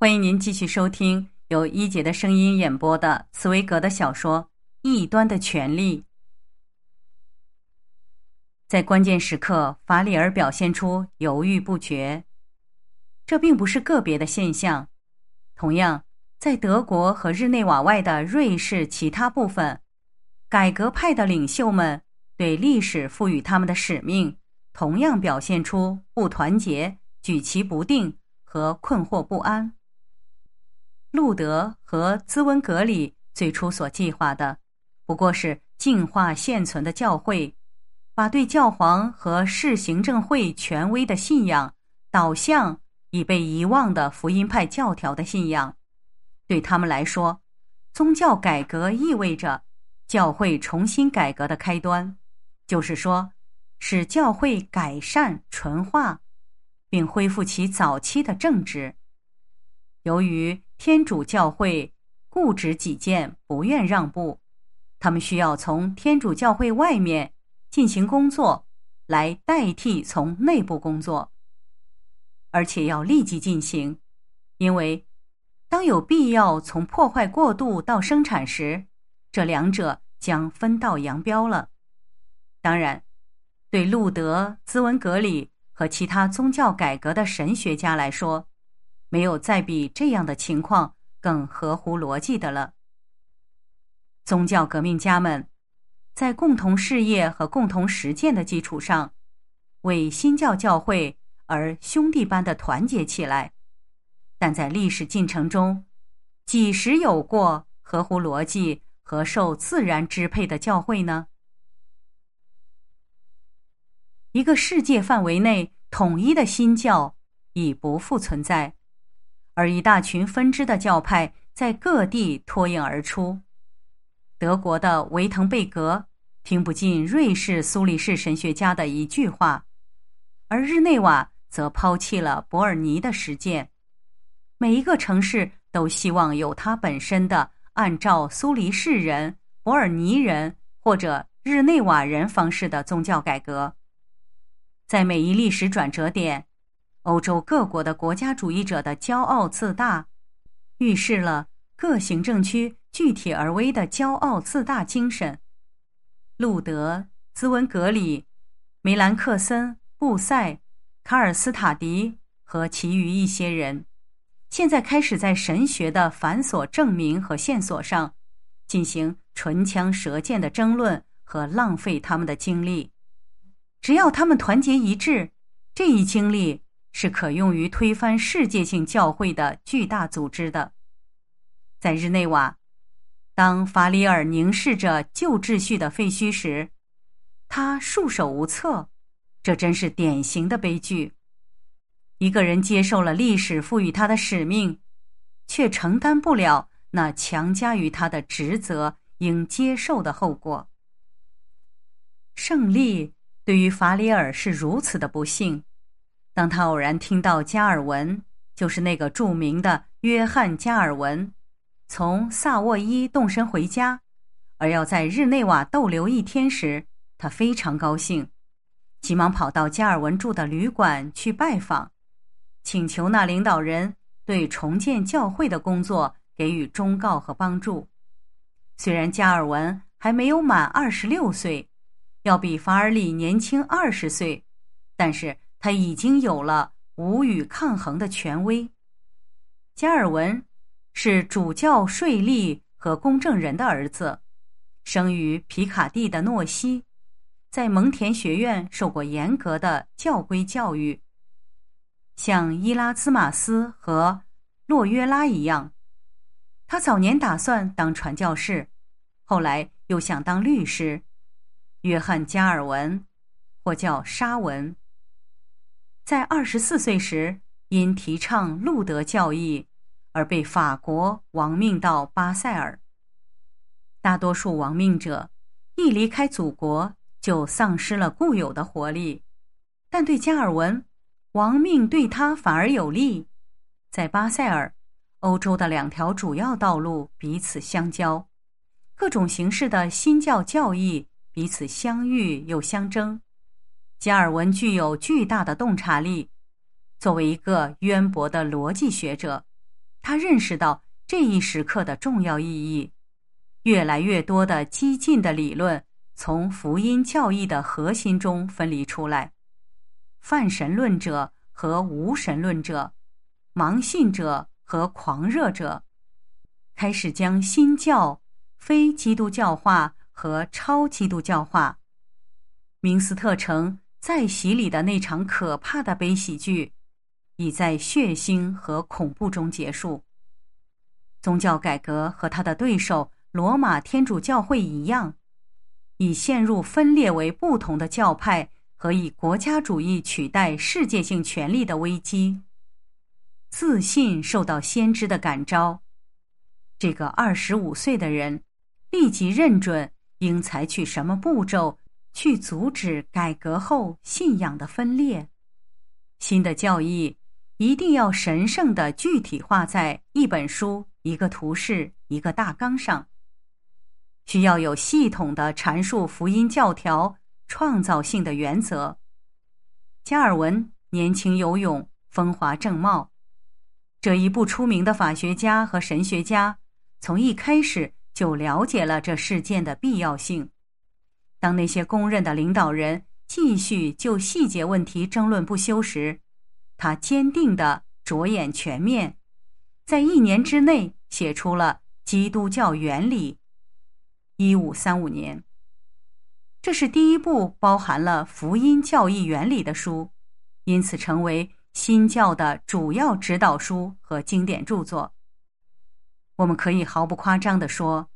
欢迎您继续收听由一姐的声音演播的茨威格的小说《异端的权利》。在关键时刻，法里尔表现出犹豫不决，这并不是个别的现象。同样，在德国和日内瓦外的瑞士其他部分，改革派的领袖们对历史赋予他们的使命，同样表现出不团结、举棋不定和困惑不安。路德和兹温格里最初所计划的，不过是净化现存的教会，把对教皇和市行政会权威的信仰，导向已被遗忘的福音派教条的信仰。对他们来说，宗教改革意味着教会重新改革的开端，就是说，使教会改善、纯化，并恢复其早期的正直。由于天主教会固执己见，不愿让步。他们需要从天主教会外面进行工作，来代替从内部工作，而且要立即进行。因为，当有必要从破坏过渡到生产时，这两者将分道扬镳了。当然，对路德、兹文格里和其他宗教改革的神学家来说。没有再比这样的情况更合乎逻辑的了。宗教革命家们在共同事业和共同实践的基础上，为新教教会而兄弟般的团结起来，但在历史进程中，几时有过合乎逻辑和受自然支配的教会呢？一个世界范围内统一的新教已不复存在。而一大群分支的教派在各地脱颖而出。德国的维滕贝格听不进瑞士苏黎世神学家的一句话，而日内瓦则抛弃了伯尔尼的实践。每一个城市都希望有它本身的按照苏黎世人、伯尔尼人或者日内瓦人方式的宗教改革。在每一历史转折点。欧洲各国的国家主义者的骄傲自大，预示了各行政区具体而微的骄傲自大精神。路德、斯文格里、梅兰克森、布塞、卡尔斯塔迪和其余一些人，现在开始在神学的繁琐证明和线索上，进行唇枪舌剑的争论和浪费他们的精力。只要他们团结一致，这一经历是可用于推翻世界性教会的巨大组织的。在日内瓦，当法里尔凝视着旧秩序的废墟时，他束手无策。这真是典型的悲剧：一个人接受了历史赋予他的使命，却承担不了那强加于他的职责应接受的后果。胜利对于法里尔是如此的不幸。当他偶然听到加尔文就是那个著名的约翰·加尔文，从萨沃伊动身回家，而要在日内瓦逗留一天时，他非常高兴，急忙跑到加尔文住的旅馆去拜访，请求那领导人对重建教会的工作给予忠告和帮助。虽然加尔文还没有满二十六岁，要比法尔利年轻二十岁，但是。他已经有了无与抗衡的权威。加尔文是主教税吏和公证人的儿子，生于皮卡蒂的诺西，在蒙田学院受过严格的教规教育。像伊拉兹马斯和洛约拉一样，他早年打算当传教士，后来又想当律师。约翰·加尔文，或叫沙文。在二十四岁时，因提倡路德教义，而被法国亡命到巴塞尔。大多数亡命者，一离开祖国就丧失了固有的活力，但对加尔文，亡命对他反而有利。在巴塞尔，欧洲的两条主要道路彼此相交，各种形式的新教教义彼此相遇又相争。加尔文具有巨大的洞察力。作为一个渊博的逻辑学者，他认识到这一时刻的重要意义。越来越多的激进的理论从福音教义的核心中分离出来。泛神论者和无神论者、盲信者和狂热者，开始将新教、非基督教化和超基督教化。明斯特城。在洗礼的那场可怕的悲喜剧，已在血腥和恐怖中结束。宗教改革和他的对手罗马天主教会一样，已陷入分裂为不同的教派和以国家主义取代世界性权力的危机。自信受到先知的感召，这个二十五岁的人立即认准应采取什么步骤。去阻止改革后信仰的分裂，新的教义一定要神圣的具体化在一本书、一个图示、一个大纲上，需要有系统的阐述福音教条、创造性的原则。加尔文年轻有勇，风华正茂，这一不出名的法学家和神学家，从一开始就了解了这事件的必要性。当那些公认的领导人继续就细节问题争论不休时，他坚定地着眼全面，在一年之内写出了《基督教原理》，一五三五年。这是第一部包含了福音教义原理的书，因此成为新教的主要指导书和经典著作。我们可以毫不夸张的说，《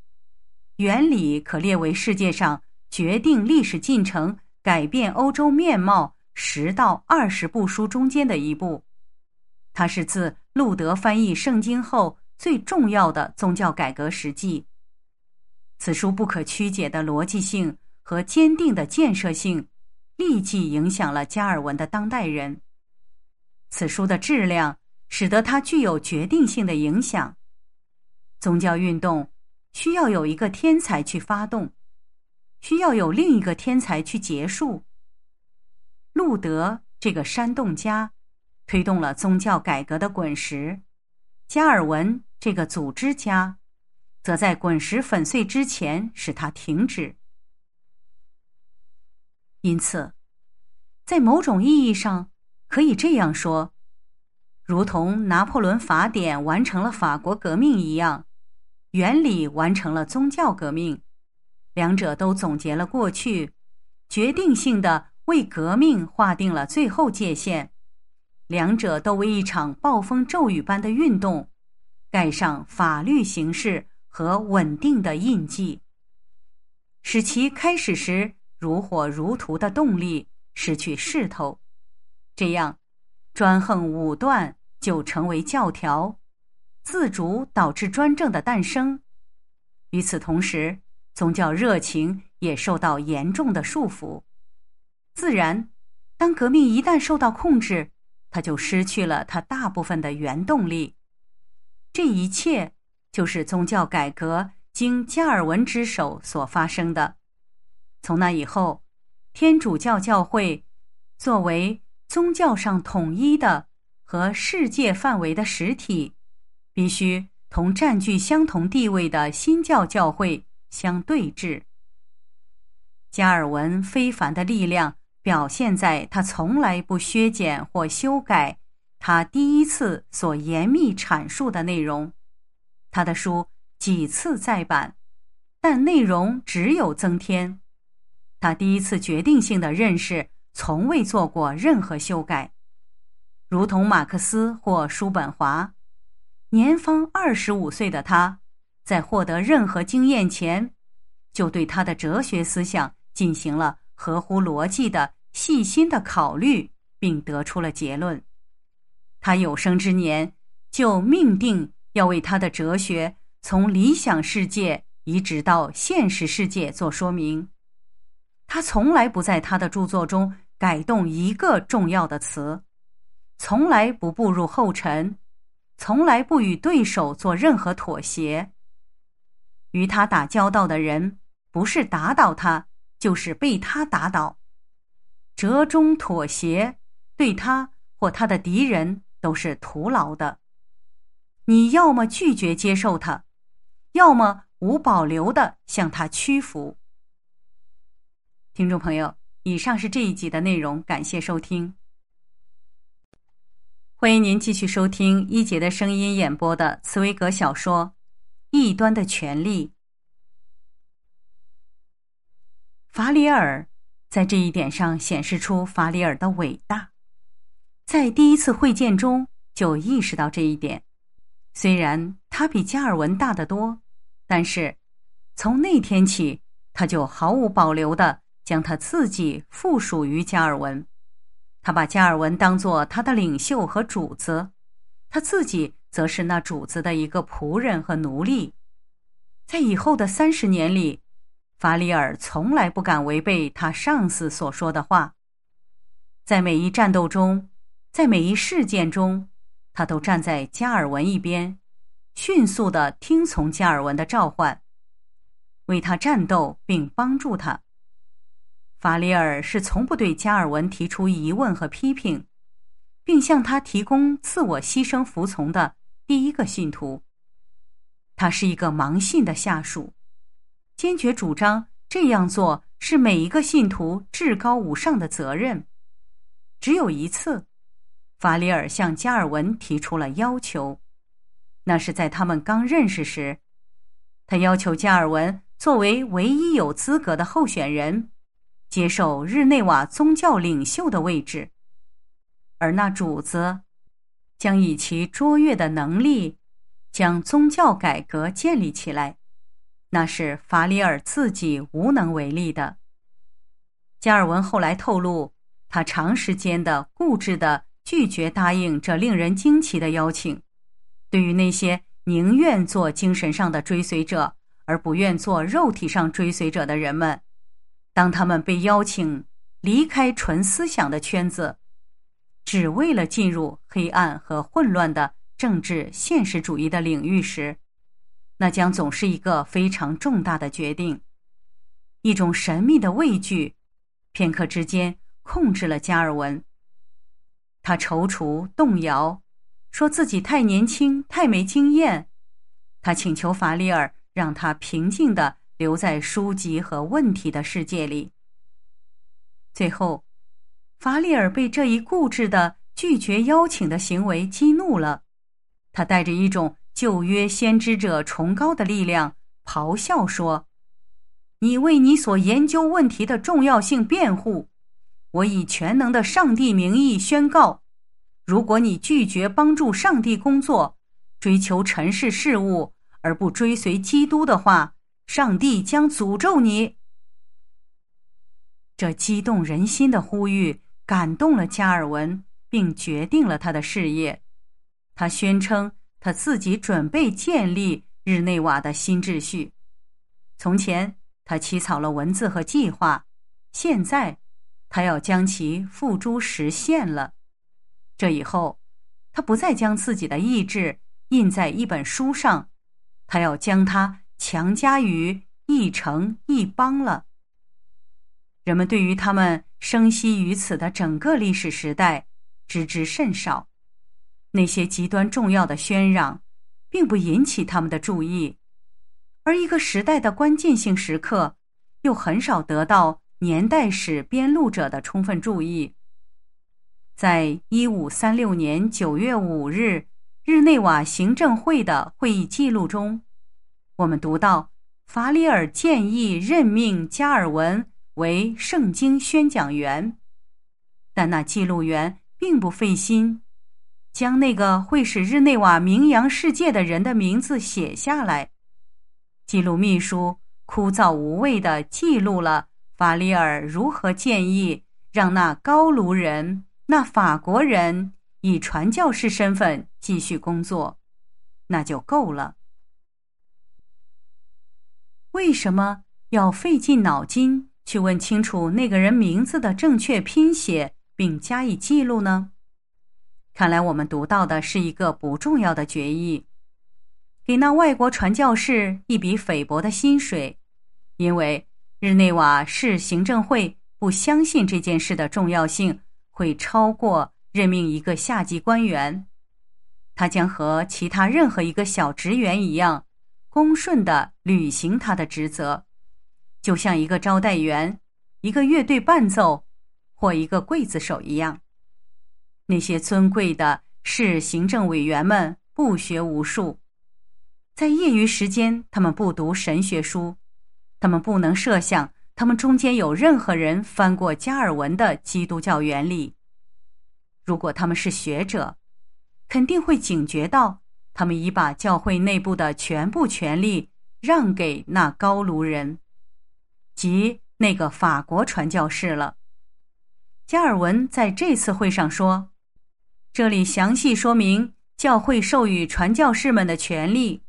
原理》可列为世界上。决定历史进程、改变欧洲面貌十到二十部书中间的一部，它是自路德翻译圣经后最重要的宗教改革史记。此书不可曲解的逻辑性和坚定的建设性，立即影响了加尔文的当代人。此书的质量使得它具有决定性的影响。宗教运动需要有一个天才去发动。需要有另一个天才去结束。路德这个煽动家，推动了宗教改革的滚石；加尔文这个组织家，则在滚石粉碎之前使它停止。因此，在某种意义上，可以这样说：，如同拿破仑法典完成了法国革命一样，原理完成了宗教革命。两者都总结了过去，决定性的为革命划定了最后界限；两者都为一场暴风骤雨般的运动，盖上法律形式和稳定的印记，使其开始时如火如荼的动力失去势头。这样，专横武断就成为教条，自主导致专政的诞生。与此同时。宗教热情也受到严重的束缚，自然，当革命一旦受到控制，它就失去了它大部分的原动力。这一切就是宗教改革经加尔文之手所发生的。从那以后，天主教教会作为宗教上统一的和世界范围的实体，必须同占据相同地位的新教教会。相对峙，加尔文非凡的力量表现在他从来不削减或修改他第一次所严密阐述的内容。他的书几次再版，但内容只有增添。他第一次决定性的认识从未做过任何修改，如同马克思或叔本华。年方二十五岁的他。在获得任何经验前，就对他的哲学思想进行了合乎逻辑的、细心的考虑，并得出了结论。他有生之年就命定要为他的哲学从理想世界移植到现实世界做说明。他从来不在他的著作中改动一个重要的词，从来不步入后尘，从来不与对手做任何妥协。与他打交道的人，不是打倒他，就是被他打倒；折中妥协，对他或他的敌人都是徒劳的。你要么拒绝接受他，要么无保留的向他屈服。听众朋友，以上是这一集的内容，感谢收听。欢迎您继续收听一姐的声音演播的茨威格小说。异端的权利。法里尔在这一点上显示出法里尔的伟大，在第一次会见中就意识到这一点。虽然他比加尔文大得多，但是从那天起，他就毫无保留的将他自己附属于加尔文，他把加尔文当做他的领袖和主子，他自己。则是那主子的一个仆人和奴隶，在以后的三十年里，法里尔从来不敢违背他上司所说的话。在每一战斗中，在每一事件中，他都站在加尔文一边，迅速的听从加尔文的召唤，为他战斗并帮助他。法里尔是从不对加尔文提出疑问和批评，并向他提供自我牺牲服从的。第一个信徒，他是一个盲信的下属，坚决主张这样做是每一个信徒至高无上的责任。只有一次，法里尔向加尔文提出了要求，那是在他们刚认识时，他要求加尔文作为唯一有资格的候选人，接受日内瓦宗教领袖的位置，而那主子。将以其卓越的能力，将宗教改革建立起来，那是法里尔自己无能为力的。加尔文后来透露，他长时间的固执的拒绝答应这令人惊奇的邀请。对于那些宁愿做精神上的追随者，而不愿做肉体上追随者的人们，当他们被邀请离开纯思想的圈子。只为了进入黑暗和混乱的政治现实主义的领域时，那将总是一个非常重大的决定。一种神秘的畏惧，片刻之间控制了加尔文。他踌躇动摇，说自己太年轻，太没经验。他请求法里尔让他平静的留在书籍和问题的世界里。最后。法利尔被这一固执的拒绝邀请的行为激怒了，他带着一种旧约先知者崇高的力量咆哮说：“你为你所研究问题的重要性辩护，我以全能的上帝名义宣告：如果你拒绝帮助上帝工作，追求尘世事物而不追随基督的话，上帝将诅咒你。”这激动人心的呼吁。感动了加尔文，并决定了他的事业。他宣称他自己准备建立日内瓦的新秩序。从前，他起草了文字和计划；现在，他要将其付诸实现了。这以后，他不再将自己的意志印在一本书上，他要将它强加于一城一邦了。人们对于他们。生息于此的整个历史时代，知之甚少。那些极端重要的喧嚷，并不引起他们的注意，而一个时代的关键性时刻，又很少得到年代史编录者的充分注意。在一五三六年九月五日日内瓦行政会的会议记录中，我们读到，法里尔建议任命加尔文。为圣经宣讲员，但那记录员并不费心，将那个会使日内瓦名扬世界的人的名字写下来。记录秘书枯燥无味的记录了法里尔如何建议让那高卢人、那法国人以传教士身份继续工作，那就够了。为什么要费尽脑筋？去问清楚那个人名字的正确拼写，并加以记录呢？看来我们读到的是一个不重要的决议，给那外国传教士一笔菲薄的薪水，因为日内瓦市行政会不相信这件事的重要性会超过任命一个下级官员。他将和其他任何一个小职员一样，恭顺的履行他的职责。就像一个招待员、一个乐队伴奏，或一个刽子手一样。那些尊贵的市行政委员们不学无术，在业余时间他们不读神学书，他们不能设想他们中间有任何人翻过加尔文的《基督教原理》。如果他们是学者，肯定会警觉到他们已把教会内部的全部权力让给那高卢人。及那个法国传教士了。加尔文在这次会上说：“这里详细说明教会授予传教士们的权利。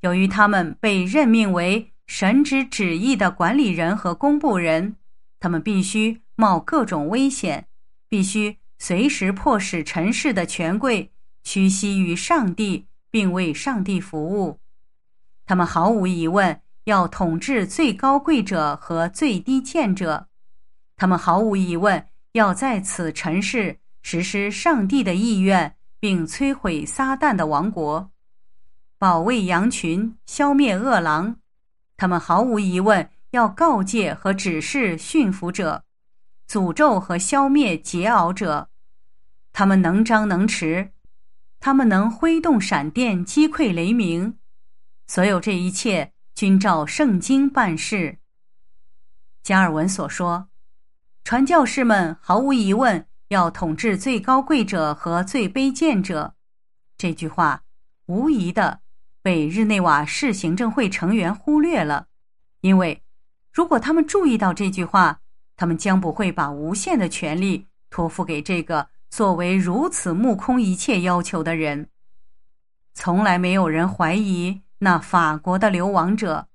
由于他们被任命为神之旨意的管理人和公布人，他们必须冒各种危险，必须随时迫使尘世的权贵屈膝于上帝，并为上帝服务。他们毫无疑问。”要统治最高贵者和最低贱者，他们毫无疑问要在此尘世实施上帝的意愿，并摧毁撒旦的王国，保卫羊群，消灭恶狼。他们毫无疑问要告诫和指示驯服者，诅咒和消灭桀骜者。他们能张能弛，他们能挥动闪电击溃雷鸣。所有这一切。均照圣经办事。加尔文所说：“传教士们毫无疑问要统治最高贵者和最卑贱者。”这句话无疑的被日内瓦市行政会成员忽略了，因为如果他们注意到这句话，他们将不会把无限的权利托付给这个作为如此目空一切要求的人。从来没有人怀疑。那法国的流亡者，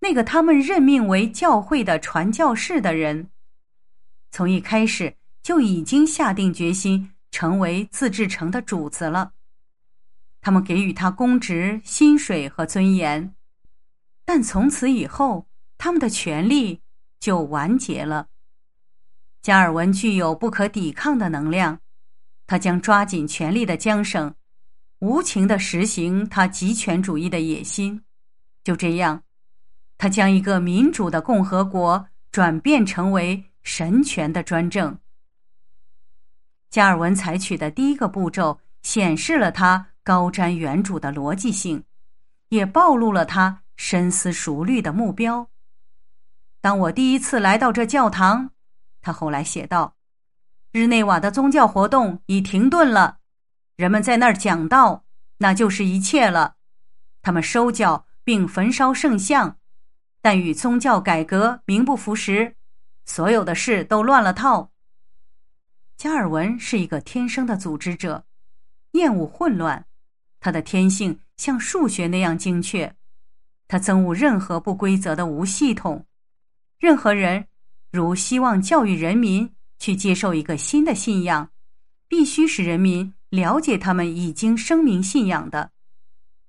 那个他们任命为教会的传教士的人，从一开始就已经下定决心成为自治城的主子了。他们给予他公职、薪水和尊严，但从此以后，他们的权力就完结了。加尔文具有不可抵抗的能量，他将抓紧权力的缰绳。无情的实行他集权主义的野心，就这样，他将一个民主的共和国转变成为神权的专政。加尔文采取的第一个步骤显示了他高瞻远瞩的逻辑性，也暴露了他深思熟虑的目标。当我第一次来到这教堂，他后来写道：“日内瓦的宗教活动已停顿了。”人们在那儿讲道，那就是一切了。他们收缴并焚烧圣像，但与宗教改革名不符实，所有的事都乱了套。加尔文是一个天生的组织者，厌恶混乱，他的天性像数学那样精确。他憎恶任何不规则的无系统。任何人，如希望教育人民去接受一个新的信仰，必须使人民。了解他们已经声明信仰的，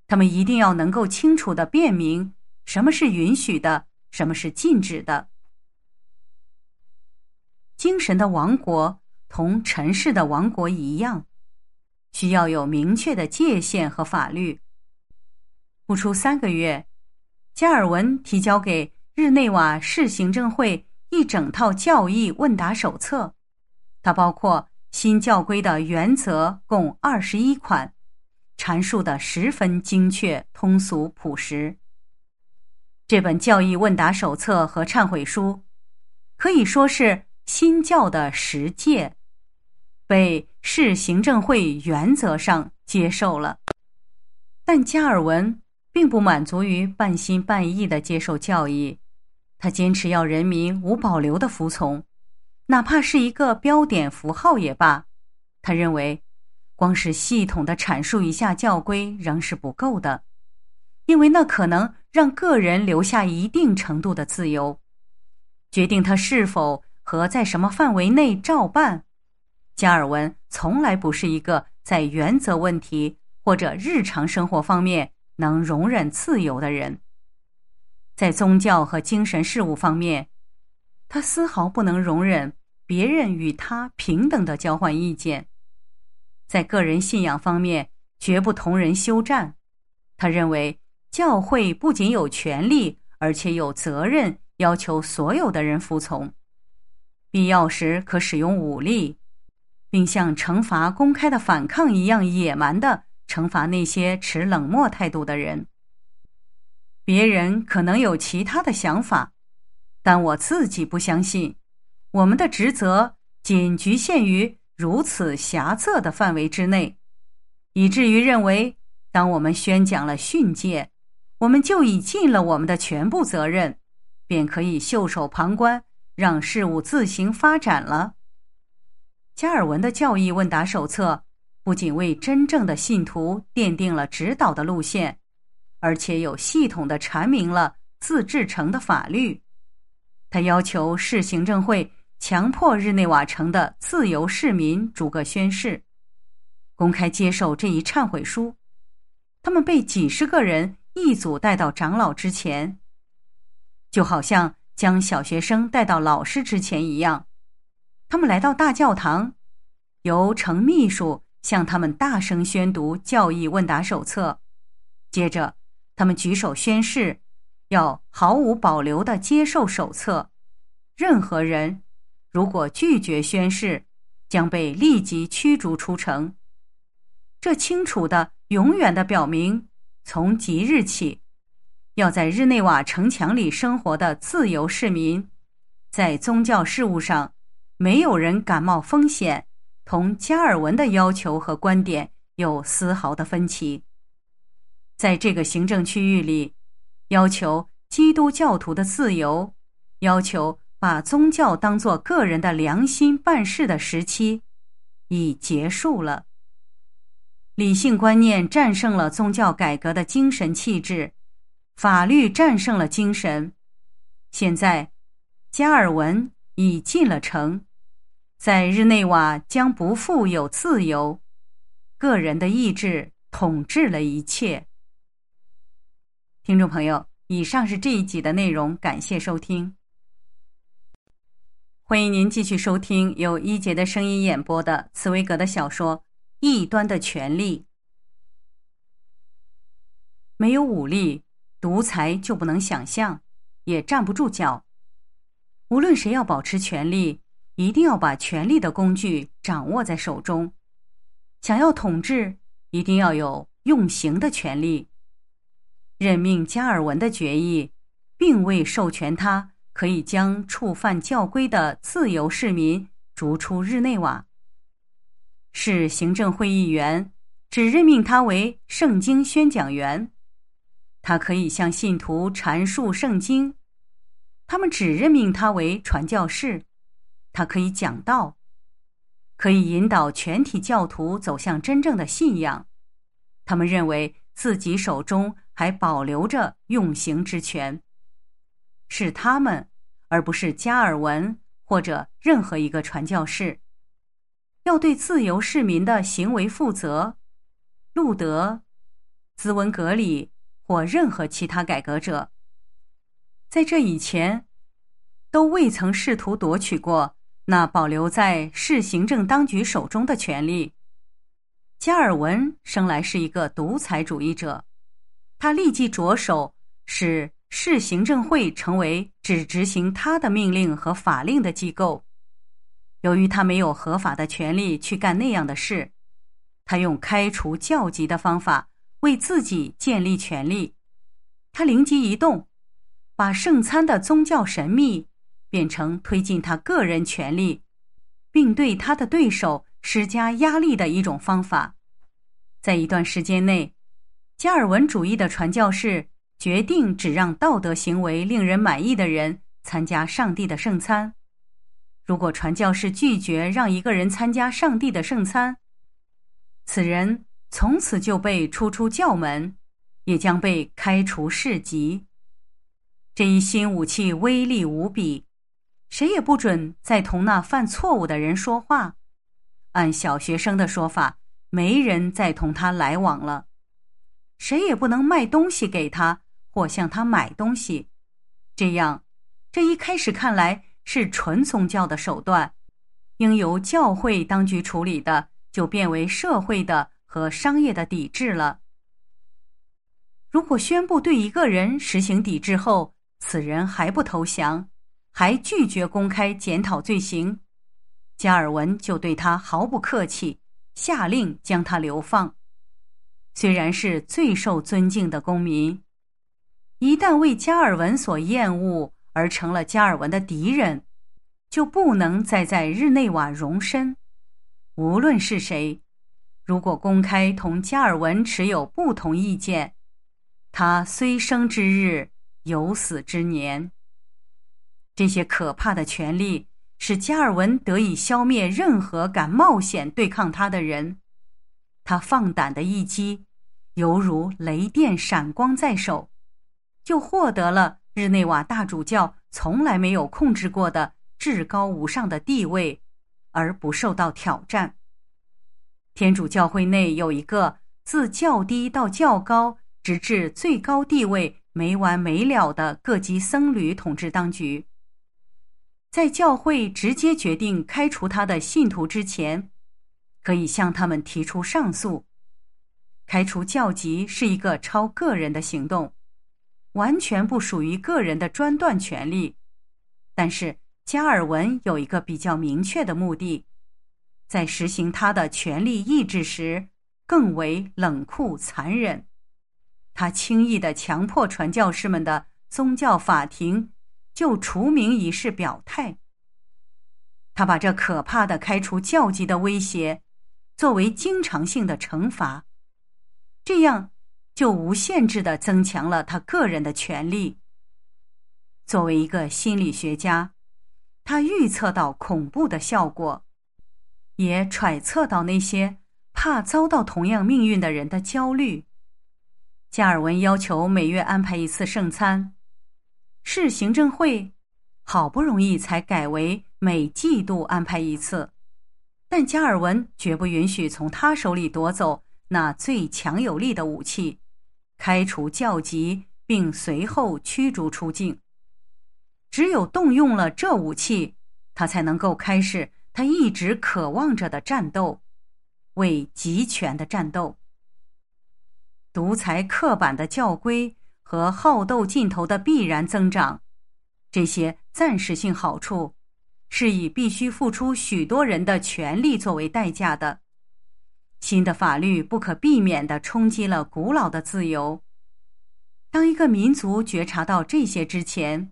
他们一定要能够清楚的辨明什么是允许的，什么是禁止的。精神的王国同尘世的王国一样，需要有明确的界限和法律。不出三个月，加尔文提交给日内瓦市行政会一整套教义问答手册，它包括。新教规的原则共二十一款，阐述的十分精确、通俗、朴实。这本教义问答手册和忏悔书，可以说是新教的实践，被市行政会原则上接受了。但加尔文并不满足于半心半意的接受教义，他坚持要人民无保留的服从。哪怕是一个标点符号也罢，他认为，光是系统的阐述一下教规仍是不够的，因为那可能让个人留下一定程度的自由，决定他是否和在什么范围内照办。加尔文从来不是一个在原则问题或者日常生活方面能容忍自由的人，在宗教和精神事务方面。他丝毫不能容忍别人与他平等的交换意见，在个人信仰方面绝不同人休战。他认为教会不仅有权利，而且有责任要求所有的人服从，必要时可使用武力，并像惩罚公开的反抗一样野蛮的惩罚那些持冷漠态度的人。别人可能有其他的想法。但我自己不相信，我们的职责仅局限于如此狭窄的范围之内，以至于认为，当我们宣讲了训诫，我们就已尽了我们的全部责任，便可以袖手旁观，让事物自行发展了。加尔文的教义问答手册不仅为真正的信徒奠定了指导的路线，而且有系统的阐明了自治城的法律。他要求市行政会强迫日内瓦城的自由市民逐个宣誓，公开接受这一忏悔书。他们被几十个人一组带到长老之前，就好像将小学生带到老师之前一样。他们来到大教堂，由程秘书向他们大声宣读教义问答手册，接着他们举手宣誓。要毫无保留的接受手册。任何人如果拒绝宣誓，将被立即驱逐出城。这清楚的、永远的表明，从即日起，要在日内瓦城墙里生活的自由市民，在宗教事务上，没有人敢冒风险，同加尔文的要求和观点有丝毫的分歧。在这个行政区域里。要求基督教徒的自由，要求把宗教当作个人的良心办事的时期，已结束了。理性观念战胜了宗教改革的精神气质，法律战胜了精神。现在，加尔文已进了城，在日内瓦将不复有自由，个人的意志统治了一切。听众朋友，以上是这一集的内容，感谢收听。欢迎您继续收听由一杰的声音演播的茨威格的小说《异端的权利》。没有武力，独裁就不能想象，也站不住脚。无论谁要保持权力，一定要把权力的工具掌握在手中。想要统治，一定要有用刑的权利。任命加尔文的决议，并未授权他可以将触犯教规的自由市民逐出日内瓦。是行政会议员只任命他为圣经宣讲员，他可以向信徒阐述圣经。他们只任命他为传教士，他可以讲道，可以引导全体教徒走向真正的信仰。他们认为。自己手中还保留着用刑之权，是他们，而不是加尔文或者任何一个传教士，要对自由市民的行为负责。路德、兹文格里或任何其他改革者，在这以前，都未曾试图夺取过那保留在市行政当局手中的权利。加尔文生来是一个独裁主义者，他立即着手使市行政会成为只执行他的命令和法令的机构。由于他没有合法的权利去干那样的事，他用开除教籍的方法为自己建立权利。他灵机一动，把圣餐的宗教神秘变成推进他个人权利，并对他的对手。施加压力的一种方法，在一段时间内，加尔文主义的传教士决定只让道德行为令人满意的人参加上帝的圣餐。如果传教士拒绝让一个人参加上帝的圣餐，此人从此就被出出教门，也将被开除市籍。这一新武器威力无比，谁也不准再同那犯错误的人说话。按小学生的说法，没人再同他来往了，谁也不能卖东西给他或向他买东西。这样，这一开始看来是纯宗教的手段，应由教会当局处理的，就变为社会的和商业的抵制了。如果宣布对一个人实行抵制后，此人还不投降，还拒绝公开检讨罪行。加尔文就对他毫不客气，下令将他流放。虽然是最受尊敬的公民，一旦为加尔文所厌恶而成了加尔文的敌人，就不能再在日内瓦容身。无论是谁，如果公开同加尔文持有不同意见，他虽生之日，有死之年。这些可怕的权利。使加尔文得以消灭任何敢冒险对抗他的人，他放胆的一击，犹如雷电闪光在手，就获得了日内瓦大主教从来没有控制过的至高无上的地位，而不受到挑战。天主教会内有一个自较低到较高，直至最高地位没完没了的各级僧侣统治当局。在教会直接决定开除他的信徒之前，可以向他们提出上诉。开除教籍是一个超个人的行动，完全不属于个人的专断权利。但是加尔文有一个比较明确的目的，在实行他的权利意志时更为冷酷残忍。他轻易的强迫传教士们的宗教法庭。就除名一事表态。他把这可怕的开除教籍的威胁，作为经常性的惩罚，这样就无限制的增强了他个人的权利。作为一个心理学家，他预测到恐怖的效果，也揣测到那些怕遭到同样命运的人的焦虑。加尔文要求每月安排一次圣餐。市行政会好不容易才改为每季度安排一次，但加尔文绝不允许从他手里夺走那最强有力的武器——开除教籍，并随后驱逐出境。只有动用了这武器，他才能够开始他一直渴望着的战斗——为集权的战斗、独裁、刻板的教规。和好斗劲头的必然增长，这些暂时性好处，是以必须付出许多人的权利作为代价的。新的法律不可避免地冲击了古老的自由。当一个民族觉察到这些之前，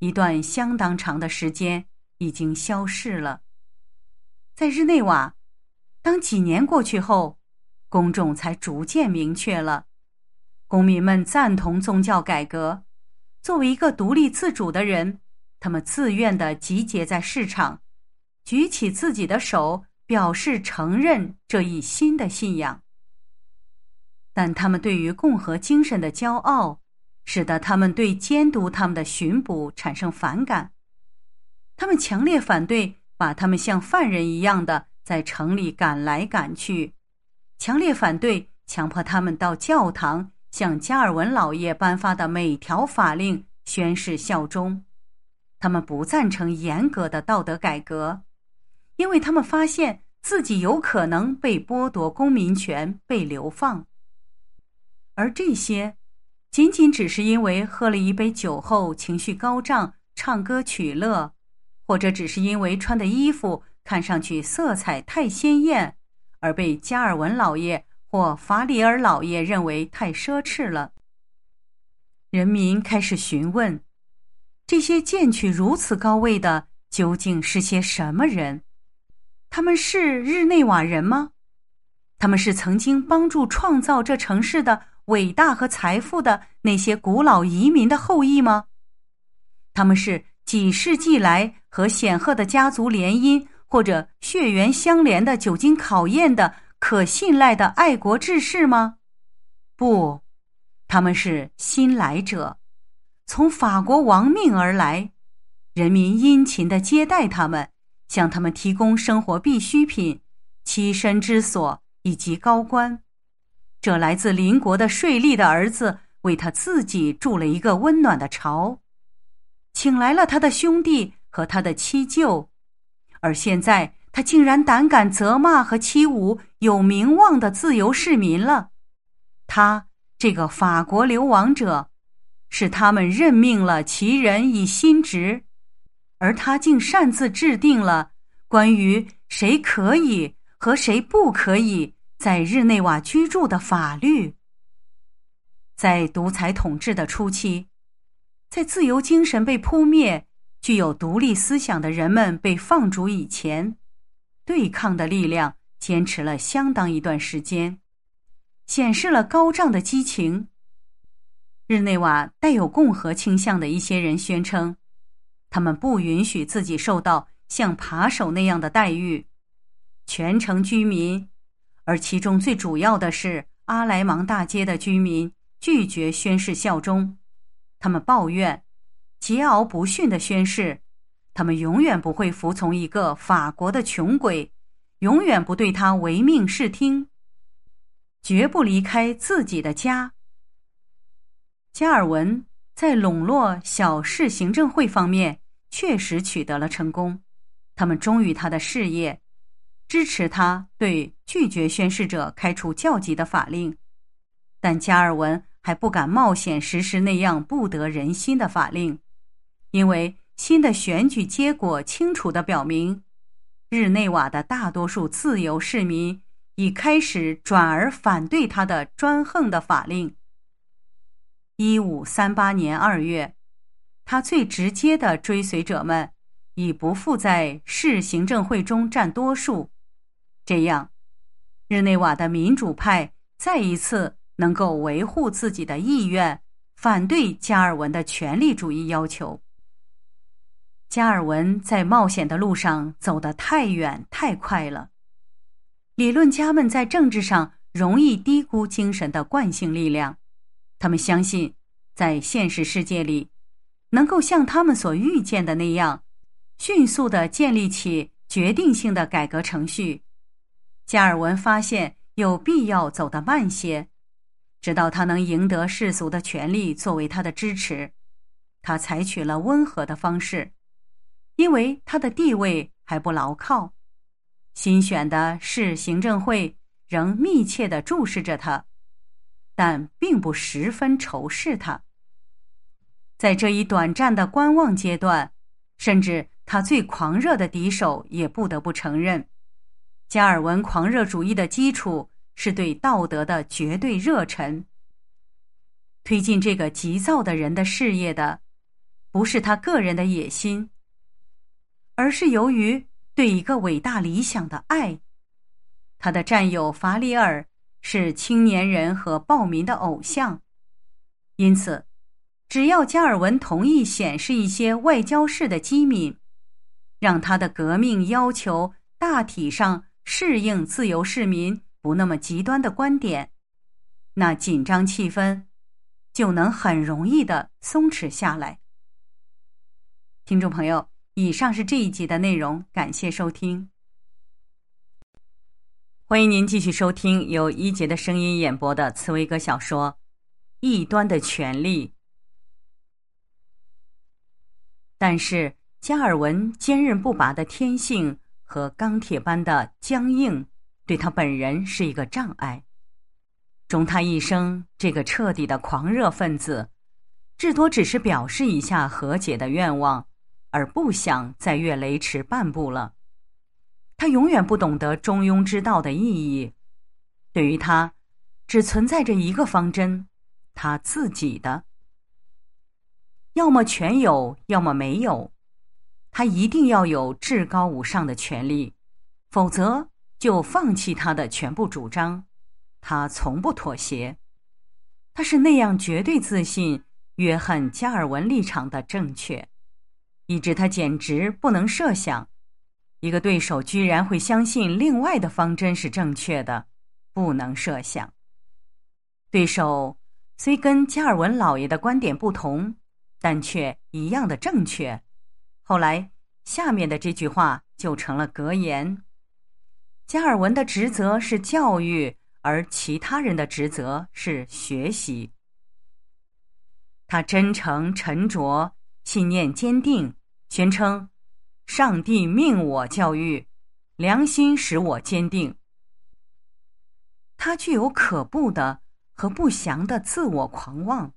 一段相当长的时间已经消逝了。在日内瓦，当几年过去后，公众才逐渐明确了。公民们赞同宗教改革。作为一个独立自主的人，他们自愿的集结在市场，举起自己的手表示承认这一新的信仰。但他们对于共和精神的骄傲，使得他们对监督他们的巡捕产生反感。他们强烈反对把他们像犯人一样的在城里赶来赶去，强烈反对强迫他们到教堂。向加尔文老爷颁发的每条法令宣誓效忠，他们不赞成严格的道德改革，因为他们发现自己有可能被剥夺公民权、被流放，而这些仅仅只是因为喝了一杯酒后情绪高涨、唱歌取乐，或者只是因为穿的衣服看上去色彩太鲜艳，而被加尔文老爷。或法里尔老爷认为太奢侈了。人民开始询问：这些建取如此高位的究竟是些什么人？他们是日内瓦人吗？他们是曾经帮助创造这城市的伟大和财富的那些古老移民的后裔吗？他们是几世纪来和显赫的家族联姻或者血缘相连的、久经考验的？可信赖的爱国志士吗？不，他们是新来者，从法国亡命而来。人民殷勤的接待他们，向他们提供生活必需品、栖身之所以及高官。这来自邻国的税吏的儿子为他自己筑了一个温暖的巢，请来了他的兄弟和他的妻舅，而现在。他竟然胆敢责骂和欺侮有名望的自由市民了！他这个法国流亡者，是他们任命了其人以新职，而他竟擅自制定了关于谁可以和谁不可以在日内瓦居住的法律。在独裁统治的初期，在自由精神被扑灭、具有独立思想的人们被放逐以前。对抗的力量坚持了相当一段时间，显示了高涨的激情。日内瓦带有共和倾向的一些人宣称，他们不允许自己受到像扒手那样的待遇。全城居民，而其中最主要的是阿莱芒大街的居民，拒绝宣誓效忠。他们抱怨，桀骜不驯的宣誓。他们永远不会服从一个法国的穷鬼，永远不对他唯命是听，绝不离开自己的家。加尔文在笼络小市行政会方面确实取得了成功，他们忠于他的事业，支持他对拒绝宣誓者开除教籍的法令，但加尔文还不敢冒险实施那样不得人心的法令，因为。新的选举结果清楚地表明，日内瓦的大多数自由市民已开始转而反对他的专横的法令。一五三八年二月，他最直接的追随者们已不复在市行政会中占多数。这样，日内瓦的民主派再一次能够维护自己的意愿，反对加尔文的权力主义要求。加尔文在冒险的路上走得太远太快了。理论家们在政治上容易低估精神的惯性力量。他们相信，在现实世界里，能够像他们所预见的那样，迅速的建立起决定性的改革程序。加尔文发现有必要走得慢些，直到他能赢得世俗的权利作为他的支持。他采取了温和的方式。因为他的地位还不牢靠，新选的市行政会仍密切的注视着他，但并不十分仇视他。在这一短暂的观望阶段，甚至他最狂热的敌手也不得不承认，加尔文狂热主义的基础是对道德的绝对热忱。推进这个急躁的人的事业的，不是他个人的野心。而是由于对一个伟大理想的爱，他的战友法里尔是青年人和暴民的偶像，因此，只要加尔文同意显示一些外交式的机敏，让他的革命要求大体上适应自由市民不那么极端的观点，那紧张气氛就能很容易的松弛下来。听众朋友。以上是这一集的内容，感谢收听。欢迎您继续收听由一杰的声音演播的《茨威格小说：异端的权利》。但是，加尔文坚韧不拔的天性和钢铁般的僵硬，对他本人是一个障碍。终他一生，这个彻底的狂热分子，至多只是表示一下和解的愿望。而不想再越雷池半步了。他永远不懂得中庸之道的意义。对于他，只存在着一个方针，他自己的。要么全有，要么没有。他一定要有至高无上的权利，否则就放弃他的全部主张。他从不妥协。他是那样绝对自信，约翰·加尔文立场的正确。以致他简直不能设想，一个对手居然会相信另外的方针是正确的。不能设想，对手虽跟加尔文老爷的观点不同，但却一样的正确。后来，下面的这句话就成了格言：加尔文的职责是教育，而其他人的职责是学习。他真诚沉着。信念坚定，宣称：“上帝命我教育，良心使我坚定。”他具有可怖的和不祥的自我狂妄，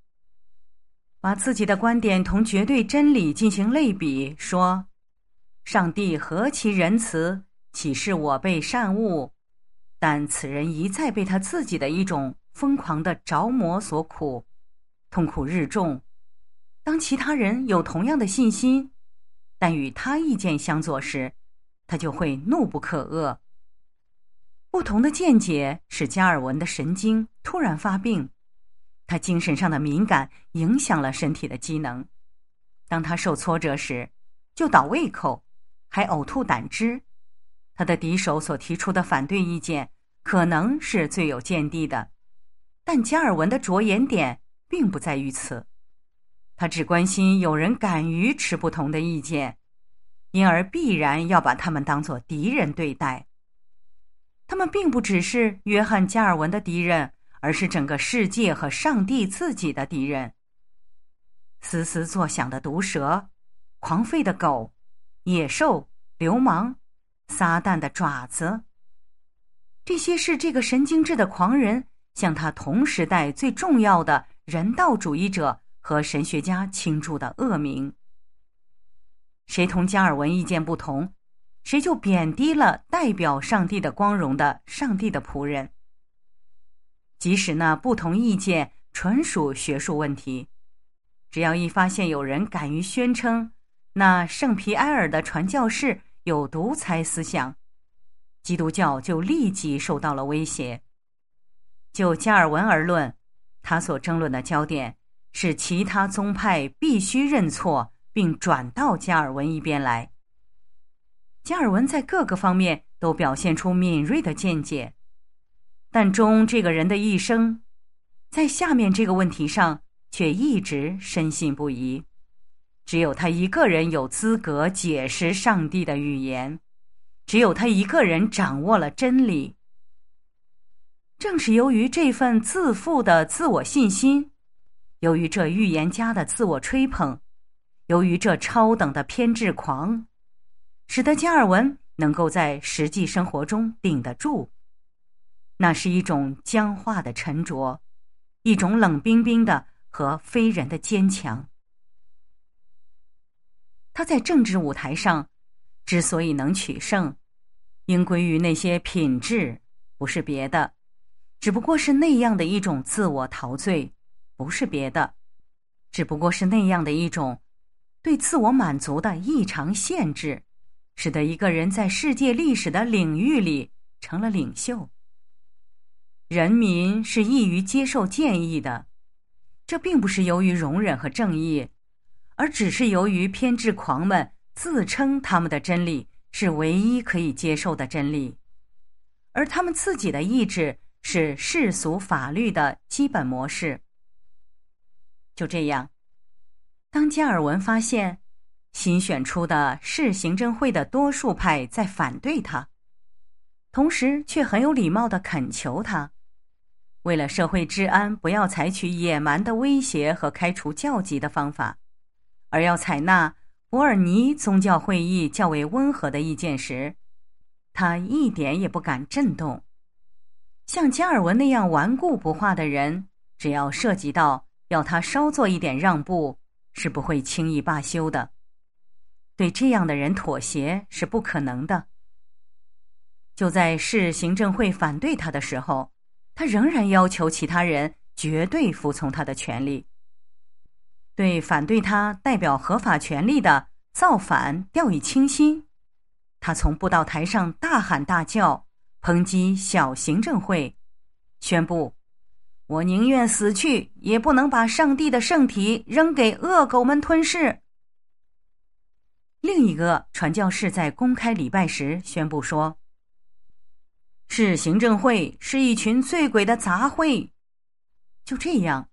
把自己的观点同绝对真理进行类比，说：“上帝何其仁慈，岂是我辈善恶。”但此人一再被他自己的一种疯狂的着魔所苦，痛苦日重。当其他人有同样的信心，但与他意见相左时，他就会怒不可遏。不同的见解使加尔文的神经突然发病，他精神上的敏感影响了身体的机能。当他受挫折时，就倒胃口，还呕吐胆汁。他的敌手所提出的反对意见可能是最有见地的，但加尔文的着眼点并不在于此。他只关心有人敢于持不同的意见，因而必然要把他们当作敌人对待。他们并不只是约翰·加尔文的敌人，而是整个世界和上帝自己的敌人。嘶嘶作响的毒蛇，狂吠的狗，野兽、流氓、撒旦的爪子。这些是这个神经质的狂人向他同时代最重要的人道主义者。和神学家倾注的恶名。谁同加尔文意见不同，谁就贬低了代表上帝的光荣的上帝的仆人。即使那不同意见纯属学术问题，只要一发现有人敢于宣称那圣皮埃尔的传教士有独裁思想，基督教就立即受到了威胁。就加尔文而论，他所争论的焦点。使其他宗派必须认错，并转到加尔文一边来。加尔文在各个方面都表现出敏锐的见解，但中这个人的一生，在下面这个问题上却一直深信不疑。只有他一个人有资格解释上帝的语言，只有他一个人掌握了真理。正是由于这份自负的自我信心。由于这预言家的自我吹捧，由于这超等的偏执狂，使得加尔文能够在实际生活中顶得住。那是一种僵化的沉着，一种冷冰冰的和非人的坚强。他在政治舞台上之所以能取胜，应归于那些品质，不是别的，只不过是那样的一种自我陶醉。不是别的，只不过是那样的一种对自我满足的异常限制，使得一个人在世界历史的领域里成了领袖。人民是易于接受建议的，这并不是由于容忍和正义，而只是由于偏执狂们自称他们的真理是唯一可以接受的真理，而他们自己的意志是世俗法律的基本模式。就这样，当加尔文发现新选出的市行政会的多数派在反对他，同时却很有礼貌地恳求他，为了社会治安不要采取野蛮的威胁和开除教籍的方法，而要采纳博尔尼宗教会议较为温和的意见时，他一点也不敢震动。像加尔文那样顽固不化的人，只要涉及到。要他稍做一点让步，是不会轻易罢休的。对这样的人妥协是不可能的。就在市行政会反对他的时候，他仍然要求其他人绝对服从他的权利。对反对他代表合法权利的造反掉以轻心，他从布道台上大喊大叫，抨击小行政会，宣布。我宁愿死去，也不能把上帝的圣体扔给恶狗们吞噬。另一个传教士在公开礼拜时宣布说：“市行政会是一群醉鬼的杂会。”就这样，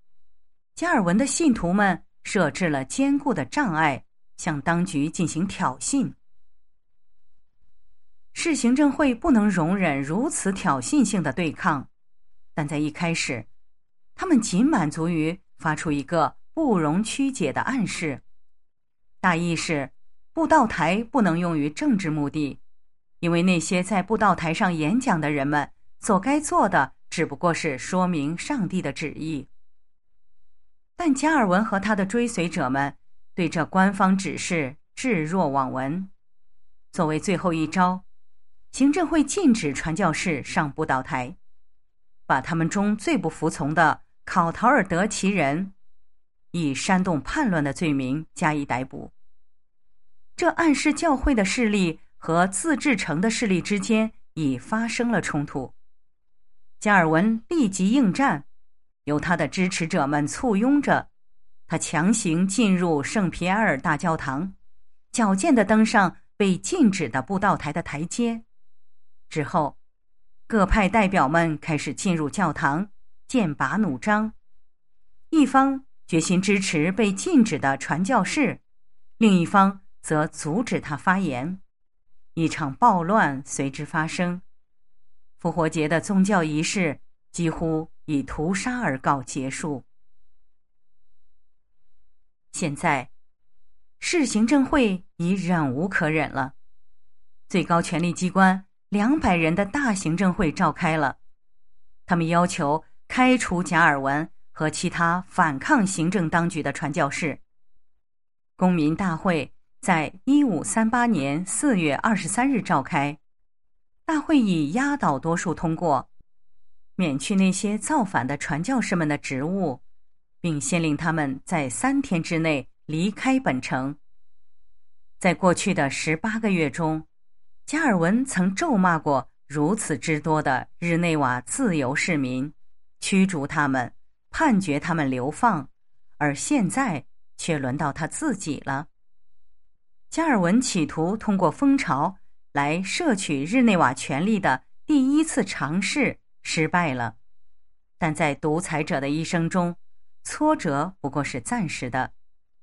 加尔文的信徒们设置了坚固的障碍，向当局进行挑衅。市行政会不能容忍如此挑衅性的对抗，但在一开始。他们仅满足于发出一个不容曲解的暗示，大意是：布道台不能用于政治目的，因为那些在布道台上演讲的人们所该做的只不过是说明上帝的旨意。但加尔文和他的追随者们对这官方指示置若罔闻。作为最后一招，行政会禁止传教士上布道台，把他们中最不服从的。考陶尔德其人，以煽动叛乱的罪名加以逮捕。这暗示教会的势力和自治城的势力之间已发生了冲突。加尔文立即应战，由他的支持者们簇拥着，他强行进入圣皮埃尔大教堂，矫健地登上被禁止的布道台的台阶。之后，各派代表们开始进入教堂。剑拔弩张，一方决心支持被禁止的传教士，另一方则阻止他发言。一场暴乱随之发生，复活节的宗教仪式几乎以屠杀而告结束。现在，市行政会已忍无可忍了，最高权力机关两百人的大行政会召开了，他们要求。开除贾尔文和其他反抗行政当局的传教士。公民大会在一五三八年四月二十三日召开，大会以压倒多数通过，免去那些造反的传教士们的职务，并限令他们在三天之内离开本城。在过去的十八个月中，加尔文曾咒骂过如此之多的日内瓦自由市民。驱逐他们，判决他们流放，而现在却轮到他自己了。加尔文企图通过蜂巢来摄取日内瓦权力的第一次尝试失败了，但在独裁者的一生中，挫折不过是暂时的。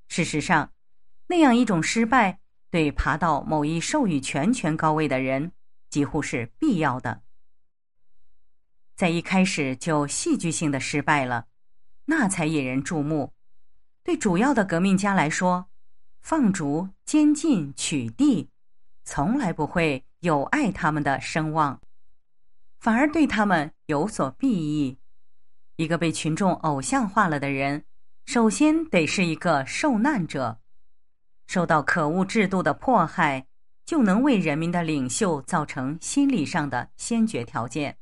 事实上，那样一种失败对爬到某一授予全权高位的人几乎是必要的。在一开始就戏剧性的失败了，那才引人注目。对主要的革命家来说，放逐、监禁、取缔，从来不会有碍他们的声望，反而对他们有所裨益。一个被群众偶像化了的人，首先得是一个受难者，受到可恶制度的迫害，就能为人民的领袖造成心理上的先决条件。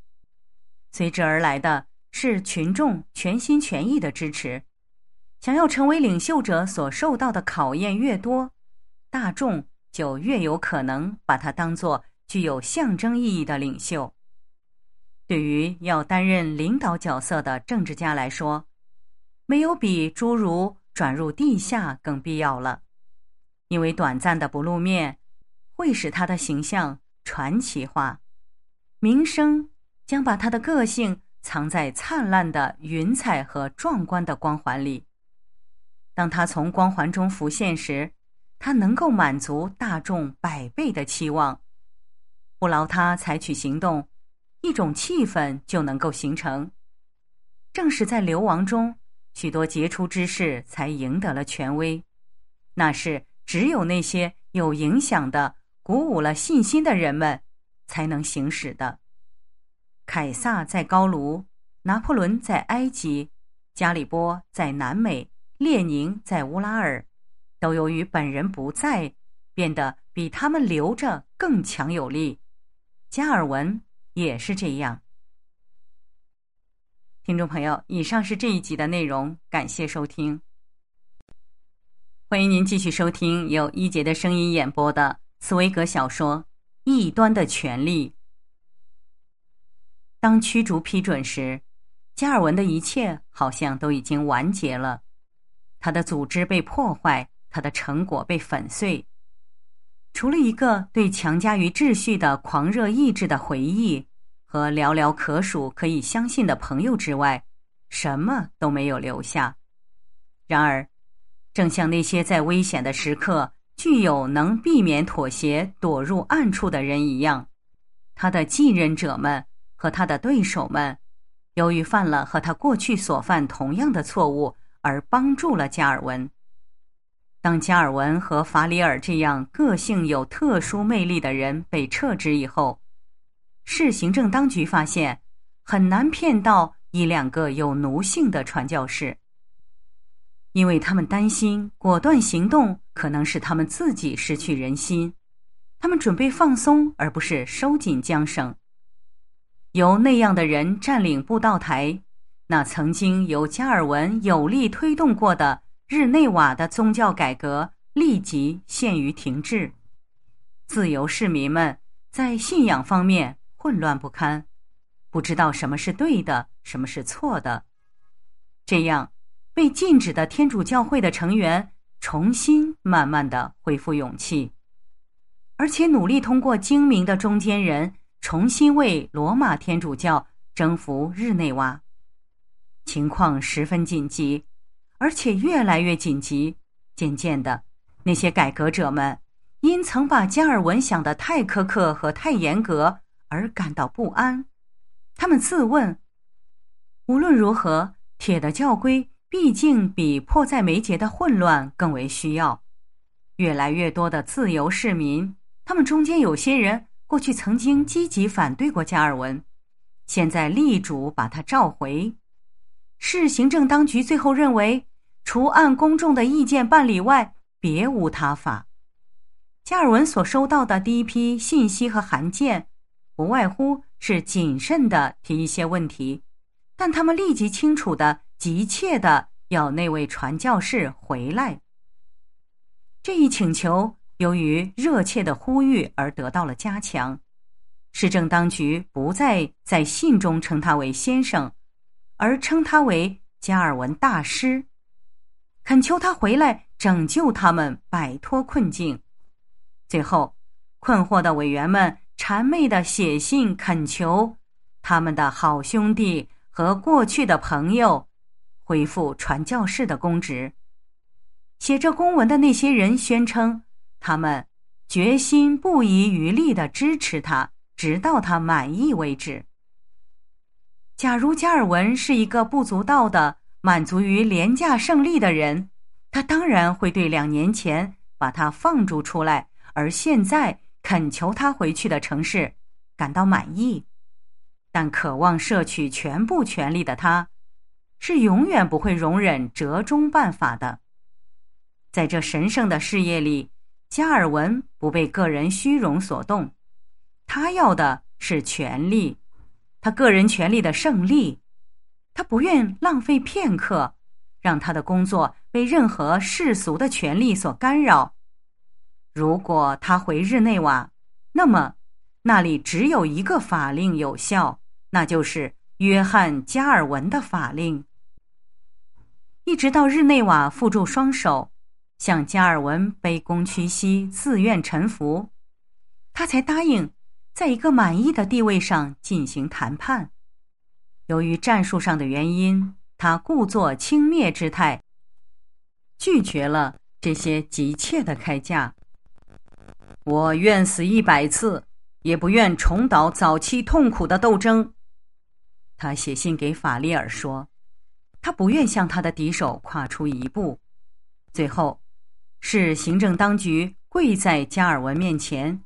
随之而来的是群众全心全意的支持。想要成为领袖者所受到的考验越多，大众就越有可能把他当作具有象征意义的领袖。对于要担任领导角色的政治家来说，没有比诸如转入地下更必要了，因为短暂的不露面会使他的形象传奇化，名声。将把他的个性藏在灿烂的云彩和壮观的光环里。当他从光环中浮现时，他能够满足大众百倍的期望。不劳他采取行动，一种气氛就能够形成。正是在流亡中，许多杰出之士才赢得了权威。那是只有那些有影响的、鼓舞了信心的人们才能行使的。凯撒在高卢，拿破仑在埃及，加里波在南美，列宁在乌拉尔，都由于本人不在，变得比他们留着更强有力。加尔文也是这样。听众朋友，以上是这一集的内容，感谢收听。欢迎您继续收听由一杰的声音演播的茨威格小说《异端的权利》。当驱逐批准时，加尔文的一切好像都已经完结了。他的组织被破坏，他的成果被粉碎。除了一个对强加于秩序的狂热意志的回忆和寥寥可数可以相信的朋友之外，什么都没有留下。然而，正像那些在危险的时刻具有能避免妥协、躲入暗处的人一样，他的继任者们。和他的对手们，由于犯了和他过去所犯同样的错误，而帮助了加尔文。当加尔文和法里尔这样个性有特殊魅力的人被撤职以后，市行政当局发现很难骗到一两个有奴性的传教士，因为他们担心果断行动可能是他们自己失去人心。他们准备放松，而不是收紧缰绳。由那样的人占领布道台，那曾经由加尔文有力推动过的日内瓦的宗教改革立即陷于停滞。自由市民们在信仰方面混乱不堪，不知道什么是对的，什么是错的。这样，被禁止的天主教会的成员重新慢慢的恢复勇气，而且努力通过精明的中间人。重新为罗马天主教征服日内瓦，情况十分紧急，而且越来越紧急。渐渐的，那些改革者们因曾把加尔文想得太苛刻和太严格而感到不安。他们自问：无论如何，铁的教规毕竟比迫在眉睫的混乱更为需要。越来越多的自由市民，他们中间有些人。过去曾经积极反对过加尔文，现在力主把他召回。市行政当局最后认为，除按公众的意见办理外，别无他法。加尔文所收到的第一批信息和函件，不外乎是谨慎的提一些问题，但他们立即清楚的、急切的要那位传教士回来。这一请求。由于热切的呼吁而得到了加强，市政当局不再在信中称他为先生，而称他为加尔文大师，恳求他回来拯救他们摆脱困境。最后，困惑的委员们谄媚的写信恳求他们的好兄弟和过去的朋友恢复传教士的公职。写这公文的那些人宣称。他们决心不遗余力地支持他，直到他满意为止。假如加尔文是一个不足道的、满足于廉价胜利的人，他当然会对两年前把他放逐出来，而现在恳求他回去的城市感到满意。但渴望摄取全部权力的他，是永远不会容忍折中办法的。在这神圣的事业里。加尔文不被个人虚荣所动，他要的是权力，他个人权力的胜利，他不愿浪费片刻，让他的工作被任何世俗的权力所干扰。如果他回日内瓦，那么那里只有一个法令有效，那就是约翰·加尔文的法令。一直到日内瓦缚住双手。向加尔文卑躬屈膝、自愿臣服，他才答应在一个满意的地位上进行谈判。由于战术上的原因，他故作轻蔑之态，拒绝了这些急切的开价。我愿死一百次，也不愿重蹈早期痛苦的斗争。他写信给法利尔说：“他不愿向他的敌手跨出一步。”最后。是行政当局跪在加尔文面前，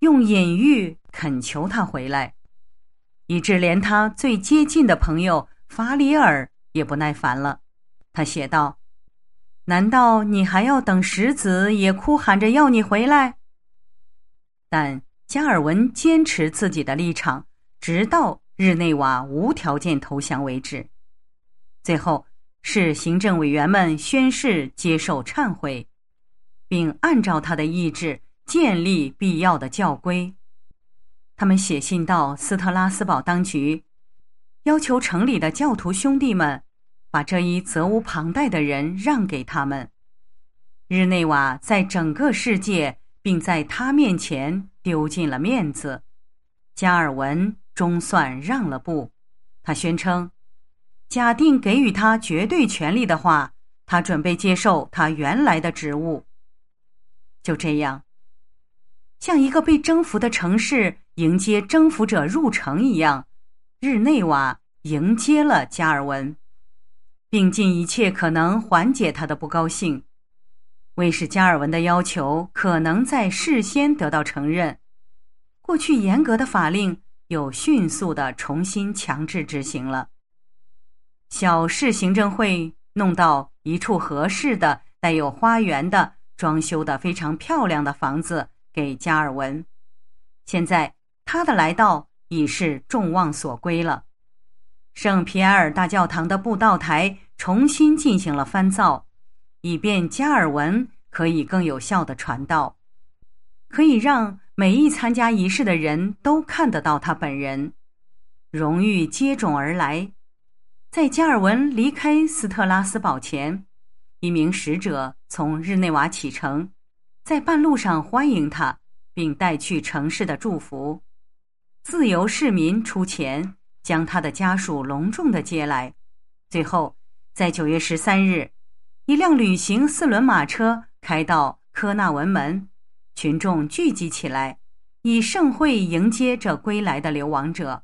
用隐喻恳求他回来，以致连他最接近的朋友法里尔也不耐烦了。他写道：“难道你还要等石子也哭喊着要你回来？”但加尔文坚持自己的立场，直到日内瓦无条件投降为止。最后是行政委员们宣誓接受忏悔。并按照他的意志建立必要的教规，他们写信到斯特拉斯堡当局，要求城里的教徒兄弟们把这一责无旁贷的人让给他们。日内瓦在整个世界，并在他面前丢尽了面子。加尔文终算让了步，他宣称：假定给予他绝对权力的话，他准备接受他原来的职务。就这样，像一个被征服的城市迎接征服者入城一样，日内瓦迎接了加尔文，并尽一切可能缓解他的不高兴，为使加尔文的要求可能在事先得到承认，过去严格的法令又迅速的重新强制执行了。小市行政会弄到一处合适的、带有花园的。装修的非常漂亮的房子给加尔文。现在他的来到已是众望所归了。圣皮埃尔大教堂的布道台重新进行了翻造，以便加尔文可以更有效的传道，可以让每一参加仪式的人都看得到他本人。荣誉接踵而来，在加尔文离开斯特拉斯堡前。一名使者从日内瓦启程，在半路上欢迎他，并带去城市的祝福。自由市民出钱将他的家属隆重的接来。最后，在九月十三日，一辆旅行四轮马车开到科纳文门，群众聚集起来，以盛会迎接这归来的流亡者。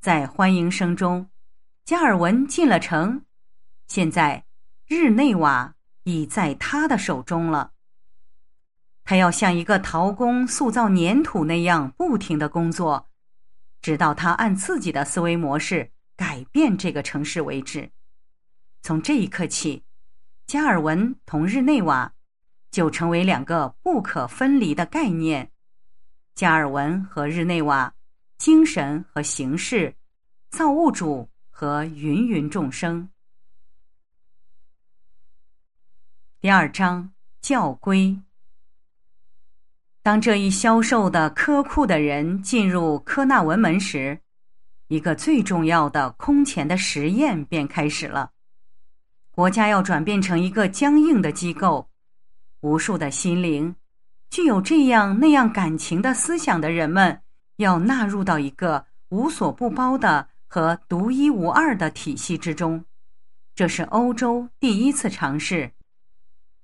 在欢迎声中，加尔文进了城。现在。日内瓦已在他的手中了。他要像一个陶工塑造粘土那样不停的工作，直到他按自己的思维模式改变这个城市为止。从这一刻起，加尔文同日内瓦就成为两个不可分离的概念：加尔文和日内瓦，精神和形式，造物主和芸芸众生。第二章教规。当这一消瘦的科库的人进入科纳文门时，一个最重要的、空前的实验便开始了。国家要转变成一个僵硬的机构，无数的心灵，具有这样那样感情的思想的人们，要纳入到一个无所不包的和独一无二的体系之中。这是欧洲第一次尝试。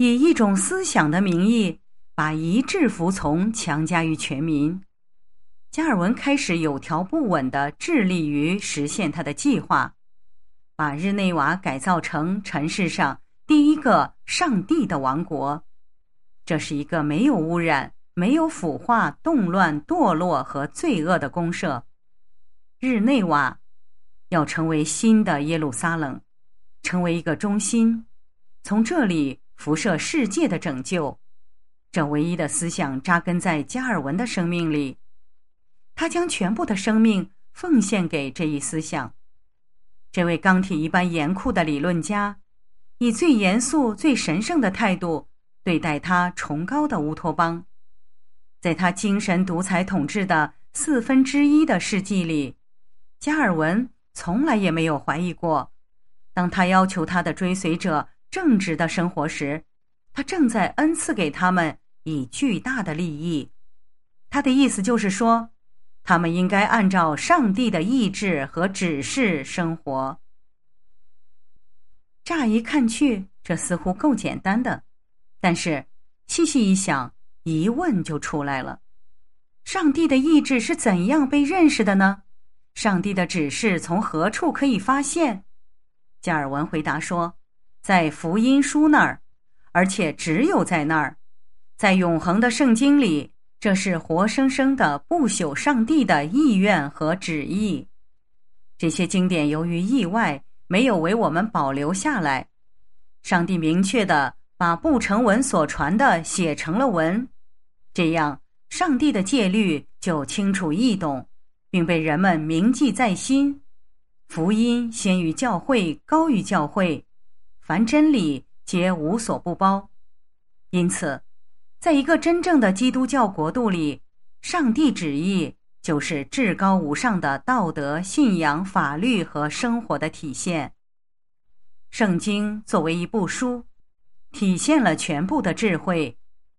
以一种思想的名义，把一致服从强加于全民。加尔文开始有条不紊的致力于实现他的计划，把日内瓦改造成尘世上第一个上帝的王国。这是一个没有污染、没有腐化、动乱、堕落和罪恶的公社。日内瓦要成为新的耶路撒冷，成为一个中心，从这里。辐射世界的拯救，这唯一的思想扎根在加尔文的生命里。他将全部的生命奉献给这一思想。这位钢铁一般严酷的理论家，以最严肃、最神圣的态度对待他崇高的乌托邦。在他精神独裁统治的四分之一的世纪里，加尔文从来也没有怀疑过。当他要求他的追随者。正直的生活时，他正在恩赐给他们以巨大的利益。他的意思就是说，他们应该按照上帝的意志和指示生活。乍一看去，这似乎够简单的，但是细细一想，疑问就出来了：上帝的意志是怎样被认识的呢？上帝的指示从何处可以发现？加尔文回答说。在福音书那儿，而且只有在那儿，在永恒的圣经里，这是活生生的不朽上帝的意愿和旨意。这些经典由于意外没有为我们保留下来，上帝明确的把不成文所传的写成了文，这样上帝的戒律就清楚易懂，并被人们铭记在心。福音先于教会，高于教会。凡真理，皆无所不包。因此，在一个真正的基督教国度里，上帝旨意就是至高无上的道德、信仰、法律和生活的体现。圣经作为一部书，体现了全部的智慧、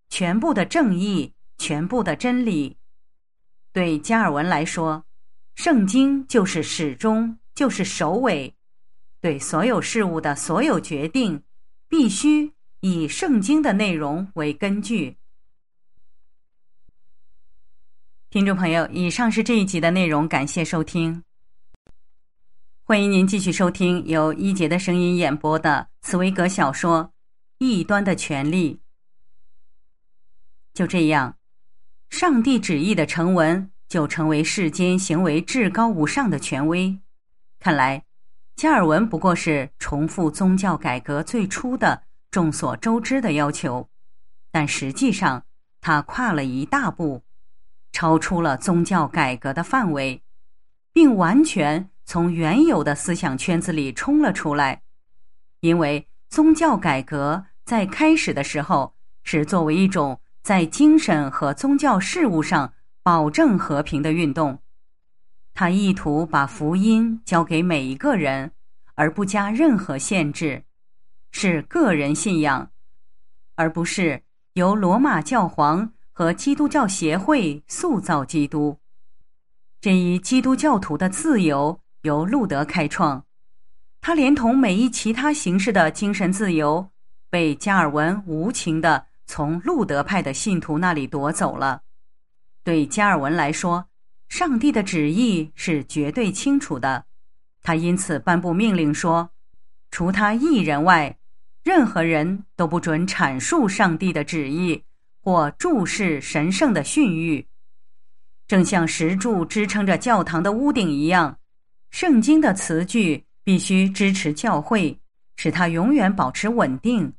全部的正义、全部的真理。对加尔文来说，圣经就是始终，就是首尾。对所有事物的所有决定，必须以圣经的内容为根据。听众朋友，以上是这一集的内容，感谢收听。欢迎您继续收听由一杰的声音演播的茨威格小说《异端的权利》。就这样，上帝旨意的成文就成为世间行为至高无上的权威。看来。加尔文不过是重复宗教改革最初的众所周知的要求，但实际上他跨了一大步，超出了宗教改革的范围，并完全从原有的思想圈子里冲了出来。因为宗教改革在开始的时候是作为一种在精神和宗教事务上保证和平的运动。他意图把福音交给每一个人，而不加任何限制，是个人信仰，而不是由罗马教皇和基督教协会塑造基督。这一基督教徒的自由由路德开创，他连同每一其他形式的精神自由，被加尔文无情地从路德派的信徒那里夺走了。对加尔文来说。上帝的旨意是绝对清楚的，他因此颁布命令说：“除他一人外，任何人都不准阐述上帝的旨意或注视神圣的训谕。”正像石柱支撑着教堂的屋顶一样，圣经的词句必须支持教会，使它永远保持稳定。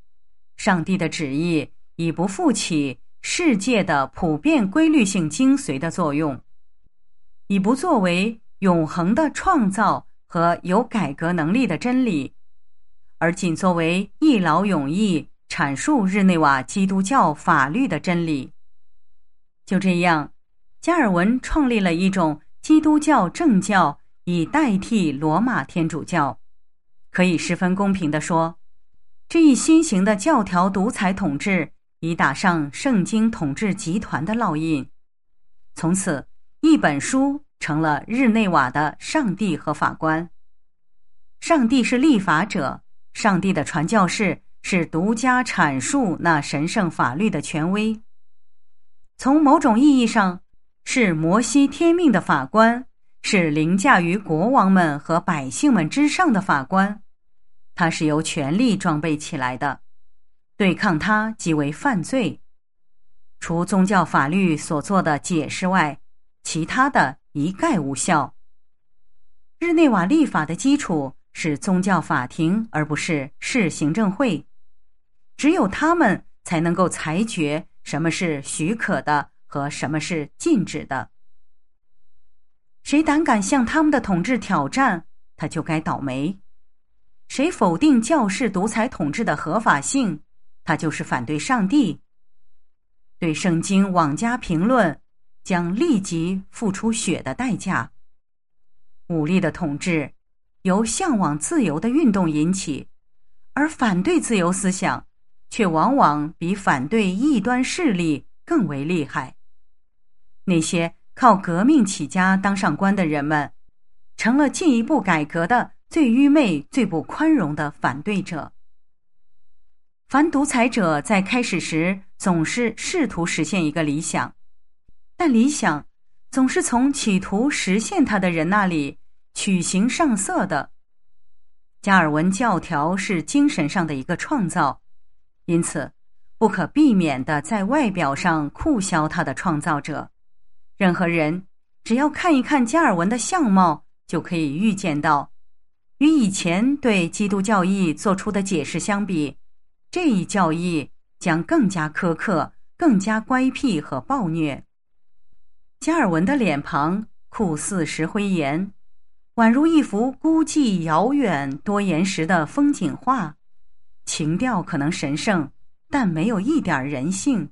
上帝的旨意已不负起世界的普遍规律性精髓的作用。以不作为永恒的创造和有改革能力的真理，而仅作为一劳永逸阐述日内瓦基督教法律的真理。就这样，加尔文创立了一种基督教政教，以代替罗马天主教。可以十分公平的说，这一新型的教条独裁统治已打上圣经统治集团的烙印。从此。一本书成了日内瓦的上帝和法官。上帝是立法者，上帝的传教士是独家阐述那神圣法律的权威。从某种意义上，是摩西天命的法官，是凌驾于国王们和百姓们之上的法官。他是由权力装备起来的，对抗他即为犯罪。除宗教法律所做的解释外，其他的一概无效。日内瓦立法的基础是宗教法庭，而不是市行政会。只有他们才能够裁决什么是许可的和什么是禁止的。谁胆敢向他们的统治挑战，他就该倒霉；谁否定教士独裁统治的合法性，他就是反对上帝，对圣经妄加评论。将立即付出血的代价。武力的统治，由向往自由的运动引起，而反对自由思想，却往往比反对异端势力更为厉害。那些靠革命起家、当上官的人们，成了进一步改革的最愚昧、最不宽容的反对者。凡独裁者在开始时，总是试图实现一个理想。但理想总是从企图实现它的人那里取形上色的。加尔文教条是精神上的一个创造，因此不可避免的在外表上酷肖他的创造者。任何人只要看一看加尔文的相貌，就可以预见到，与以前对基督教义做出的解释相比，这一教义将更加苛刻、更加乖僻和暴虐。加尔文的脸庞酷似石灰岩，宛如一幅孤寂、遥远、多岩石的风景画，情调可能神圣，但没有一点人性。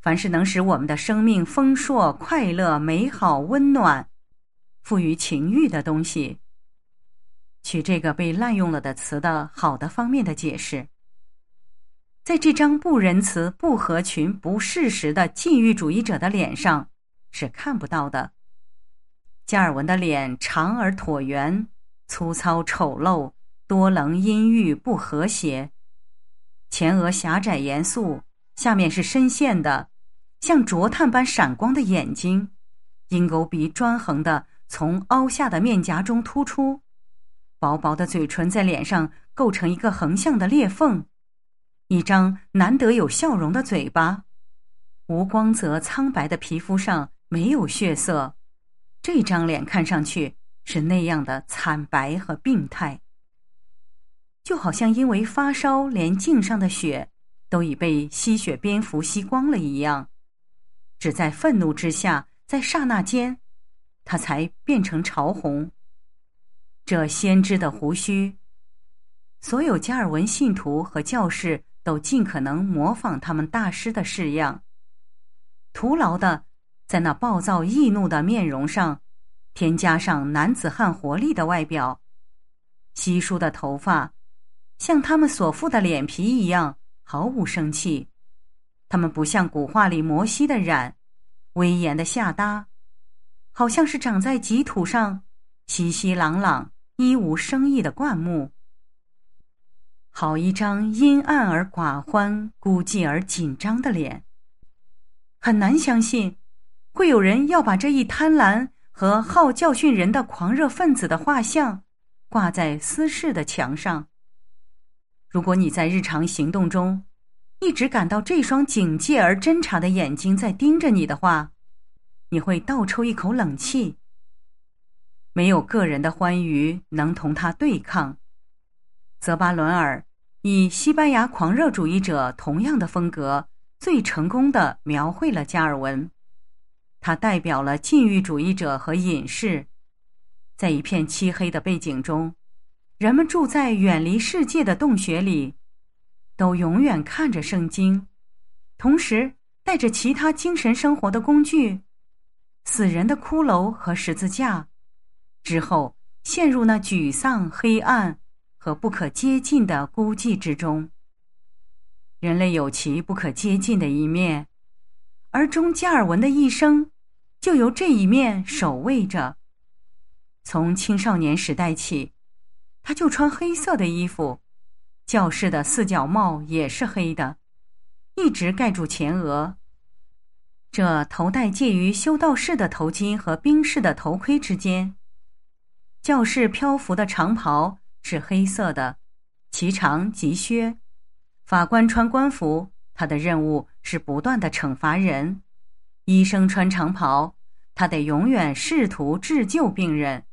凡是能使我们的生命丰硕、快乐、美好、温暖，富于情欲的东西，取这个被滥用了的词的好的方面的解释，在这张不仁慈、不合群、不适时的禁欲主义者的脸上。是看不到的。加尔文的脸长而椭圆，粗糙丑陋，多棱阴郁不和谐。前额狭窄严肃，下面是深陷的、像灼炭般闪光的眼睛。鹰钩鼻专横的从凹下的面颊中突出，薄薄的嘴唇在脸上构成一个横向的裂缝。一张难得有笑容的嘴巴，无光泽苍白的皮肤上。没有血色，这张脸看上去是那样的惨白和病态，就好像因为发烧，连颈上的血都已被吸血蝙蝠吸光了一样。只在愤怒之下，在刹那间，他才变成潮红。这先知的胡须，所有加尔文信徒和教士都尽可能模仿他们大师的式样，徒劳的。在那暴躁易怒的面容上，添加上男子汉活力的外表，稀疏的头发，像他们所附的脸皮一样毫无生气。他们不像古画里摩西的染，威严的下搭，好像是长在瘠土上、稀稀朗朗、一无生意的灌木。好一张阴暗而寡欢、孤寂而紧张的脸，很难相信。会有人要把这一贪婪和好教训人的狂热分子的画像挂在私氏的墙上。如果你在日常行动中一直感到这双警戒而侦察的眼睛在盯着你的话，你会倒抽一口冷气。没有个人的欢愉能同他对抗。泽巴伦尔以西班牙狂热主义者同样的风格，最成功的描绘了加尔文。他代表了禁欲主义者和隐士，在一片漆黑的背景中，人们住在远离世界的洞穴里，都永远看着圣经，同时带着其他精神生活的工具，死人的骷髅和十字架，之后陷入那沮丧、黑暗和不可接近的孤寂之中。人类有其不可接近的一面，而中加尔文的一生。就由这一面守卫着。从青少年时代起，他就穿黑色的衣服，教室的四角帽也是黑的，一直盖住前额。这头戴介于修道士的头巾和兵士的头盔之间。教室漂浮的长袍是黑色的，其长及靴。法官穿官服，他的任务是不断的惩罚人。医生穿长袍。他得永远试图治救病人。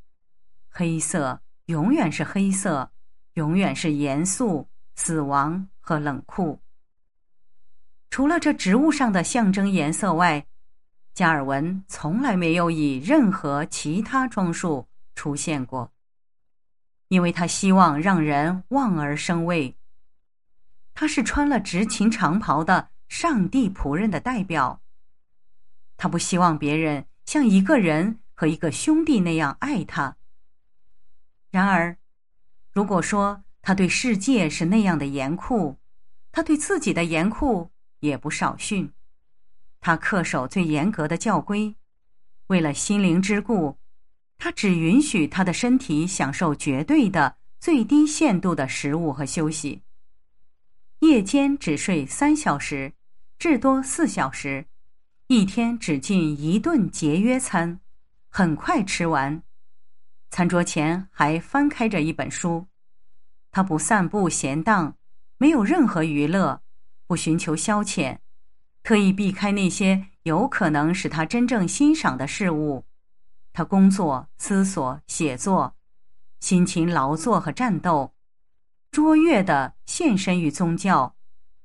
黑色永远是黑色，永远是严肃、死亡和冷酷。除了这植物上的象征颜色外，加尔文从来没有以任何其他装束出现过，因为他希望让人望而生畏。他是穿了执勤长袍的上帝仆人的代表。他不希望别人。像一个人和一个兄弟那样爱他。然而，如果说他对世界是那样的严酷，他对自己的严酷也不少训。他恪守最严格的教规，为了心灵之故，他只允许他的身体享受绝对的最低限度的食物和休息。夜间只睡三小时，至多四小时。一天只进一顿节约餐，很快吃完。餐桌前还翻开着一本书。他不散步闲荡，没有任何娱乐，不寻求消遣，特意避开那些有可能使他真正欣赏的事物。他工作、思索、写作，辛勤劳作和战斗，卓越的献身于宗教，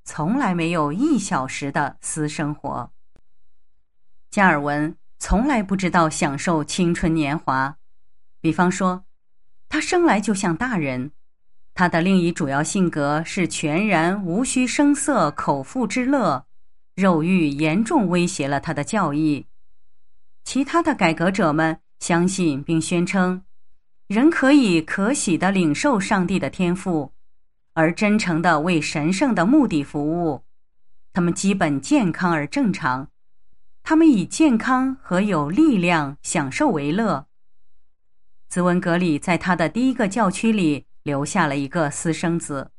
从来没有一小时的私生活。加尔文从来不知道享受青春年华，比方说，他生来就像大人。他的另一主要性格是全然无需声色口腹之乐，肉欲严重威胁了他的教义。其他的改革者们相信并宣称，人可以可喜的领受上帝的天赋，而真诚的为神圣的目的服务。他们基本健康而正常。他们以健康和有力量享受为乐。茨文格里在他的第一个教区里留下了一个私生子。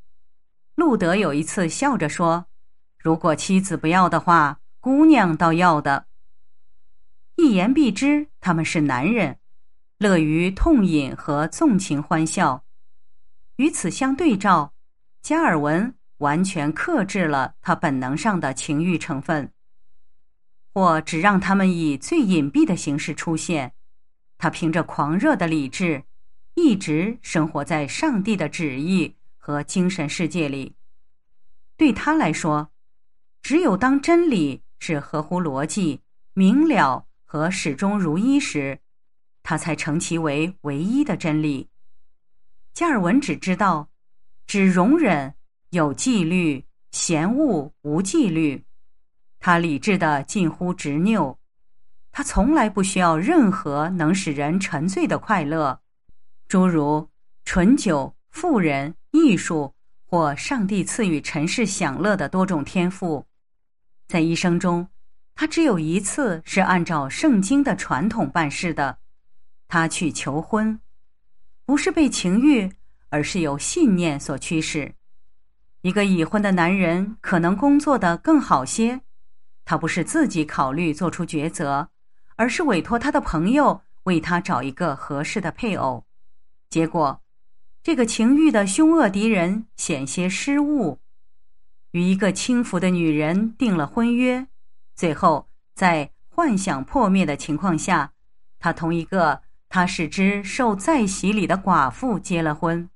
路德有一次笑着说：“如果妻子不要的话，姑娘倒要的。”一言蔽之，他们是男人，乐于痛饮和纵情欢笑。与此相对照，加尔文完全克制了他本能上的情欲成分。或只让他们以最隐蔽的形式出现。他凭着狂热的理智，一直生活在上帝的旨意和精神世界里。对他来说，只有当真理是合乎逻辑、明了和始终如一时，他才称其为唯一的真理。加尔文只知道，只容忍有纪律嫌恶无纪律。他理智的近乎执拗，他从来不需要任何能使人沉醉的快乐，诸如醇酒、富人、艺术或上帝赐予尘世享乐的多种天赋。在一生中，他只有一次是按照圣经的传统办事的，他去求婚，不是被情欲，而是由信念所驱使。一个已婚的男人可能工作的更好些。他不是自己考虑做出抉择，而是委托他的朋友为他找一个合适的配偶。结果，这个情欲的凶恶敌人险些失误，与一个轻浮的女人订了婚约。最后，在幻想破灭的情况下，他同一个他是只受再洗礼的寡妇结了婚。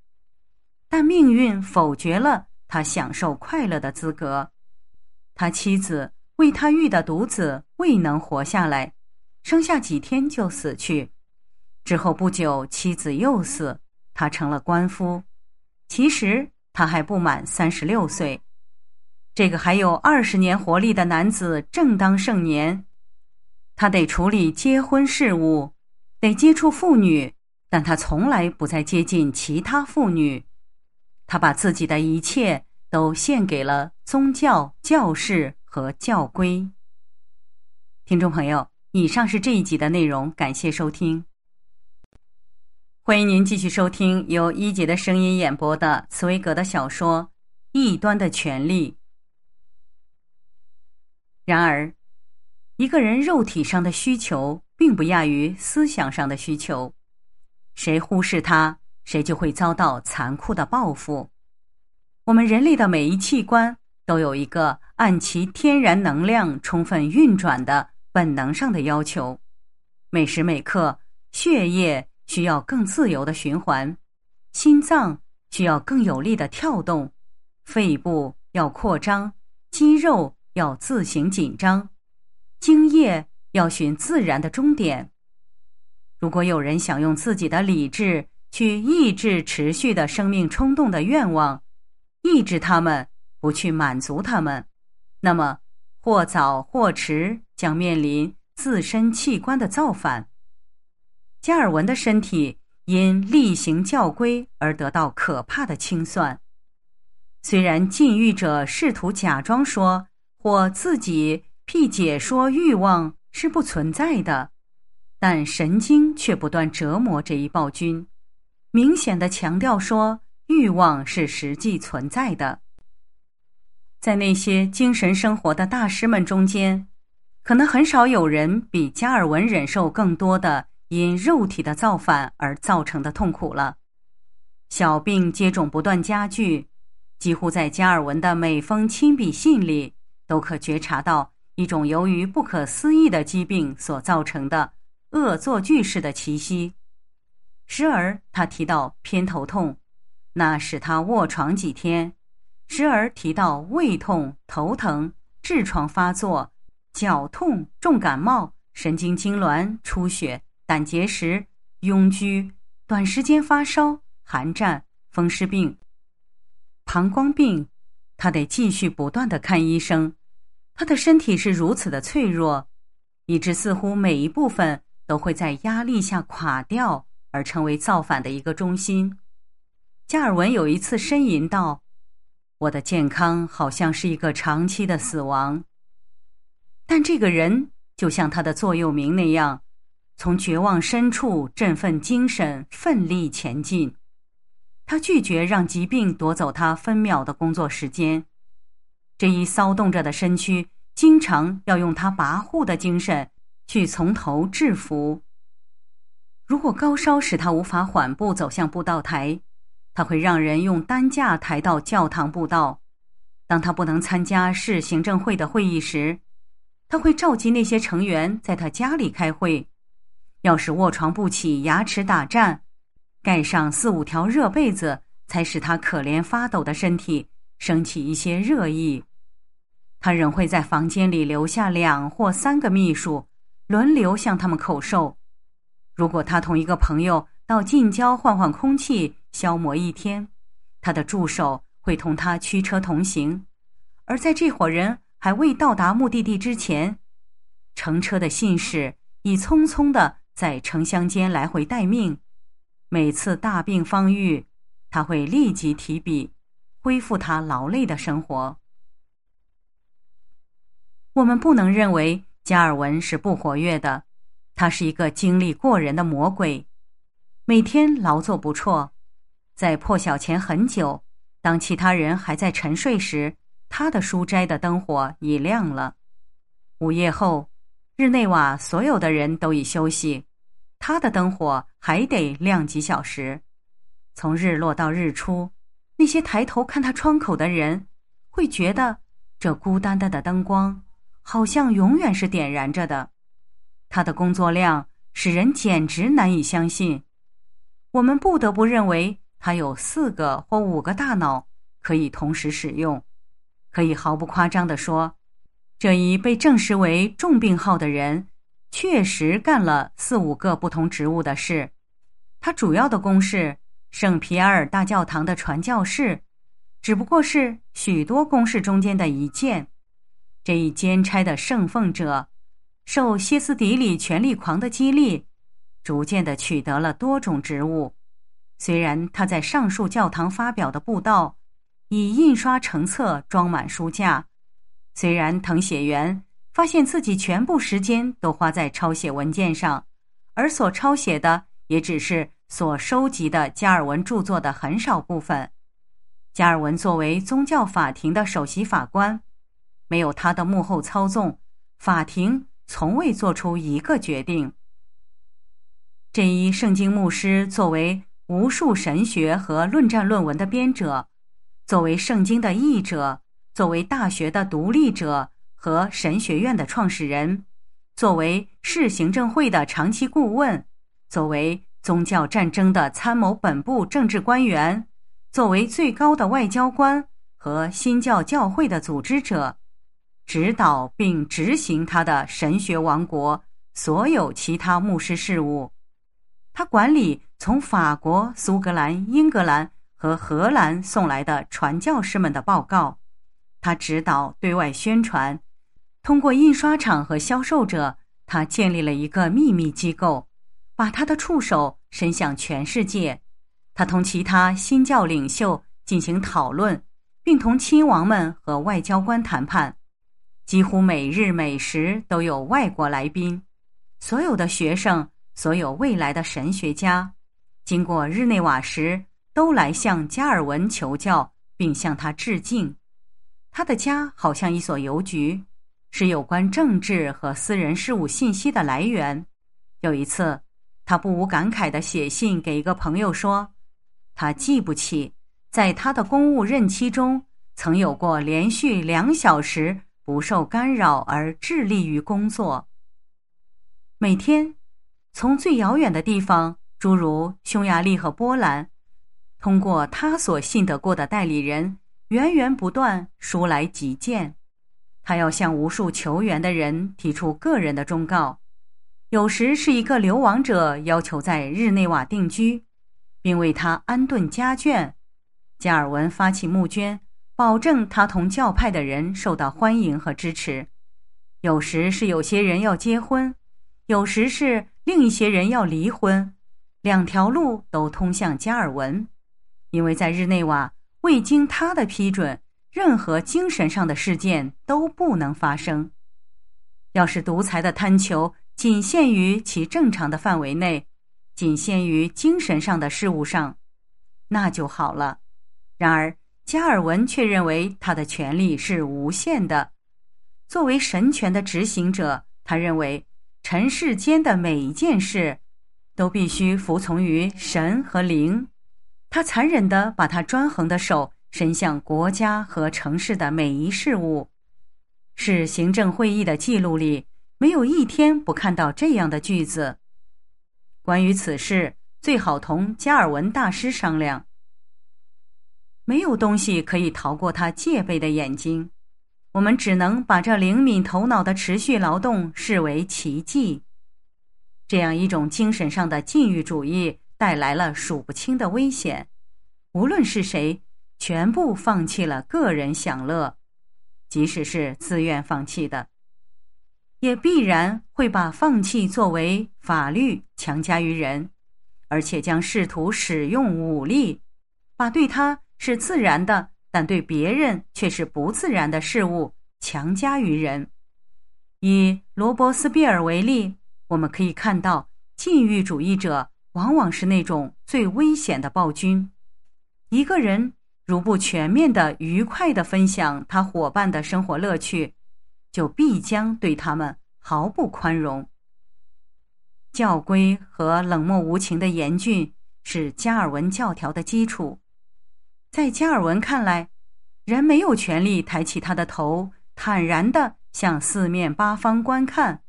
但命运否决了他享受快乐的资格，他妻子。为他育的独子未能活下来，生下几天就死去。之后不久，妻子又死，他成了官夫。其实他还不满三十六岁，这个还有二十年活力的男子正当盛年。他得处理结婚事务，得接触妇女，但他从来不再接近其他妇女。他把自己的一切都献给了宗教教士。和教规，听众朋友，以上是这一集的内容，感谢收听。欢迎您继续收听由一姐的声音演播的茨威格的小说《异端的权利》。然而，一个人肉体上的需求并不亚于思想上的需求，谁忽视它，谁就会遭到残酷的报复。我们人类的每一器官。都有一个按其天然能量充分运转的本能上的要求，每时每刻，血液需要更自由的循环，心脏需要更有力的跳动，肺部要扩张，肌肉要自行紧张，精液要寻自然的终点。如果有人想用自己的理智去抑制持续的生命冲动的愿望，抑制他们。不去满足他们，那么或早或迟将面临自身器官的造反。加尔文的身体因例行教规而得到可怕的清算。虽然禁欲者试图假装说或自己辟解说欲望是不存在的，但神经却不断折磨这一暴君，明显的强调说欲望是实际存在的。在那些精神生活的大师们中间，可能很少有人比加尔文忍受更多的因肉体的造反而造成的痛苦了。小病接踵不断加剧，几乎在加尔文的每封亲笔信里都可觉察到一种由于不可思议的疾病所造成的恶作剧式的气息。时而他提到偏头痛，那使他卧床几天。时而提到胃痛、头疼、痔疮发作、脚痛、重感冒、神经痉挛、出血、胆结石、痈疽、短时间发烧、寒战、风湿病、膀胱病，他得继续不断的看医生。他的身体是如此的脆弱，以致似乎每一部分都会在压力下垮掉，而成为造反的一个中心。加尔文有一次呻吟道。我的健康好像是一个长期的死亡，但这个人就像他的座右铭那样，从绝望深处振奋精神，奋力前进。他拒绝让疾病夺走他分秒的工作时间，这一骚动着的身躯经常要用他跋扈的精神去从头制服。如果高烧使他无法缓步走向布道台。他会让人用担架抬到教堂布道。当他不能参加市行政会的会议时，他会召集那些成员在他家里开会。要是卧床不起、牙齿打颤，盖上四五条热被子，才使他可怜发抖的身体升起一些热意。他仍会在房间里留下两或三个秘书，轮流向他们口授。如果他同一个朋友到近郊换换空气，消磨一天，他的助手会同他驱车同行；而在这伙人还未到达目的地之前，乘车的信使已匆匆的在城乡间来回待命。每次大病方愈，他会立即提笔，恢复他劳累的生活。我们不能认为加尔文是不活跃的，他是一个精力过人的魔鬼，每天劳作不辍。在破晓前很久，当其他人还在沉睡时，他的书斋的灯火已亮了。午夜后，日内瓦所有的人都已休息，他的灯火还得亮几小时，从日落到日出，那些抬头看他窗口的人，会觉得这孤单单的灯光好像永远是点燃着的。他的工作量使人简直难以相信，我们不得不认为。他有四个或五个大脑可以同时使用，可以毫不夸张地说，这一被证实为重病号的人，确实干了四五个不同职务的事。他主要的公事——圣皮埃尔大教堂的传教士，只不过是许多公事中间的一件。这一兼差的圣奉者，受歇斯底里权力狂的激励，逐渐的取得了多种职务。虽然他在上述教堂发表的布道，以印刷成册，装满书架；虽然誊写员发现自己全部时间都花在抄写文件上，而所抄写的也只是所收集的加尔文著作的很少部分。加尔文作为宗教法庭的首席法官，没有他的幕后操纵，法庭从未做出一个决定。这一圣经牧师作为。无数神学和论战论文的编者，作为圣经的译者，作为大学的独立者和神学院的创始人，作为市行政会的长期顾问，作为宗教战争的参谋本部政治官员，作为最高的外交官和新教教会的组织者，指导并执行他的神学王国所有其他牧师事务，他管理。从法国、苏格兰、英格兰和荷兰送来的传教士们的报告，他指导对外宣传，通过印刷厂和销售者，他建立了一个秘密机构，把他的触手伸向全世界。他同其他新教领袖进行讨论，并同亲王们和外交官谈判。几乎每日每时都有外国来宾。所有的学生，所有未来的神学家。经过日内瓦时，都来向加尔文求教，并向他致敬。他的家好像一所邮局，是有关政治和私人事务信息的来源。有一次，他不无感慨地写信给一个朋友说：“他记不起，在他的公务任期中，曾有过连续两小时不受干扰而致力于工作。每天，从最遥远的地方。”诸如匈牙利和波兰，通过他所信得过的代理人源源不断书来急见。他要向无数求援的人提出个人的忠告。有时是一个流亡者要求在日内瓦定居，并为他安顿家眷，加尔文发起募捐，保证他同教派的人受到欢迎和支持。有时是有些人要结婚，有时是另一些人要离婚。两条路都通向加尔文，因为在日内瓦未经他的批准，任何精神上的事件都不能发生。要是独裁的贪求仅限于其正常的范围内，仅限于精神上的事物上，那就好了。然而，加尔文却认为他的权力是无限的。作为神权的执行者，他认为尘世间的每一件事。都必须服从于神和灵，他残忍地把他专横的手伸向国家和城市的每一事物，是行政会议的记录里没有一天不看到这样的句子。关于此事，最好同加尔文大师商量。没有东西可以逃过他戒备的眼睛，我们只能把这灵敏头脑的持续劳动视为奇迹。这样一种精神上的禁欲主义带来了数不清的危险。无论是谁，全部放弃了个人享乐，即使是自愿放弃的，也必然会把放弃作为法律强加于人，而且将试图使用武力，把对他是自然的，但对别人却是不自然的事物强加于人。以罗伯斯庇尔为例。我们可以看到，禁欲主义者往往是那种最危险的暴君。一个人如不全面的、愉快的分享他伙伴的生活乐趣，就必将对他们毫不宽容。教规和冷漠无情的严峻是加尔文教条的基础。在加尔文看来，人没有权利抬起他的头，坦然的向四面八方观看。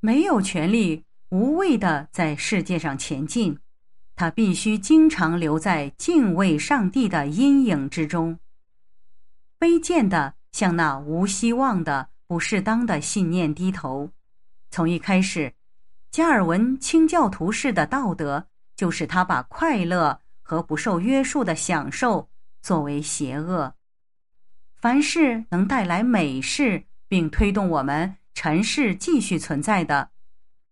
没有权利无谓的在世界上前进，他必须经常留在敬畏上帝的阴影之中，卑贱的向那无希望的、不适当的信念低头。从一开始，加尔文清教徒式的道德就是他把快乐和不受约束的享受作为邪恶。凡是能带来美事并推动我们。尘世继续存在的，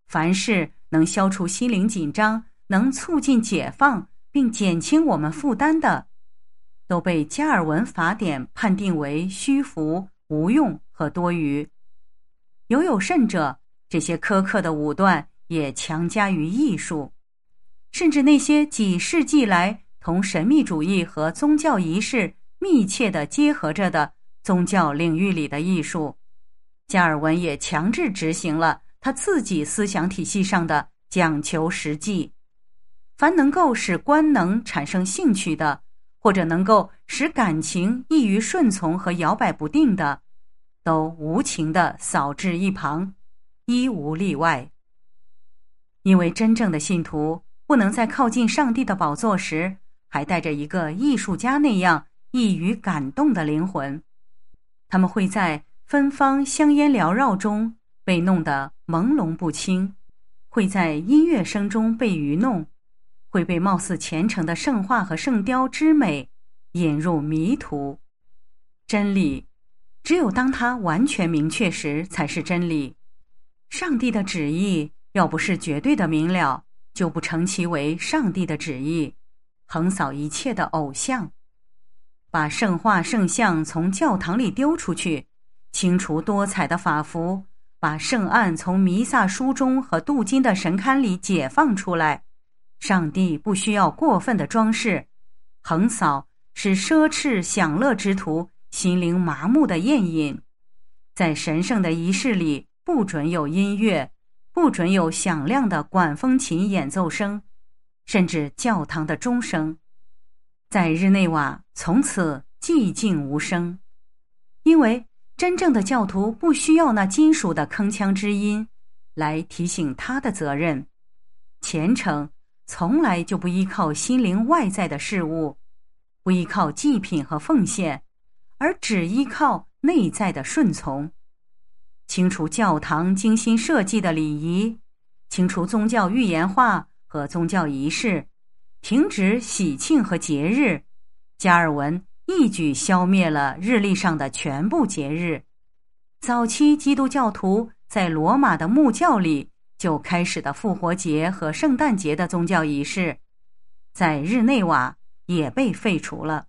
凡是能消除心灵紧张、能促进解放并减轻我们负担的，都被加尔文法典判定为虚浮、无用和多余。尤有甚者，这些苛刻的武断也强加于艺术，甚至那些几世纪来同神秘主义和宗教仪式密切的结合着的宗教领域里的艺术。加尔文也强制执行了他自己思想体系上的讲求实际，凡能够使官能产生兴趣的，或者能够使感情易于顺从和摇摆不定的，都无情的扫至一旁，一无例外。因为真正的信徒不能在靠近上帝的宝座时还带着一个艺术家那样易于感动的灵魂，他们会在。芬芳香烟缭绕中被弄得朦胧不清，会在音乐声中被愚弄，会被貌似虔诚的圣画和圣雕之美引入迷途。真理，只有当它完全明确时才是真理。上帝的旨意，要不是绝对的明了，就不成其为上帝的旨意。横扫一切的偶像，把圣画圣像从教堂里丢出去。清除多彩的法服，把圣案从弥撒书中和镀金的神龛里解放出来。上帝不需要过分的装饰，横扫是奢侈享乐之徒心灵麻木的宴饮。在神圣的仪式里，不准有音乐，不准有响亮的管风琴演奏声，甚至教堂的钟声。在日内瓦，从此寂静无声，因为。真正的教徒不需要那金属的铿锵之音，来提醒他的责任。虔诚从来就不依靠心灵外在的事物，不依靠祭品和奉献，而只依靠内在的顺从。清除教堂精心设计的礼仪，清除宗教预言化和宗教仪式，停止喜庆和节日，加尔文。一举消灭了日历上的全部节日。早期基督教徒在罗马的木教里就开始的复活节和圣诞节的宗教仪式，在日内瓦也被废除了。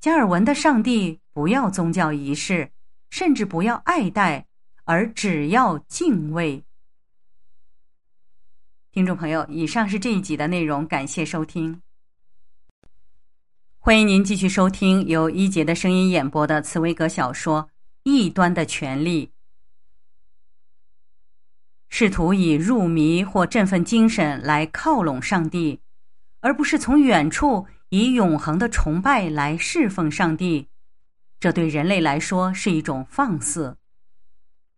加尔文的上帝不要宗教仪式，甚至不要爱戴，而只要敬畏。听众朋友，以上是这一集的内容，感谢收听。欢迎您继续收听由一杰的声音演播的茨威格小说《异端的权利》。试图以入迷或振奋精神来靠拢上帝，而不是从远处以永恒的崇拜来侍奉上帝，这对人类来说是一种放肆。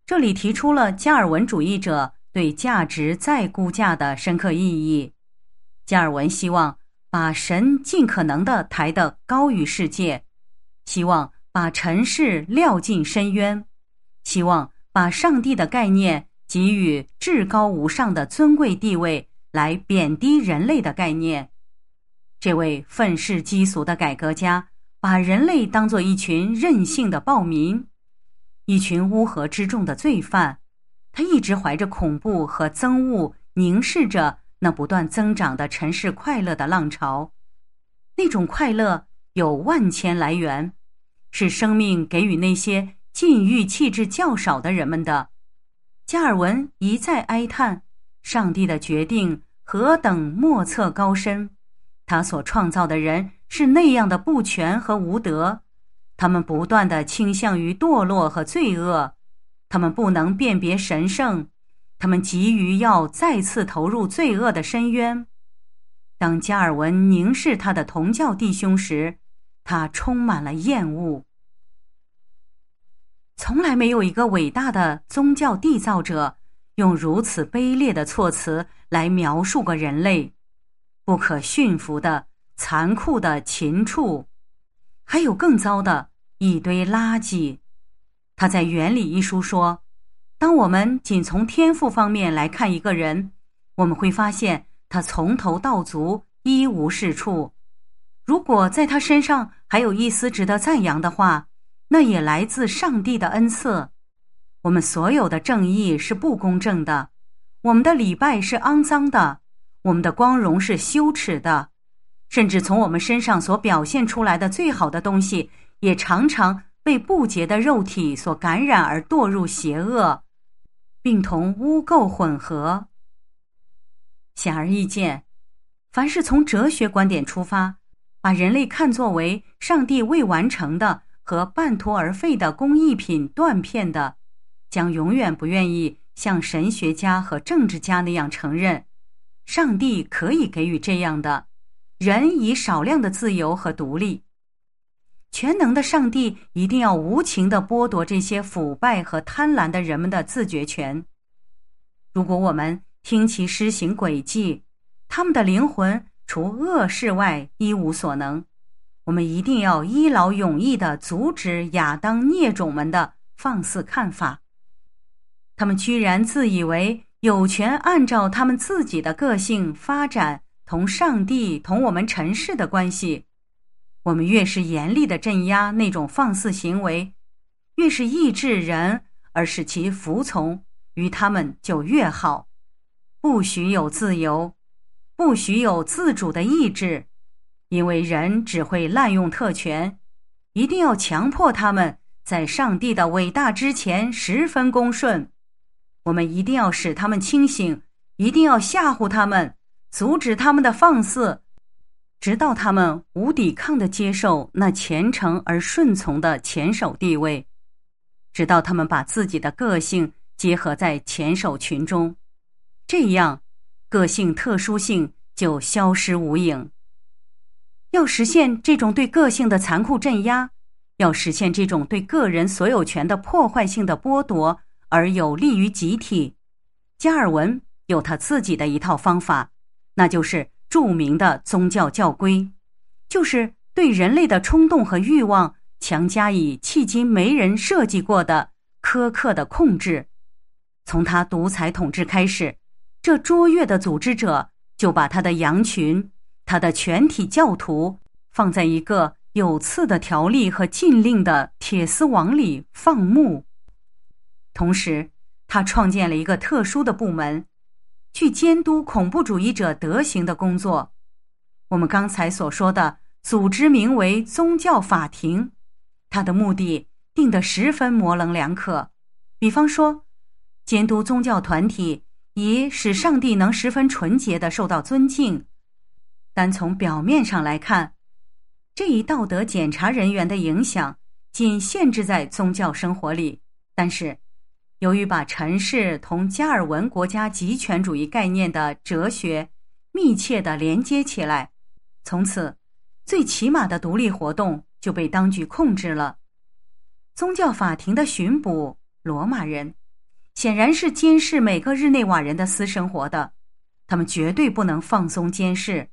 这里提出了加尔文主义者对价值再估价的深刻意义。加尔文希望。把神尽可能的抬得高于世界，希望把尘世撂进深渊，希望把上帝的概念给予至高无上的尊贵地位，来贬低人类的概念。这位愤世嫉俗的改革家，把人类当作一群任性的暴民，一群乌合之众的罪犯。他一直怀着恐怖和憎恶凝视着。那不断增长的尘世快乐的浪潮，那种快乐有万千来源，是生命给予那些禁欲气质较少的人们的。加尔文一再哀叹，上帝的决定何等莫测高深！他所创造的人是那样的不全和无德，他们不断的倾向于堕落和罪恶，他们不能辨别神圣。他们急于要再次投入罪恶的深渊。当加尔文凝视他的同教弟兄时，他充满了厌恶。从来没有一个伟大的宗教缔造者用如此卑劣的措辞来描述过人类——不可驯服的、残酷的禽畜，还有更糟的一堆垃圾。他在《原理》一书说。当我们仅从天赋方面来看一个人，我们会发现他从头到足一无是处。如果在他身上还有一丝值得赞扬的话，那也来自上帝的恩赐。我们所有的正义是不公正的，我们的礼拜是肮脏的，我们的光荣是羞耻的。甚至从我们身上所表现出来的最好的东西，也常常被不洁的肉体所感染而堕入邪恶。并同污垢混合。显而易见，凡是从哲学观点出发，把人类看作为上帝未完成的和半途而废的工艺品断片的，将永远不愿意像神学家和政治家那样承认，上帝可以给予这样的人以少量的自由和独立。全能的上帝一定要无情的剥夺这些腐败和贪婪的人们的自觉权。如果我们听其施行诡计，他们的灵魂除恶事外一无所能。我们一定要一劳永逸的阻止亚当孽种们的放肆看法。他们居然自以为有权按照他们自己的个性发展同上帝同我们尘世的关系。我们越是严厉的镇压那种放肆行为，越是抑制人而使其服从于他们，就越好。不许有自由，不许有自主的意志，因为人只会滥用特权。一定要强迫他们在上帝的伟大之前十分恭顺。我们一定要使他们清醒，一定要吓唬他们，阻止他们的放肆。直到他们无抵抗的接受那虔诚而顺从的前手地位，直到他们把自己的个性结合在前手群中，这样，个性特殊性就消失无影。要实现这种对个性的残酷镇压，要实现这种对个人所有权的破坏性的剥夺而有利于集体，加尔文有他自己的一套方法，那就是。著名的宗教教规，就是对人类的冲动和欲望强加以迄今没人设计过的苛刻的控制。从他独裁统治开始，这卓越的组织者就把他的羊群、他的全体教徒放在一个有刺的条例和禁令的铁丝网里放牧，同时他创建了一个特殊的部门。去监督恐怖主义者德行的工作，我们刚才所说的组织名为宗教法庭，它的目的定得十分模棱两可。比方说，监督宗教团体，以使上帝能十分纯洁的受到尊敬。单从表面上来看，这一道德检查人员的影响仅限制在宗教生活里，但是。由于把陈氏同加尔文国家集权主义概念的哲学密切的连接起来，从此，最起码的独立活动就被当局控制了。宗教法庭的巡捕罗马人显然是监视每个日内瓦人的私生活的，他们绝对不能放松监视，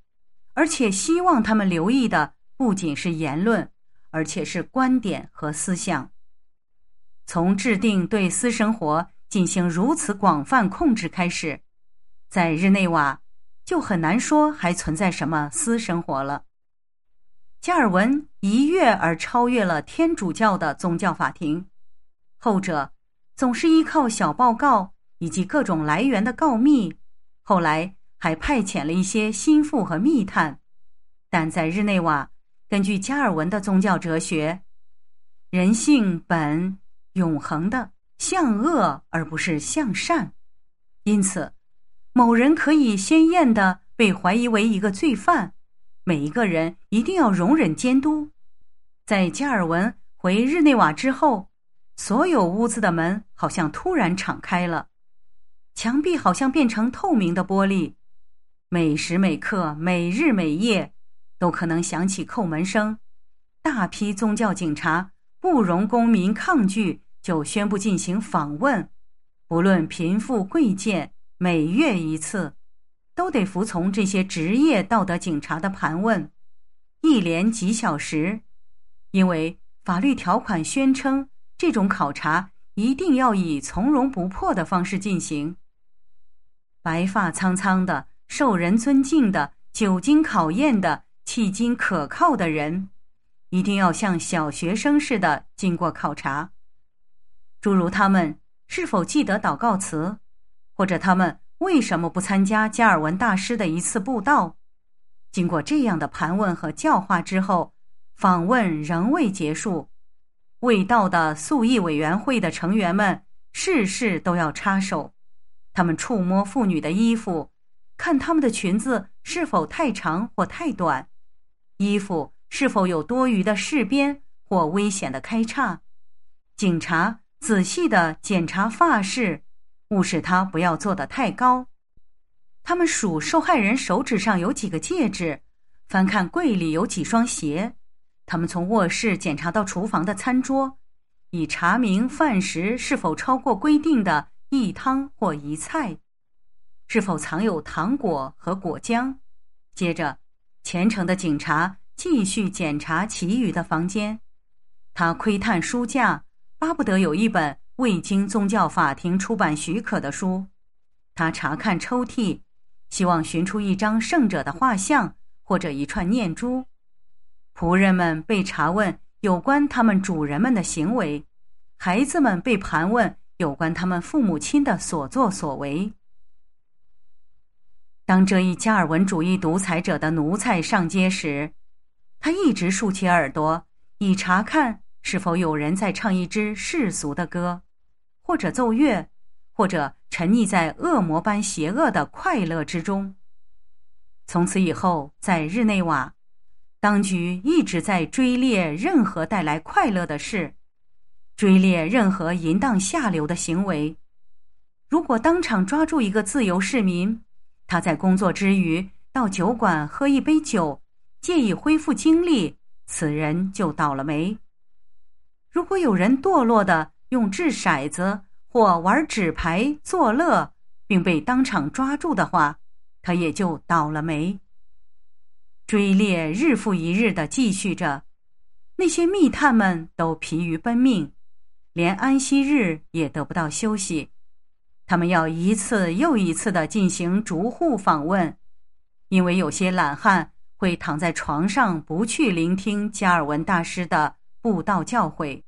而且希望他们留意的不仅是言论，而且是观点和思想。从制定对私生活进行如此广泛控制开始，在日内瓦就很难说还存在什么私生活了。加尔文一跃而超越了天主教的宗教法庭，后者总是依靠小报告以及各种来源的告密，后来还派遣了一些心腹和密探。但在日内瓦，根据加尔文的宗教哲学，人性本。永恒的向恶，而不是向善。因此，某人可以鲜艳的被怀疑为一个罪犯。每一个人一定要容忍监督。在加尔文回日内瓦之后，所有屋子的门好像突然敞开了，墙壁好像变成透明的玻璃，每时每刻、每日每夜，都可能响起叩门声。大批宗教警察不容公民抗拒。就宣布进行访问，不论贫富贵贱，每月一次，都得服从这些职业道德警察的盘问，一连几小时。因为法律条款宣称，这种考察一定要以从容不迫的方式进行。白发苍苍的、受人尊敬的、久经考验的、迄今可靠的人，一定要像小学生似的经过考察。诸如他们是否记得祷告词，或者他们为什么不参加加尔文大师的一次布道？经过这样的盘问和教化之后，访问仍未结束。未到的素义委员会的成员们事事都要插手，他们触摸妇女的衣服，看他们的裙子是否太长或太短，衣服是否有多余的饰边或危险的开叉，警察。仔细地检查发饰，勿使它不要做得太高。他们数受害人手指上有几个戒指，翻看柜里有几双鞋。他们从卧室检查到厨房的餐桌，以查明饭食是否超过规定的—一汤或一菜，是否藏有糖果和果浆。接着，虔诚的警察继续检查其余的房间。他窥探书架。巴不得有一本未经宗教法庭出版许可的书。他查看抽屉，希望寻出一张圣者的画像或者一串念珠。仆人们被查问有关他们主人们的行为，孩子们被盘问有关他们父母亲的所作所为。当这一加尔文主义独裁者的奴才上街时，他一直竖起耳朵以查看。是否有人在唱一支世俗的歌，或者奏乐，或者沉溺在恶魔般邪恶的快乐之中？从此以后，在日内瓦，当局一直在追猎任何带来快乐的事，追猎任何淫荡下流的行为。如果当场抓住一个自由市民，他在工作之余到酒馆喝一杯酒，借以恢复精力，此人就倒了霉。如果有人堕落的用掷骰子或玩纸牌作乐，并被当场抓住的话，他也就倒了霉。追猎日复一日的继续着，那些密探们都疲于奔命，连安息日也得不到休息。他们要一次又一次的进行逐户访问，因为有些懒汉会躺在床上不去聆听加尔文大师的。布道教诲，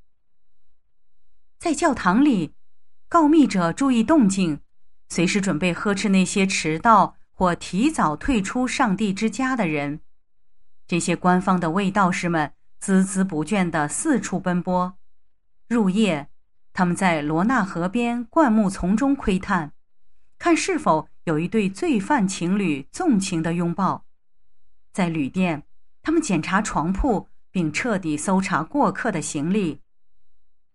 在教堂里，告密者注意动静，随时准备呵斥那些迟到或提早退出上帝之家的人。这些官方的卫道士们孜孜不倦的四处奔波。入夜，他们在罗纳河边灌木丛中窥探，看是否有一对罪犯情侣纵情的拥抱。在旅店，他们检查床铺。并彻底搜查过客的行李，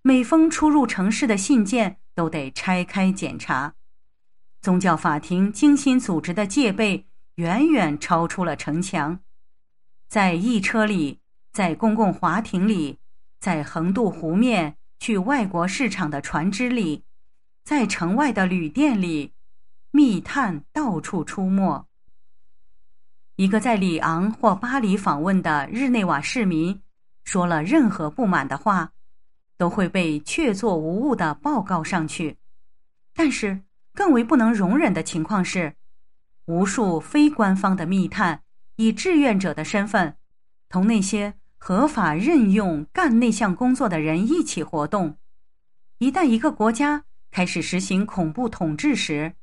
每封出入城市的信件都得拆开检查。宗教法庭精心组织的戒备远远超出了城墙，在驿车里，在公共华亭里，在横渡湖面去外国市场的船只里，在城外的旅店里，密探到处出没。一个在里昂或巴黎访问的日内瓦市民，说了任何不满的话，都会被确凿无误的报告上去。但是，更为不能容忍的情况是，无数非官方的密探以志愿者的身份，同那些合法任用干那项工作的人一起活动。一旦一个国家开始实行恐怖统治时，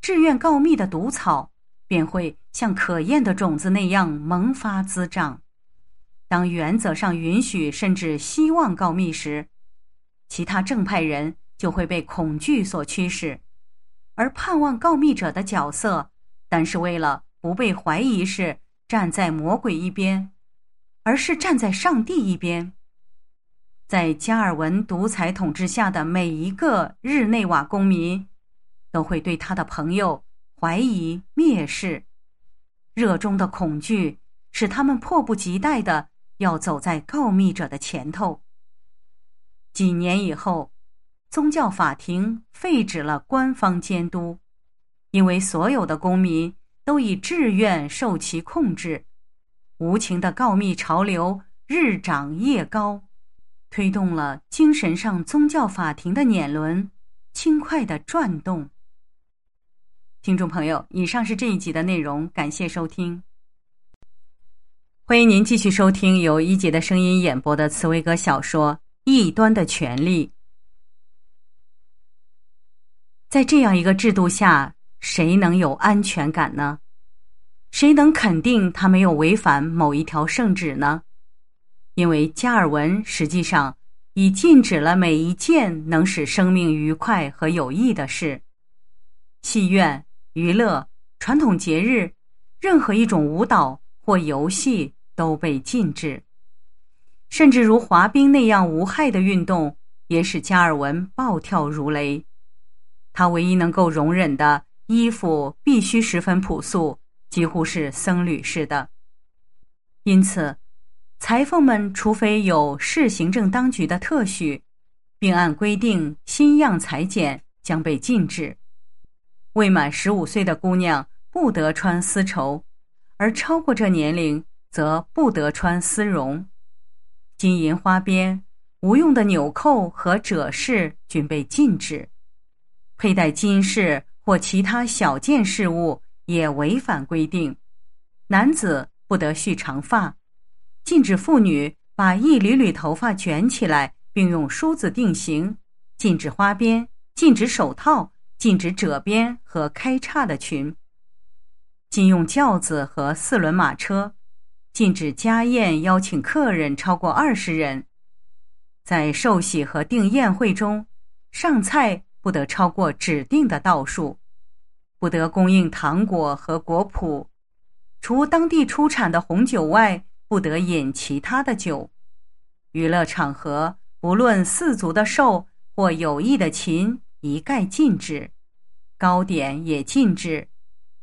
志愿告密的毒草。便会像可厌的种子那样萌发滋长。当原则上允许甚至希望告密时，其他正派人就会被恐惧所驱使，而盼望告密者的角色，但是为了不被怀疑是站在魔鬼一边，而是站在上帝一边。在加尔文独裁统治下的每一个日内瓦公民，都会对他的朋友。怀疑、蔑视、热衷的恐惧，使他们迫不及待的要走在告密者的前头。几年以后，宗教法庭废止了官方监督，因为所有的公民都以志愿受其控制。无情的告密潮流日长夜高，推动了精神上宗教法庭的碾轮轻快的转动。听众朋友，以上是这一集的内容，感谢收听。欢迎您继续收听由一姐的声音演播的茨威格小说《异端的权利》。在这样一个制度下，谁能有安全感呢？谁能肯定他没有违反某一条圣旨呢？因为加尔文实际上已禁止了每一件能使生命愉快和有益的事，戏院。娱乐、传统节日、任何一种舞蹈或游戏都被禁止，甚至如滑冰那样无害的运动也使加尔文暴跳如雷。他唯一能够容忍的衣服必须十分朴素，几乎是僧侣式的。因此，裁缝们除非有市行政当局的特许，并按规定新样裁剪，将被禁止。未满十五岁的姑娘不得穿丝绸，而超过这年龄则不得穿丝绒、金银花边、无用的纽扣和褶饰均被禁止。佩戴金饰或其他小件饰物也违反规定。男子不得蓄长发，禁止妇女把一缕缕头发卷起来并用梳子定型，禁止花边，禁止手套。禁止褶边和开叉的裙，禁用轿子和四轮马车，禁止家宴邀请客人超过二十人，在寿喜和订宴会中，上菜不得超过指定的道数，不得供应糖果和果脯，除当地出产的红酒外，不得饮其他的酒。娱乐场合，不论四足的兽或有意的禽，一概禁止。糕点也禁止。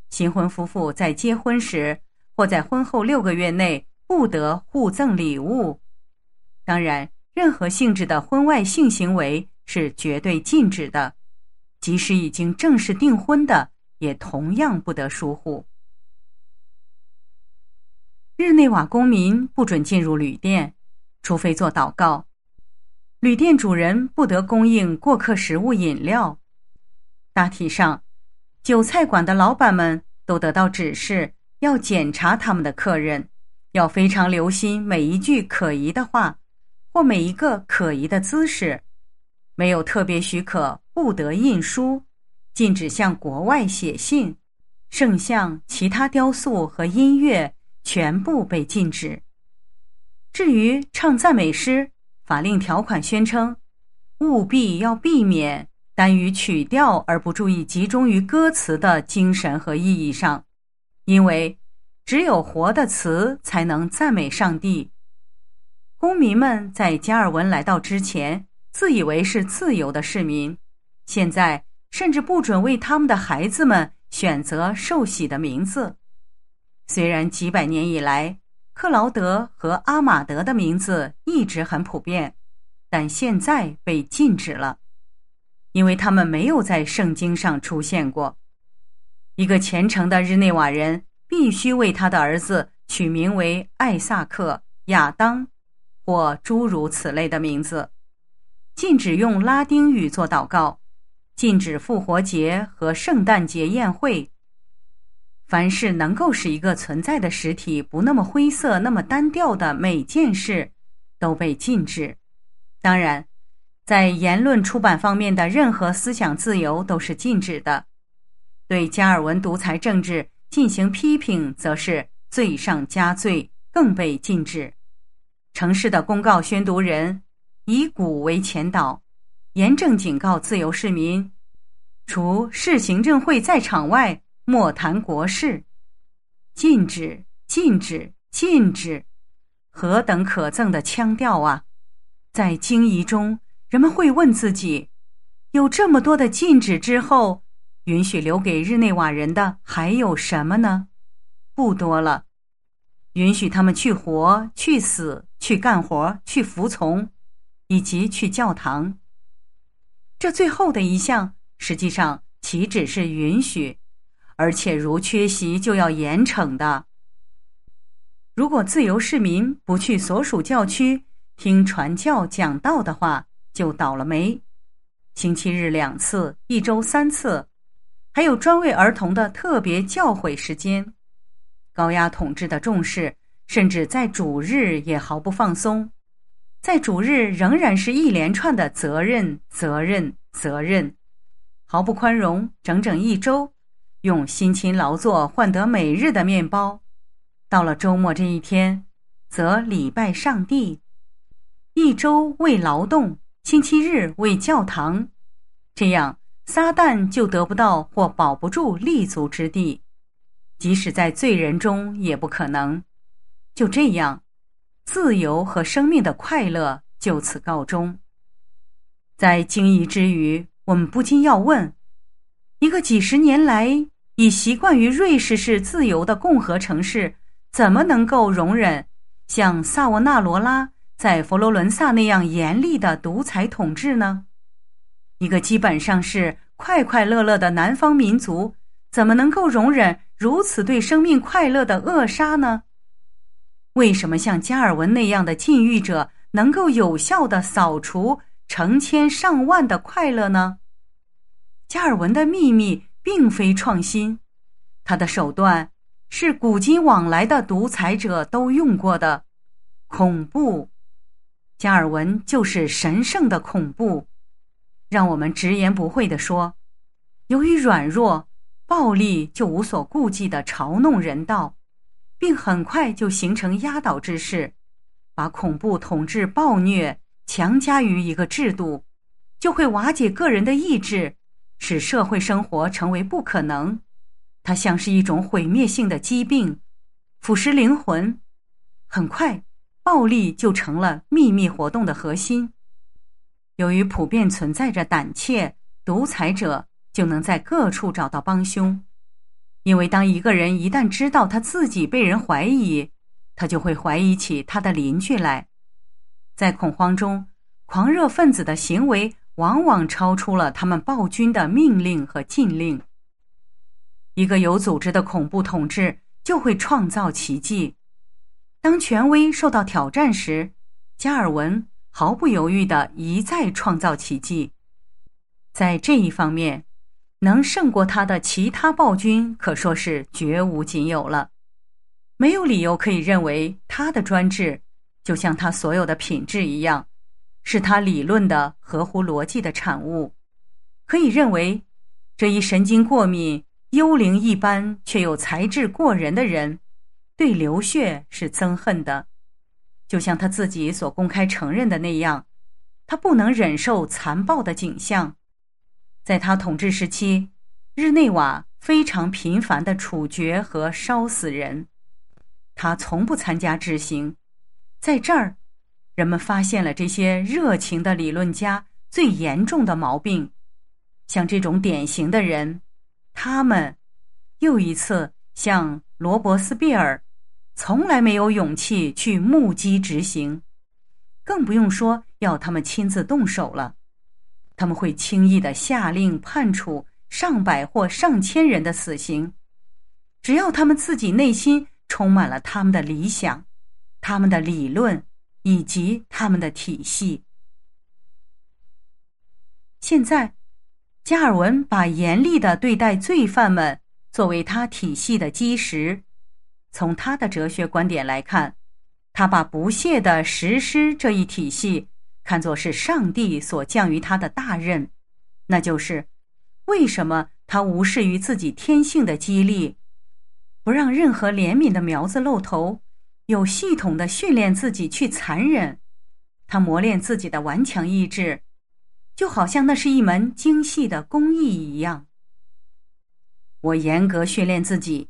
新婚夫妇在结婚时或在婚后六个月内不得互赠礼物。当然，任何性质的婚外性行为是绝对禁止的，即使已经正式订婚的也同样不得疏忽。日内瓦公民不准进入旅店，除非做祷告。旅店主人不得供应过客食物饮料。大体上，酒菜馆的老板们都得到指示，要检查他们的客人，要非常留心每一句可疑的话，或每一个可疑的姿势。没有特别许可，不得印书，禁止向国外写信。圣像、其他雕塑和音乐全部被禁止。至于唱赞美诗，法令条款宣称，务必要避免。单于曲调而不注意集中于歌词的精神和意义上，因为只有活的词才能赞美上帝。公民们在加尔文来到之前自以为是自由的市民，现在甚至不准为他们的孩子们选择受洗的名字。虽然几百年以来，克劳德和阿玛德的名字一直很普遍，但现在被禁止了。因为他们没有在圣经上出现过，一个虔诚的日内瓦人必须为他的儿子取名为艾萨克、亚当，或诸如此类的名字。禁止用拉丁语做祷告，禁止复活节和圣诞节宴会。凡是能够使一个存在的实体不那么灰色、那么单调的每件事，都被禁止。当然。在言论出版方面的任何思想自由都是禁止的。对加尔文独裁政治进行批评，则是罪上加罪，更被禁止。城市的公告宣读人以鼓为前导，严正警告自由市民：除市行政会在场外，莫谈国事。禁止，禁止，禁止！何等可憎的腔调啊！在惊疑中。人们会问自己：有这么多的禁止之后，允许留给日内瓦人的还有什么呢？不多了。允许他们去活、去死、去干活、去服从，以及去教堂。这最后的一项，实际上岂止是允许，而且如缺席就要严惩的。如果自由市民不去所属教区听传教讲道的话，就倒了霉。星期日两次，一周三次，还有专为儿童的特别教诲时间。高压统治的重视，甚至在主日也毫不放松。在主日仍然是一连串的责任、责任、责任，毫不宽容。整整一周，用辛勤劳作换得每日的面包。到了周末这一天，则礼拜上帝。一周为劳动。星期日为教堂，这样撒旦就得不到或保不住立足之地，即使在罪人中也不可能。就这样，自由和生命的快乐就此告终。在惊异之余，我们不禁要问：一个几十年来已习惯于瑞士式自由的共和城市，怎么能够容忍像萨沃纳罗拉？在佛罗伦萨那样严厉的独裁统治呢？一个基本上是快快乐乐的南方民族，怎么能够容忍如此对生命快乐的扼杀呢？为什么像加尔文那样的禁欲者能够有效的扫除成千上万的快乐呢？加尔文的秘密并非创新，他的手段是古今往来的独裁者都用过的恐怖。加尔文就是神圣的恐怖，让我们直言不讳地说，由于软弱，暴力就无所顾忌的嘲弄人道，并很快就形成压倒之势，把恐怖统治暴虐强加于一个制度，就会瓦解个人的意志，使社会生活成为不可能。它像是一种毁灭性的疾病，腐蚀灵魂，很快。暴力就成了秘密活动的核心。由于普遍存在着胆怯，独裁者就能在各处找到帮凶。因为当一个人一旦知道他自己被人怀疑，他就会怀疑起他的邻居来。在恐慌中，狂热分子的行为往往超出了他们暴君的命令和禁令。一个有组织的恐怖统治就会创造奇迹。当权威受到挑战时，加尔文毫不犹豫地一再创造奇迹。在这一方面，能胜过他的其他暴君可说是绝无仅有了。没有理由可以认为他的专制，就像他所有的品质一样，是他理论的合乎逻辑的产物。可以认为，这一神经过敏、幽灵一般却又才智过人的人。对流血是憎恨的，就像他自己所公开承认的那样，他不能忍受残暴的景象。在他统治时期，日内瓦非常频繁的处决和烧死人，他从不参加执行。在这儿，人们发现了这些热情的理论家最严重的毛病，像这种典型的人，他们又一次像罗伯斯庇尔。从来没有勇气去目击执行，更不用说要他们亲自动手了。他们会轻易的下令判处上百或上千人的死刑，只要他们自己内心充满了他们的理想、他们的理论以及他们的体系。现在，加尔文把严厉的对待罪犯们作为他体系的基石。从他的哲学观点来看，他把不懈的实施这一体系看作是上帝所降于他的大任。那就是为什么他无视于自己天性的激励，不让任何怜悯的苗子露头，有系统的训练自己去残忍，他磨练自己的顽强意志，就好像那是一门精细的工艺一样。我严格训练自己。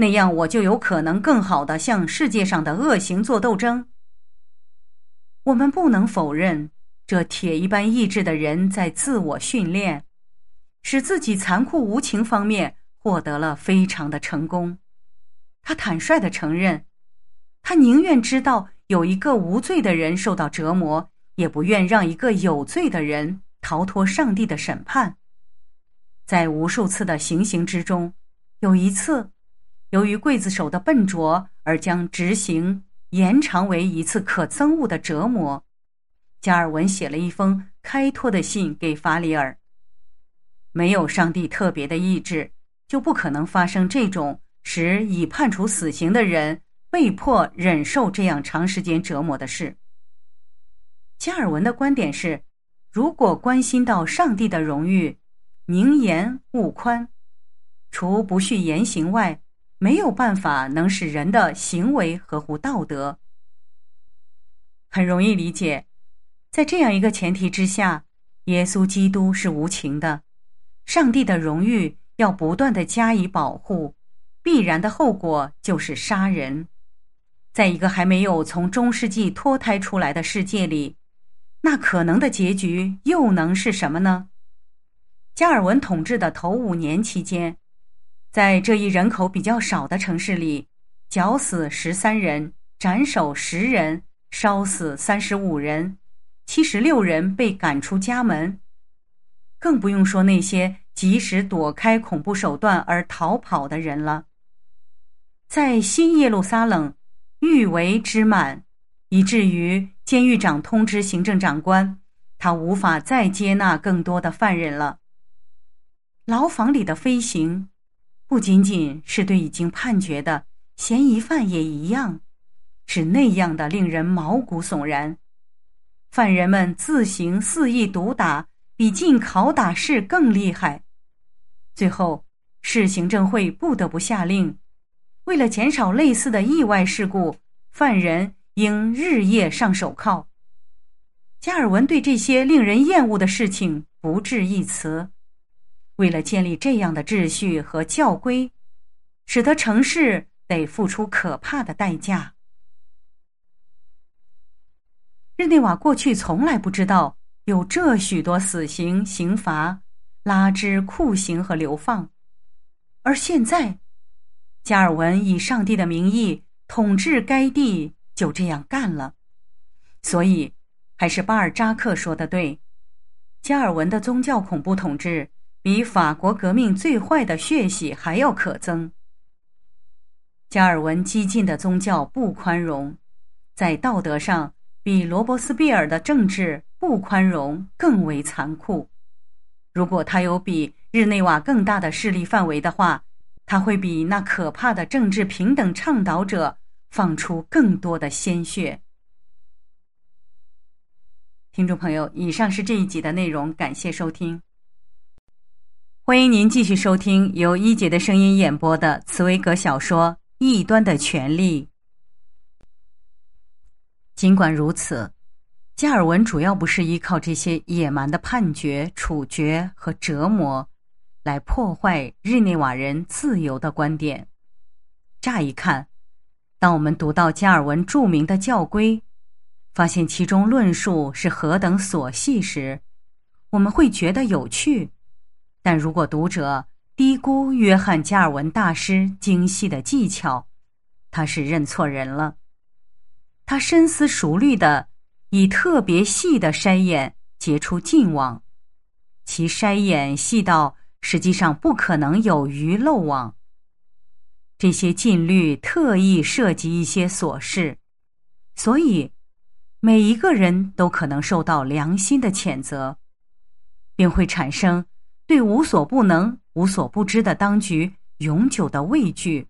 那样我就有可能更好的向世界上的恶行做斗争。我们不能否认，这铁一般意志的人在自我训练，使自己残酷无情方面获得了非常的成功。他坦率的承认，他宁愿知道有一个无罪的人受到折磨，也不愿让一个有罪的人逃脱上帝的审判。在无数次的行刑之中，有一次。由于刽子手的笨拙，而将执行延长为一次可憎恶的折磨，加尔文写了一封开脱的信给法里尔。没有上帝特别的意志，就不可能发生这种使已判处死刑的人被迫忍受这样长时间折磨的事。加尔文的观点是：如果关心到上帝的荣誉，宁严勿宽；除不恤言行外。没有办法能使人的行为合乎道德，很容易理解。在这样一个前提之下，耶稣基督是无情的，上帝的荣誉要不断的加以保护，必然的后果就是杀人。在一个还没有从中世纪脱胎出来的世界里，那可能的结局又能是什么呢？加尔文统治的头五年期间。在这一人口比较少的城市里，绞死十三人，斩首十人，烧死三十五人，七十六人被赶出家门，更不用说那些及时躲开恐怖手段而逃跑的人了。在新耶路撒冷，欲为之满，以至于监狱长通知行政长官，他无法再接纳更多的犯人了。牢房里的飞行。不仅仅是对已经判决的嫌疑犯也一样，是那样的令人毛骨悚然。犯人们自行肆意毒打，比进拷打室更厉害。最后，市行政会不得不下令，为了减少类似的意外事故，犯人应日夜上手铐。加尔文对这些令人厌恶的事情不置一词。为了建立这样的秩序和教规，使得城市得付出可怕的代价。日内瓦过去从来不知道有这许多死刑、刑罚、拉之酷刑和流放，而现在，加尔文以上帝的名义统治该地，就这样干了。所以，还是巴尔扎克说的对：加尔文的宗教恐怖统治。比法国革命最坏的血洗还要可憎。加尔文激进的宗教不宽容，在道德上比罗伯斯庇尔的政治不宽容更为残酷。如果他有比日内瓦更大的势力范围的话，他会比那可怕的政治平等倡导者放出更多的鲜血。听众朋友，以上是这一集的内容，感谢收听。欢迎您继续收听由一姐的声音演播的茨威格小说《异端的权利》。尽管如此，加尔文主要不是依靠这些野蛮的判决、处决和折磨来破坏日内瓦人自由的观点。乍一看，当我们读到加尔文著名的教规，发现其中论述是何等琐细时，我们会觉得有趣。但如果读者低估约翰·加尔文大师精细的技巧，他是认错人了。他深思熟虑的，以特别细的筛眼结出禁网，其筛眼细到实际上不可能有鱼漏网。这些禁律特意涉及一些琐事，所以每一个人都可能受到良心的谴责，并会产生。对无所不能、无所不知的当局永久的畏惧，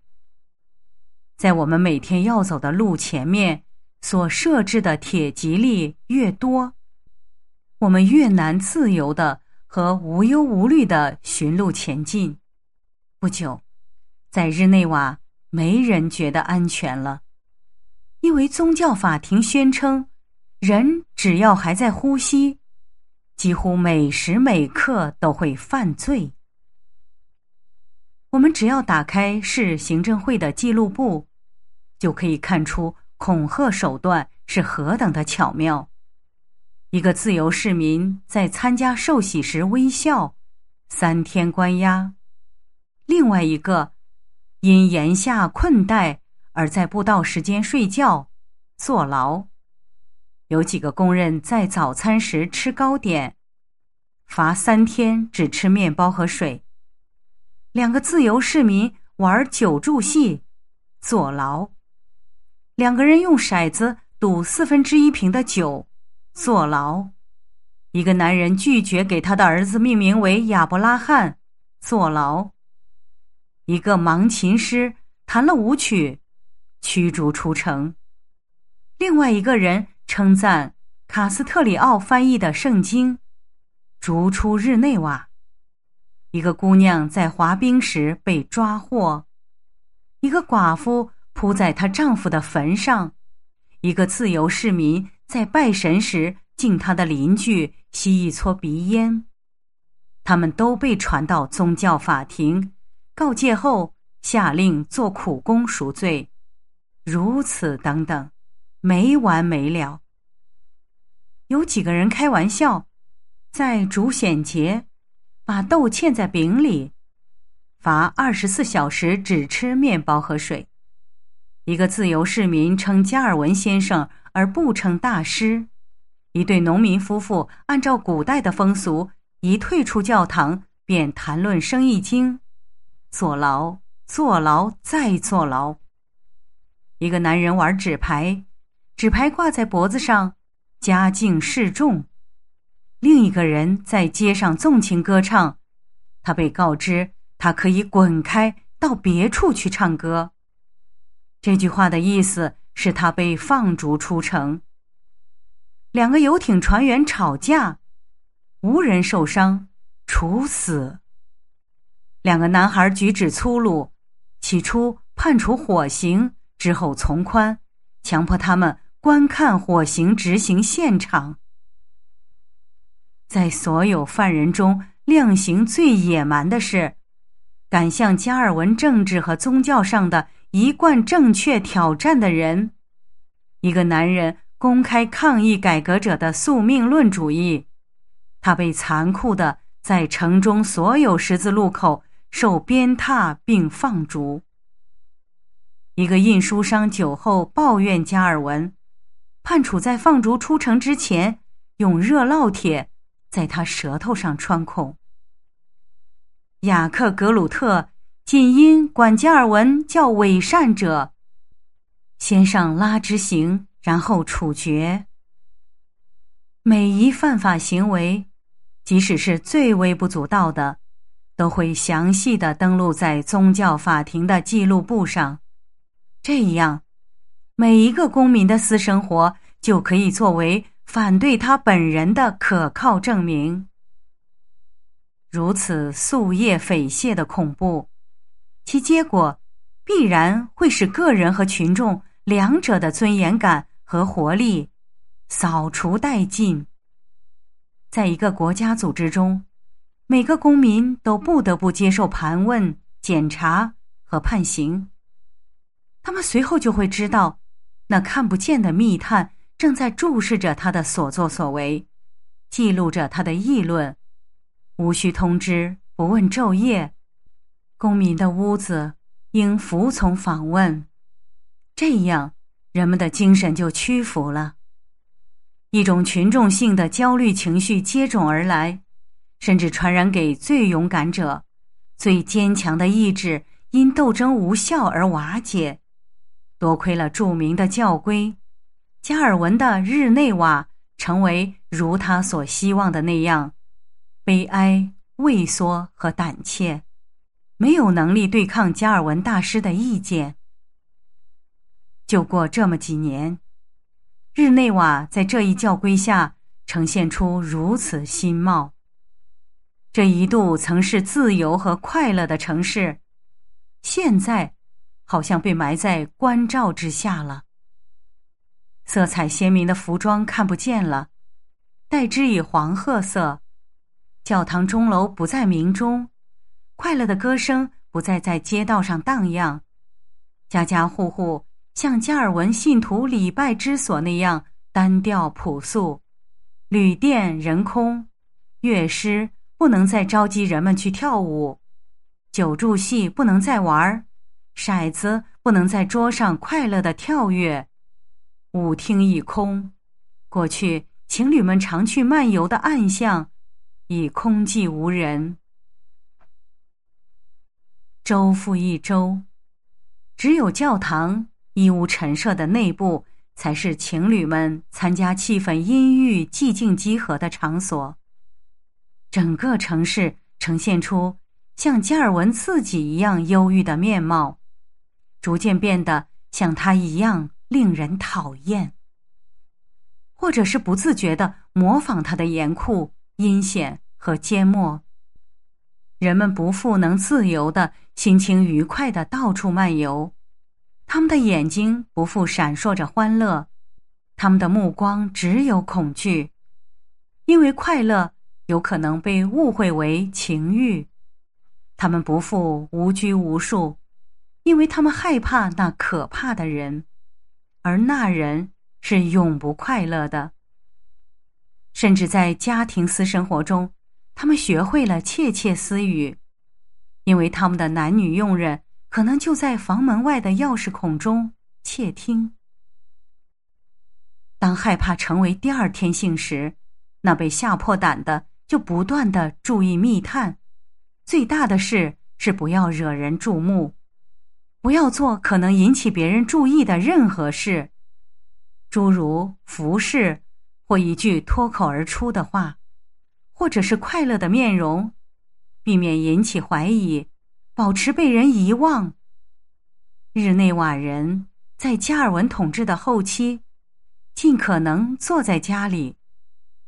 在我们每天要走的路前面所设置的铁蒺力越多，我们越难自由的和无忧无虑的寻路前进。不久，在日内瓦，没人觉得安全了，因为宗教法庭宣称，人只要还在呼吸。几乎每时每刻都会犯罪。我们只要打开市行政会的记录簿，就可以看出恐吓手段是何等的巧妙。一个自由市民在参加寿喜时微笑，三天关押；另外一个因炎夏困怠而在不到时间睡觉，坐牢。有几个工人在早餐时吃糕点，罚三天只吃面包和水。两个自由市民玩酒注戏，坐牢。两个人用骰子赌四分之一瓶的酒，坐牢。一个男人拒绝给他的儿子命名为亚伯拉罕，坐牢。一个盲琴师弹了舞曲，驱逐出城。另外一个人。称赞卡斯特里奥翻译的圣经，逐出日内瓦。一个姑娘在滑冰时被抓获，一个寡妇扑在她丈夫的坟上，一个自由市民在拜神时敬他的邻居吸一撮鼻烟，他们都被传到宗教法庭，告诫后下令做苦工赎罪，如此等等。没完没了。有几个人开玩笑，在主显节把豆嵌在饼里，罚二十四小时只吃面包和水。一个自由市民称加尔文先生而不称大师。一对农民夫妇按照古代的风俗，一退出教堂便谈论《生意经》。坐牢，坐牢，再坐牢。一个男人玩纸牌。纸牌挂在脖子上，家境示众；另一个人在街上纵情歌唱，他被告知他可以滚开，到别处去唱歌。这句话的意思是他被放逐出城。两个游艇船员吵架，无人受伤；处死两个男孩，举止粗鲁，起初判处火刑，之后从宽，强迫他们。观看火刑执行现场，在所有犯人中，量刑最野蛮的是，敢向加尔文政治和宗教上的一贯正确挑战的人。一个男人公开抗议改革者的宿命论主义，他被残酷的在城中所有十字路口受鞭挞并放逐。一个印书商酒后抱怨加尔文。判处在放逐出城之前，用热烙铁在他舌头上穿孔。雅克·格鲁特仅因管吉尔文叫伪善者，先上拉之刑，然后处决。每一犯法行为，即使是最微不足道的，都会详细的登录在宗教法庭的记录簿上。这样，每一个公民的私生活。就可以作为反对他本人的可靠证明。如此夙夜匪亵的恐怖，其结果必然会使个人和群众两者的尊严感和活力扫除殆尽。在一个国家组织中，每个公民都不得不接受盘问、检查和判刑，他们随后就会知道，那看不见的密探。正在注视着他的所作所为，记录着他的议论，无需通知，不问昼夜。公民的屋子应服从访问，这样人们的精神就屈服了。一种群众性的焦虑情绪接踵而来，甚至传染给最勇敢者，最坚强的意志因斗争无效而瓦解。多亏了著名的教规。加尔文的日内瓦成为如他所希望的那样，悲哀、畏缩和胆怯，没有能力对抗加尔文大师的意见。就过这么几年，日内瓦在这一教规下呈现出如此新貌。这一度曾是自由和快乐的城市，现在好像被埋在关照之下了。色彩鲜明的服装看不见了，代之以黄褐色。教堂钟楼不再鸣钟，快乐的歌声不再在街道上荡漾。家家户户像加尔文信徒礼拜之所那样单调朴素。旅店人空，乐师不能再召集人们去跳舞，酒助戏不能再玩儿，骰子不能在桌上快乐的跳跃。舞厅已空，过去情侣们常去漫游的暗巷已空寂无人。周复一周，只有教堂一无陈设的内部才是情侣们参加气氛阴郁、寂静集合的场所。整个城市呈现出像加尔文自己一样忧郁的面貌，逐渐变得像他一样。令人讨厌，或者是不自觉的模仿他的严酷、阴险和缄默。人们不复能自由的心情愉快的到处漫游，他们的眼睛不复闪烁着欢乐，他们的目光只有恐惧，因为快乐有可能被误会为情欲。他们不复无拘无束，因为他们害怕那可怕的人。而那人是永不快乐的，甚至在家庭私生活中，他们学会了窃窃私语，因为他们的男女佣人可能就在房门外的钥匙孔中窃听。当害怕成为第二天性时，那被吓破胆的就不断的注意密探，最大的事是不要惹人注目。不要做可能引起别人注意的任何事，诸如服饰或一句脱口而出的话，或者是快乐的面容，避免引起怀疑，保持被人遗忘。日内瓦人在加尔文统治的后期，尽可能坐在家里，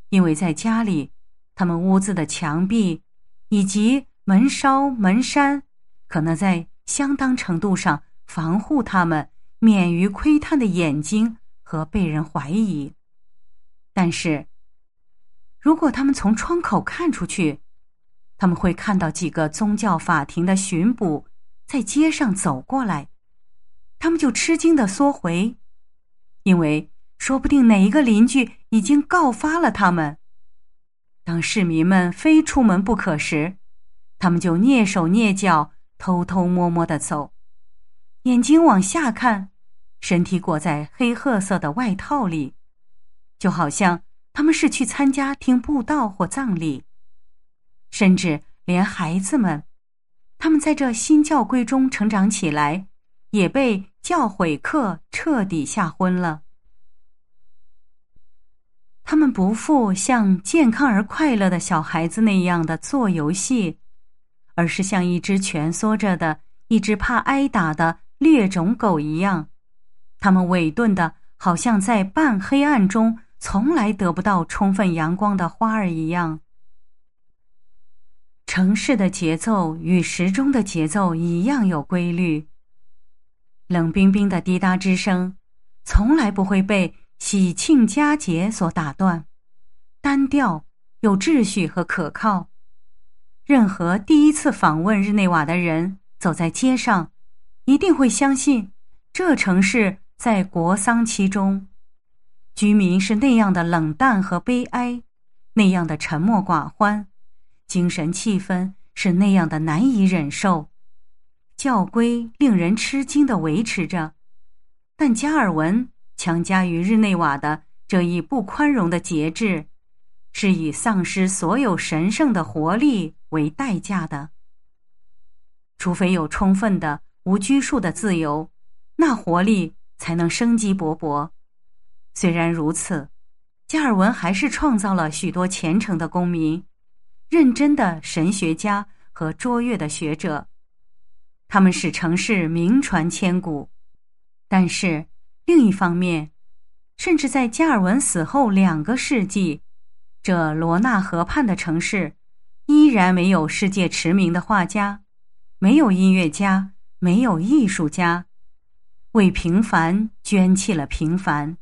因为在家里，他们屋子的墙壁以及门梢、门栅可能在。相当程度上防护他们免于窥探的眼睛和被人怀疑。但是，如果他们从窗口看出去，他们会看到几个宗教法庭的巡捕在街上走过来，他们就吃惊的缩回，因为说不定哪一个邻居已经告发了他们。当市民们非出门不可时，他们就蹑手蹑脚。偷偷摸摸的走，眼睛往下看，身体裹在黑褐色的外套里，就好像他们是去参加听布道或葬礼。甚至连孩子们，他们在这新教规中成长起来，也被教诲课彻底吓昏了。他们不复像健康而快乐的小孩子那样的做游戏。而是像一只蜷缩着的、一只怕挨打的劣种狗一样，它们伟顿的，好像在半黑暗中从来得不到充分阳光的花儿一样。城市的节奏与时钟的节奏一样有规律，冷冰冰的滴答之声，从来不会被喜庆佳节所打断，单调、有秩序和可靠。任何第一次访问日内瓦的人走在街上，一定会相信，这城市在国丧期中，居民是那样的冷淡和悲哀，那样的沉默寡欢，精神气氛是那样的难以忍受。教规令人吃惊的维持着，但加尔文强加于日内瓦的这一不宽容的节制。是以丧失所有神圣的活力为代价的，除非有充分的无拘束的自由，那活力才能生机勃勃。虽然如此，加尔文还是创造了许多虔诚的公民、认真的神学家和卓越的学者，他们使城市名传千古。但是另一方面，甚至在加尔文死后两个世纪。这罗纳河畔的城市，依然没有世界驰名的画家，没有音乐家，没有艺术家，为平凡捐弃了平凡，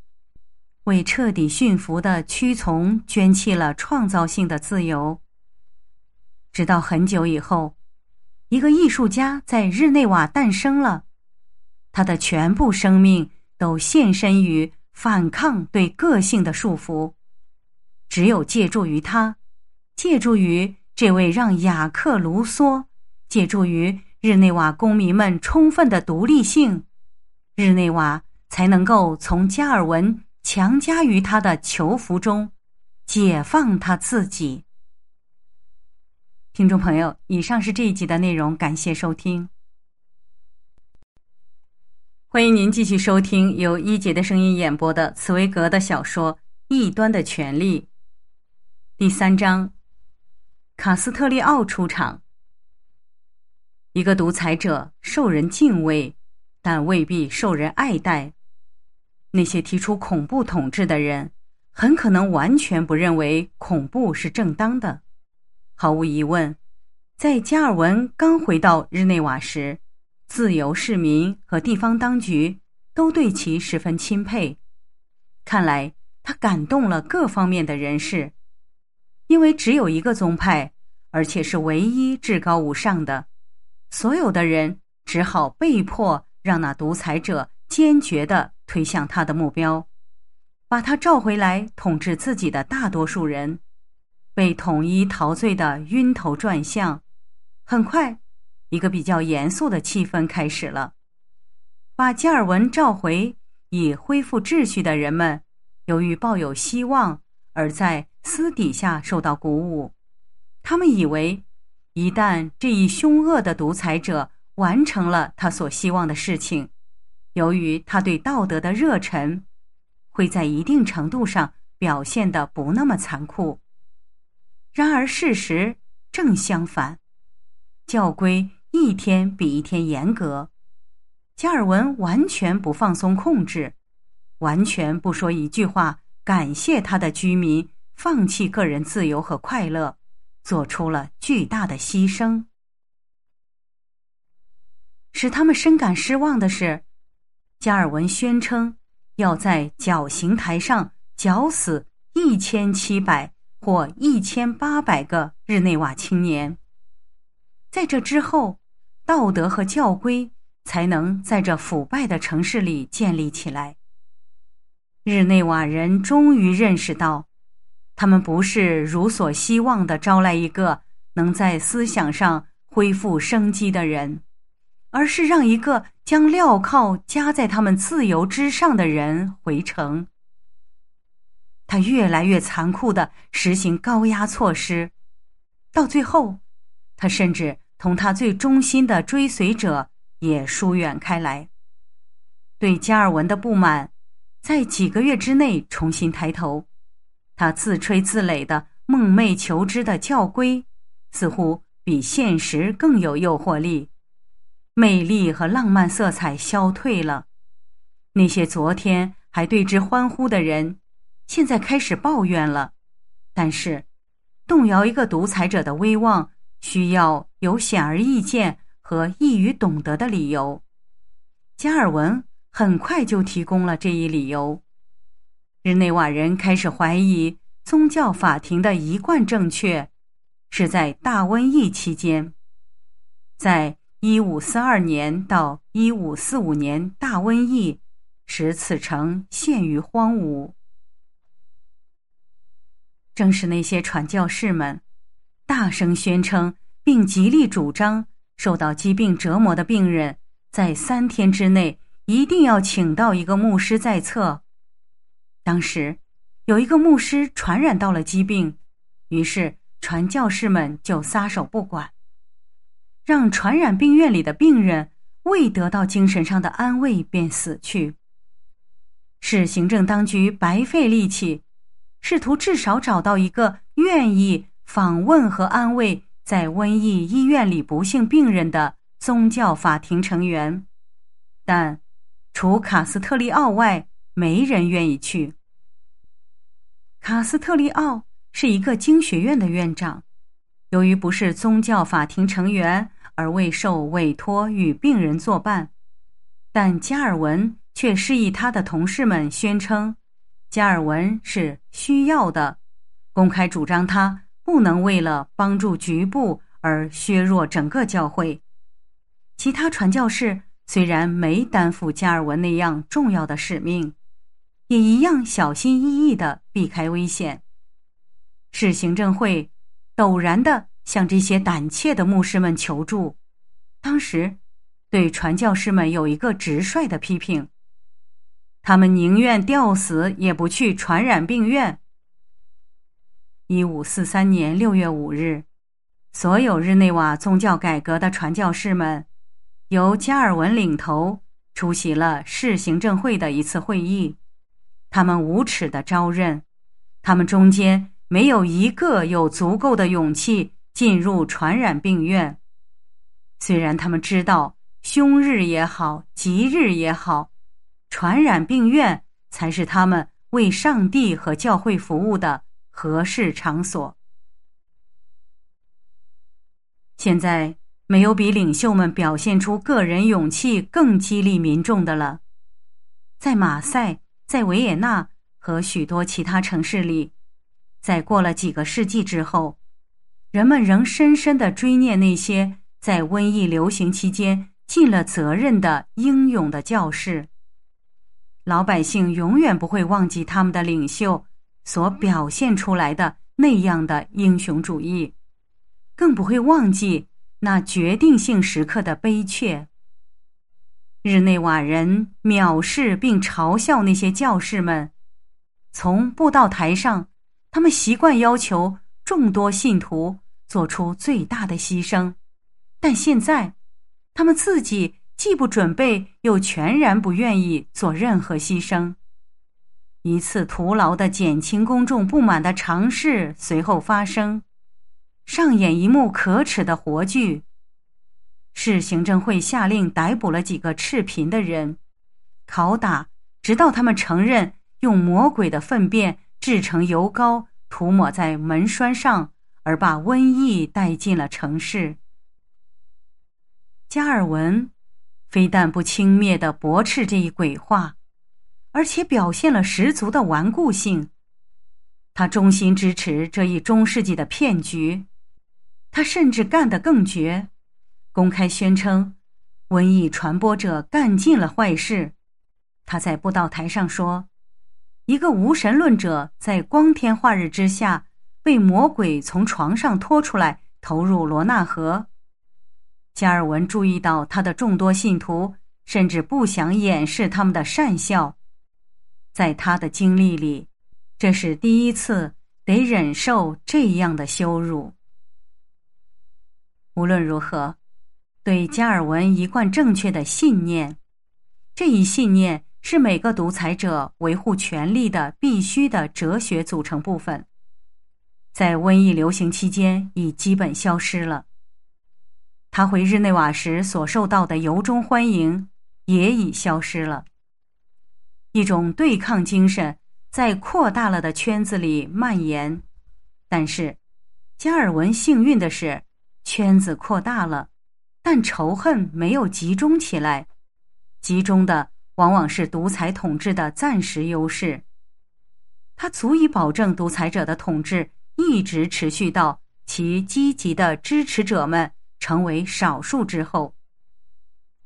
为彻底驯服的屈从捐弃了创造性的自由。直到很久以后，一个艺术家在日内瓦诞生了，他的全部生命都献身于反抗对个性的束缚。只有借助于他，借助于这位让雅克·卢梭，借助于日内瓦公民们充分的独立性，日内瓦才能够从加尔文强加于他的囚服中解放他自己。听众朋友，以上是这一集的内容，感谢收听。欢迎您继续收听由一姐的声音演播的茨威格的小说《异端的权利》。第三章，卡斯特利奥出场。一个独裁者受人敬畏，但未必受人爱戴。那些提出恐怖统治的人，很可能完全不认为恐怖是正当的。毫无疑问，在加尔文刚回到日内瓦时，自由市民和地方当局都对其十分钦佩。看来，他感动了各方面的人士。因为只有一个宗派，而且是唯一至高无上的，所有的人只好被迫让那独裁者坚决地推向他的目标，把他召回来统治自己的大多数人，被统一陶醉的晕头转向。很快，一个比较严肃的气氛开始了，把加尔文召回，以恢复秩序的人们，由于抱有希望而在。私底下受到鼓舞，他们以为，一旦这一凶恶的独裁者完成了他所希望的事情，由于他对道德的热忱，会在一定程度上表现的不那么残酷。然而事实正相反，教规一天比一天严格，加尔文完全不放松控制，完全不说一句话，感谢他的居民。放弃个人自由和快乐，做出了巨大的牺牲。使他们深感失望的是，加尔文宣称要在绞刑台上绞死一千七百或一千八百个日内瓦青年。在这之后，道德和教规才能在这腐败的城市里建立起来。日内瓦人终于认识到。他们不是如所希望的招来一个能在思想上恢复生机的人，而是让一个将镣铐加在他们自由之上的人回城。他越来越残酷地实行高压措施，到最后，他甚至同他最忠心的追随者也疏远开来。对加尔文的不满，在几个月之内重新抬头。他自吹自擂的、梦寐求知的教规，似乎比现实更有诱惑力、魅力和浪漫色彩消退了。那些昨天还对之欢呼的人，现在开始抱怨了。但是，动摇一个独裁者的威望，需要有显而易见和易于懂得的理由。加尔文很快就提供了这一理由。日内瓦人开始怀疑宗教法庭的一贯正确，是在大瘟疫期间，在一五四二年到一五四五年大瘟疫使此城陷于荒芜。正是那些传教士们大声宣称，并极力主张，受到疾病折磨的病人在三天之内一定要请到一个牧师在侧。当时，有一个牧师传染到了疾病，于是传教士们就撒手不管，让传染病院里的病人未得到精神上的安慰便死去，使行政当局白费力气，试图至少找到一个愿意访问和安慰在瘟疫医院里不幸病人的宗教法庭成员，但除卡斯特利奥外，没人愿意去。卡斯特利奥是一个经学院的院长，由于不是宗教法庭成员而未受委托与病人作伴，但加尔文却示意他的同事们宣称，加尔文是需要的，公开主张他不能为了帮助局部而削弱整个教会。其他传教士虽然没担负加尔文那样重要的使命，也一样小心翼翼的。避开危险，市行政会陡然的向这些胆怯的牧师们求助。当时，对传教士们有一个直率的批评：他们宁愿吊死，也不去传染病院。一五四三年六月五日，所有日内瓦宗教改革的传教士们，由加尔文领头出席了市行政会的一次会议。他们无耻的招认。他们中间没有一个有足够的勇气进入传染病院，虽然他们知道凶日也好，吉日也好，传染病院才是他们为上帝和教会服务的合适场所。现在没有比领袖们表现出个人勇气更激励民众的了，在马赛，在维也纳。和许多其他城市里，在过了几个世纪之后，人们仍深深的追念那些在瘟疫流行期间尽了责任的英勇的教士。老百姓永远不会忘记他们的领袖所表现出来的那样的英雄主义，更不会忘记那决定性时刻的悲切。日内瓦人藐视并嘲笑那些教士们。从布道台上，他们习惯要求众多信徒做出最大的牺牲，但现在，他们自己既不准备，又全然不愿意做任何牺牲。一次徒劳的减轻公众不满的尝试随后发生，上演一幕可耻的活剧。市行政会下令逮捕了几个赤贫的人，拷打，直到他们承认。用魔鬼的粪便制成油膏，涂抹在门栓上，而把瘟疫带进了城市。加尔文非但不轻蔑的驳斥这一鬼话，而且表现了十足的顽固性。他衷心支持这一中世纪的骗局。他甚至干得更绝，公开宣称，瘟疫传播者干尽了坏事。他在布道台上说。一个无神论者在光天化日之下被魔鬼从床上拖出来，投入罗纳河。加尔文注意到他的众多信徒甚至不想掩饰他们的善笑。在他的经历里，这是第一次得忍受这样的羞辱。无论如何，对加尔文一贯正确的信念，这一信念。是每个独裁者维护权力的必须的哲学组成部分，在瘟疫流行期间已基本消失了。他回日内瓦时所受到的由衷欢迎也已消失了。一种对抗精神在扩大了的圈子里蔓延，但是加尔文幸运的是，圈子扩大了，但仇恨没有集中起来，集中的。往往是独裁统治的暂时优势，它足以保证独裁者的统治一直持续到其积极的支持者们成为少数之后。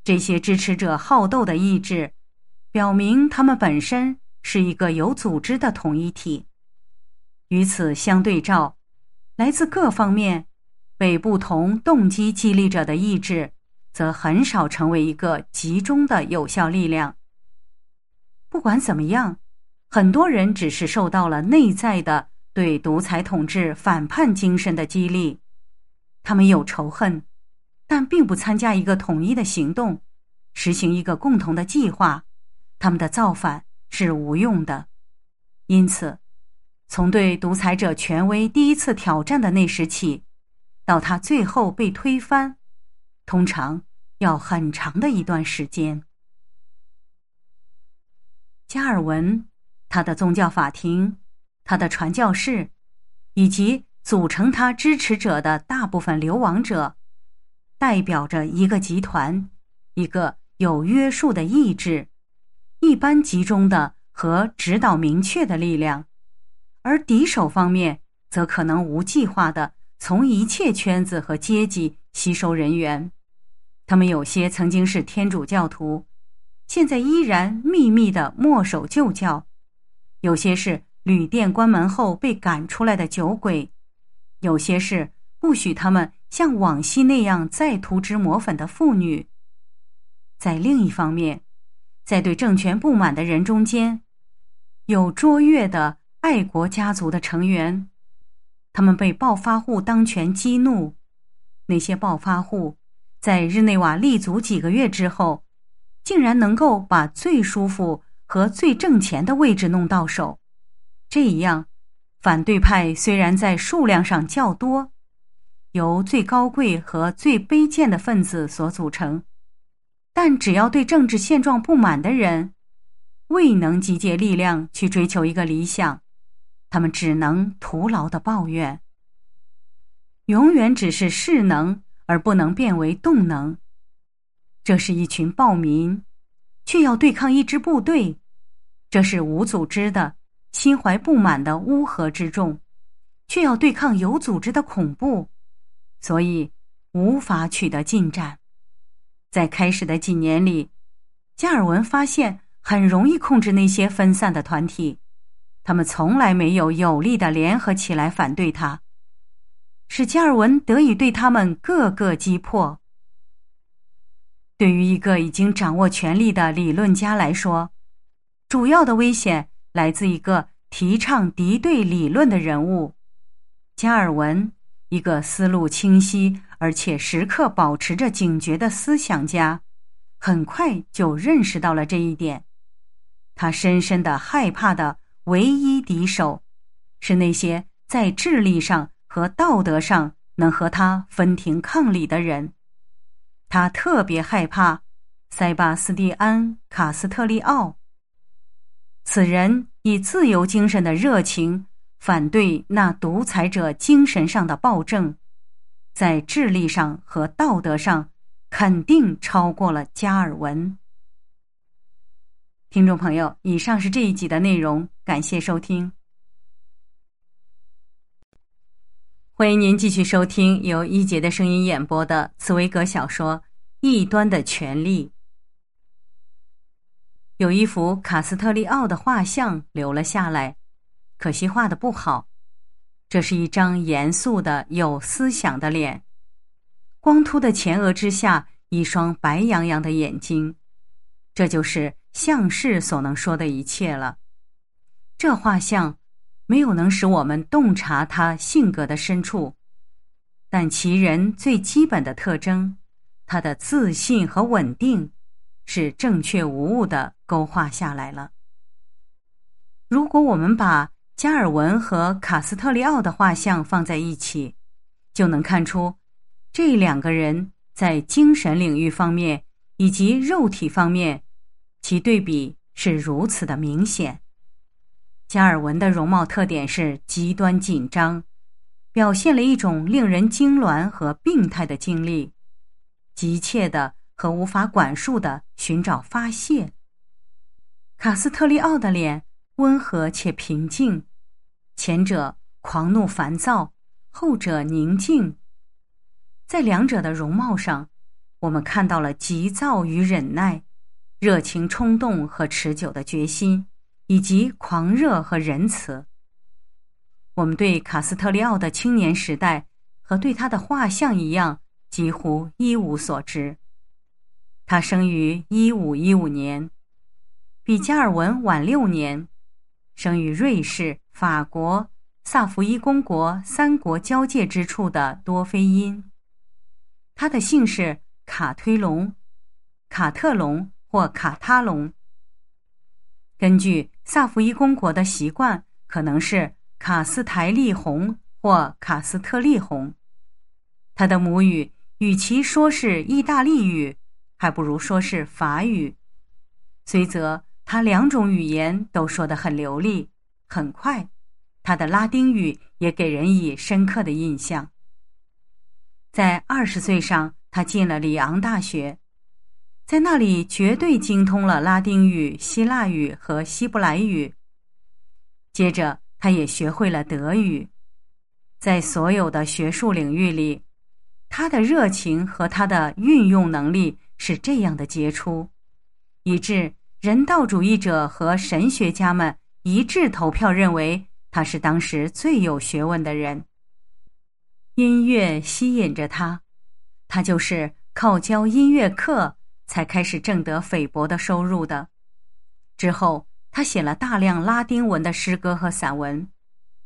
这些支持者好斗的意志，表明他们本身是一个有组织的统一体。与此相对照，来自各方面、被不同动机激励者的意志，则很少成为一个集中的有效力量。不管怎么样，很多人只是受到了内在的对独裁统治反叛精神的激励，他们有仇恨，但并不参加一个统一的行动，实行一个共同的计划。他们的造反是无用的，因此，从对独裁者权威第一次挑战的那时起，到他最后被推翻，通常要很长的一段时间。加尔文，他的宗教法庭，他的传教士，以及组成他支持者的大部分流亡者，代表着一个集团，一个有约束的意志，一般集中的和指导明确的力量；而敌手方面则可能无计划地从一切圈子和阶级吸收人员，他们有些曾经是天主教徒。现在依然秘密的墨守旧教，有些是旅店关门后被赶出来的酒鬼，有些是不许他们像往昔那样再涂脂抹粉的妇女。在另一方面，在对政权不满的人中间，有卓越的爱国家族的成员，他们被暴发户当权激怒。那些暴发户在日内瓦立足几个月之后。竟然能够把最舒服和最挣钱的位置弄到手，这样，反对派虽然在数量上较多，由最高贵和最卑贱的分子所组成，但只要对政治现状不满的人，未能集结力量去追求一个理想，他们只能徒劳的抱怨，永远只是势能而不能变为动能。这是一群暴民，却要对抗一支部队；这是无组织的、心怀不满的乌合之众，却要对抗有组织的恐怖，所以无法取得进展。在开始的几年里，加尔文发现很容易控制那些分散的团体，他们从来没有有力的联合起来反对他，使加尔文得以对他们各个击破。对于一个已经掌握权力的理论家来说，主要的危险来自一个提倡敌对理论的人物——加尔文。一个思路清晰而且时刻保持着警觉的思想家，很快就认识到了这一点。他深深的害怕的唯一敌手，是那些在智力上和道德上能和他分庭抗礼的人。他特别害怕塞巴斯蒂安·卡斯特利奥。此人以自由精神的热情反对那独裁者精神上的暴政，在智力上和道德上肯定超过了加尔文。听众朋友，以上是这一集的内容，感谢收听。欢迎您继续收听由一杰的声音演播的茨威格小说《异端的权利》。有一幅卡斯特利奥的画像留了下来，可惜画的不好。这是一张严肃的、有思想的脸，光秃的前额之下，一双白洋洋的眼睛。这就是相士所能说的一切了。这画像。没有能使我们洞察他性格的深处，但其人最基本的特征，他的自信和稳定，是正确无误的勾画下来了。如果我们把加尔文和卡斯特利奥的画像放在一起，就能看出，这两个人在精神领域方面以及肉体方面，其对比是如此的明显。加尔文的容貌特点是极端紧张，表现了一种令人痉挛和病态的经历，急切的和无法管束的寻找发泄。卡斯特利奥的脸温和且平静，前者狂怒烦躁，后者宁静。在两者的容貌上，我们看到了急躁与忍耐，热情冲动和持久的决心。以及狂热和仁慈。我们对卡斯特利奥的青年时代和对他的画像一样，几乎一无所知。他生于一五一五年，比加尔文晚六年，生于瑞士、法国、萨福伊公国三国交界之处的多菲因。他的姓氏卡推隆、卡特隆或卡塔隆，根据。萨福伊公国的习惯可能是卡斯台利红或卡斯特利红。他的母语与其说是意大利语，还不如说是法语。随则他两种语言都说得很流利。很快，他的拉丁语也给人以深刻的印象。在二十岁上，他进了里昂大学。在那里，绝对精通了拉丁语、希腊语和希伯来语。接着，他也学会了德语。在所有的学术领域里，他的热情和他的运用能力是这样的杰出，以致人道主义者和神学家们一致投票认为他是当时最有学问的人。音乐吸引着他，他就是靠教音乐课。才开始挣得菲薄的收入的。之后，他写了大量拉丁文的诗歌和散文。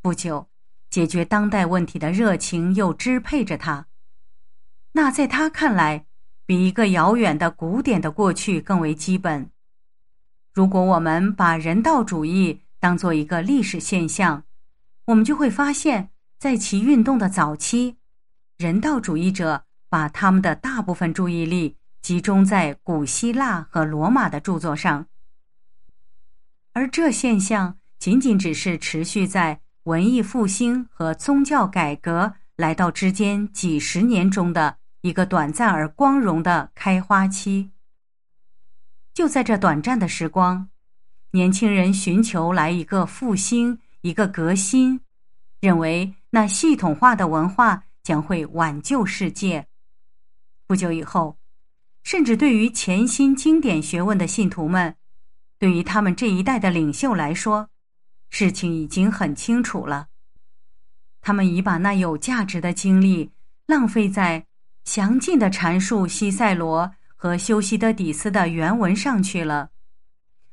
不久，解决当代问题的热情又支配着他。那在他看来，比一个遥远的古典的过去更为基本。如果我们把人道主义当做一个历史现象，我们就会发现，在其运动的早期，人道主义者把他们的大部分注意力。集中在古希腊和罗马的著作上，而这现象仅仅只是持续在文艺复兴和宗教改革来到之间几十年中的一个短暂而光荣的开花期。就在这短暂的时光，年轻人寻求来一个复兴、一个革新，认为那系统化的文化将会挽救世界。不久以后。甚至对于潜心经典学问的信徒们，对于他们这一代的领袖来说，事情已经很清楚了。他们已把那有价值的精力浪费在详尽的阐述西塞罗和修昔底斯的原文上去了，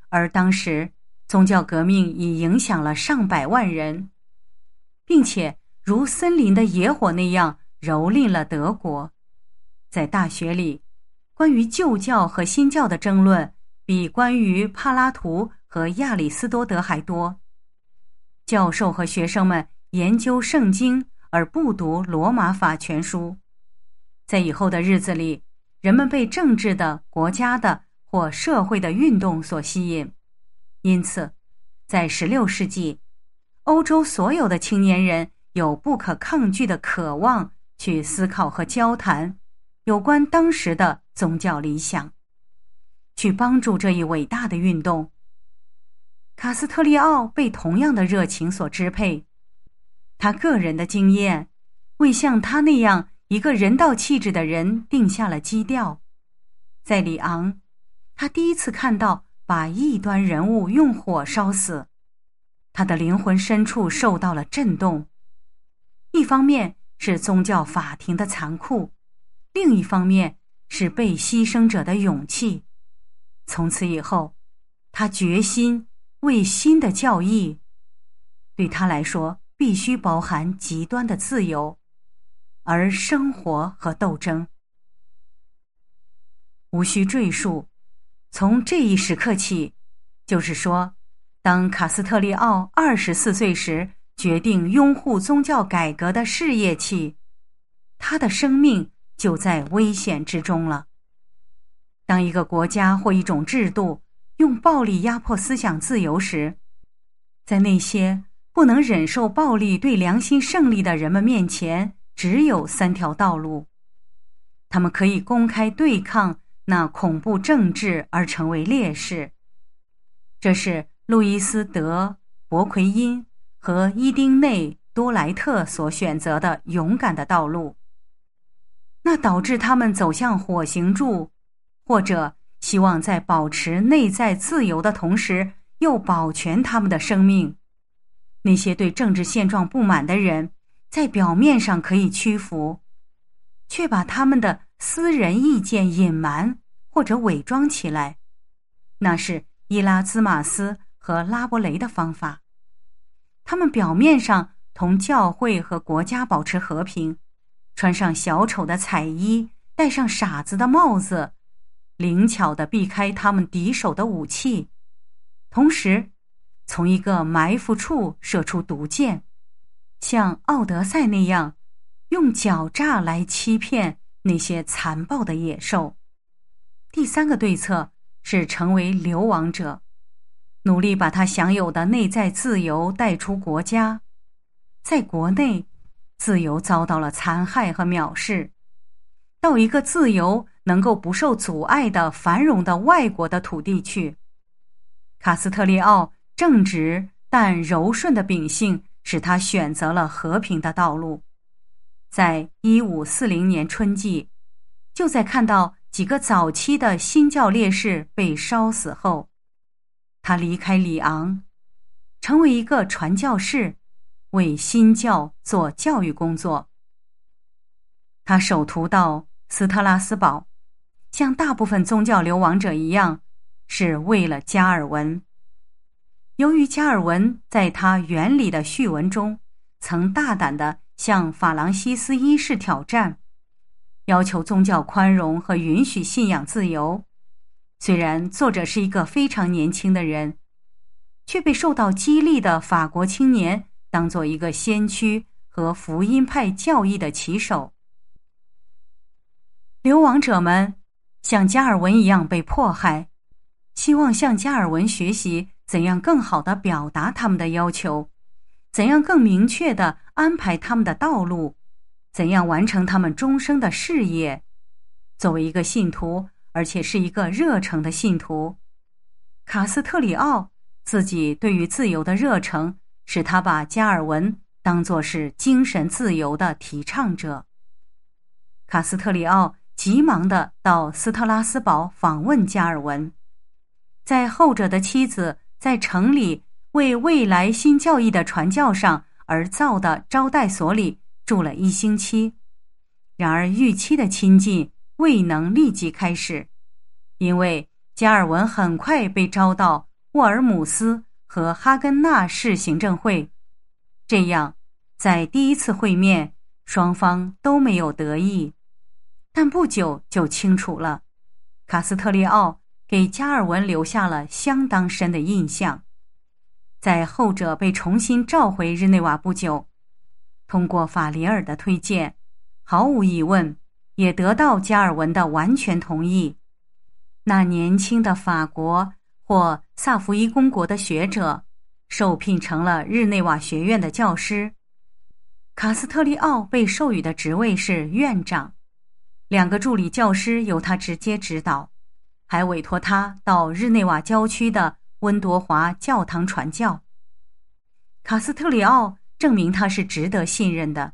而当时宗教革命已影响了上百万人，并且如森林的野火那样蹂躏了德国，在大学里。关于旧教和新教的争论，比关于帕拉图和亚里斯多德还多。教授和学生们研究圣经而不读《罗马法全书》。在以后的日子里，人们被政治的、国家的或社会的运动所吸引，因此，在16世纪，欧洲所有的青年人有不可抗拒的渴望去思考和交谈有关当时的。宗教理想，去帮助这一伟大的运动。卡斯特利奥被同样的热情所支配，他个人的经验为像他那样一个人道气质的人定下了基调。在里昂，他第一次看到把异端人物用火烧死，他的灵魂深处受到了震动。一方面是宗教法庭的残酷，另一方面。是被牺牲者的勇气。从此以后，他决心为新的教义。对他来说，必须包含极端的自由，而生活和斗争无需赘述。从这一时刻起，就是说，当卡斯特利奥二十四岁时决定拥护宗教改革的事业起，他的生命。就在危险之中了。当一个国家或一种制度用暴力压迫思想自由时，在那些不能忍受暴力对良心胜利的人们面前，只有三条道路：他们可以公开对抗那恐怖政治而成为烈士，这是路易斯·德·伯奎因和伊丁内·多莱特所选择的勇敢的道路。那导致他们走向火刑柱，或者希望在保持内在自由的同时，又保全他们的生命。那些对政治现状不满的人，在表面上可以屈服，却把他们的私人意见隐瞒或者伪装起来。那是伊拉兹马斯和拉伯雷的方法。他们表面上同教会和国家保持和平。穿上小丑的彩衣，戴上傻子的帽子，灵巧的避开他们敌手的武器，同时从一个埋伏处射出毒箭，像奥德赛那样，用狡诈来欺骗那些残暴的野兽。第三个对策是成为流亡者，努力把他享有的内在自由带出国家，在国内。自由遭到了残害和藐视，到一个自由能够不受阻碍的繁荣的外国的土地去。卡斯特利奥正直但柔顺的秉性使他选择了和平的道路。在一五四零年春季，就在看到几个早期的新教烈士被烧死后，他离开里昂，成为一个传教士。为新教做教育工作，他首徒到斯特拉斯堡，像大部分宗教流亡者一样，是为了加尔文。由于加尔文在他《原理》的序文中曾大胆的向法兰西斯一世挑战，要求宗教宽容和允许信仰自由，虽然作者是一个非常年轻的人，却被受到激励的法国青年。当做一个先驱和福音派教义的旗手，流亡者们像加尔文一样被迫害，希望向加尔文学习怎样更好的表达他们的要求，怎样更明确的安排他们的道路，怎样完成他们终生的事业。作为一个信徒，而且是一个热诚的信徒，卡斯特里奥自己对于自由的热诚。使他把加尔文当作是精神自由的提倡者。卡斯特里奥急忙的到斯特拉斯堡访问加尔文，在后者的妻子在城里为未来新教义的传教上而造的招待所里住了一星期。然而预期的亲近未能立即开始，因为加尔文很快被招到沃尔姆斯。和哈根纳市行政会，这样，在第一次会面，双方都没有得意，但不久就清楚了。卡斯特利奥给加尔文留下了相当深的印象，在后者被重新召回日内瓦不久，通过法里尔的推荐，毫无疑问也得到加尔文的完全同意。那年轻的法国。或萨福伊公国的学者，受聘成了日内瓦学院的教师。卡斯特里奥被授予的职位是院长，两个助理教师由他直接指导，还委托他到日内瓦郊区的温多华教堂传教。卡斯特里奥证明他是值得信任的，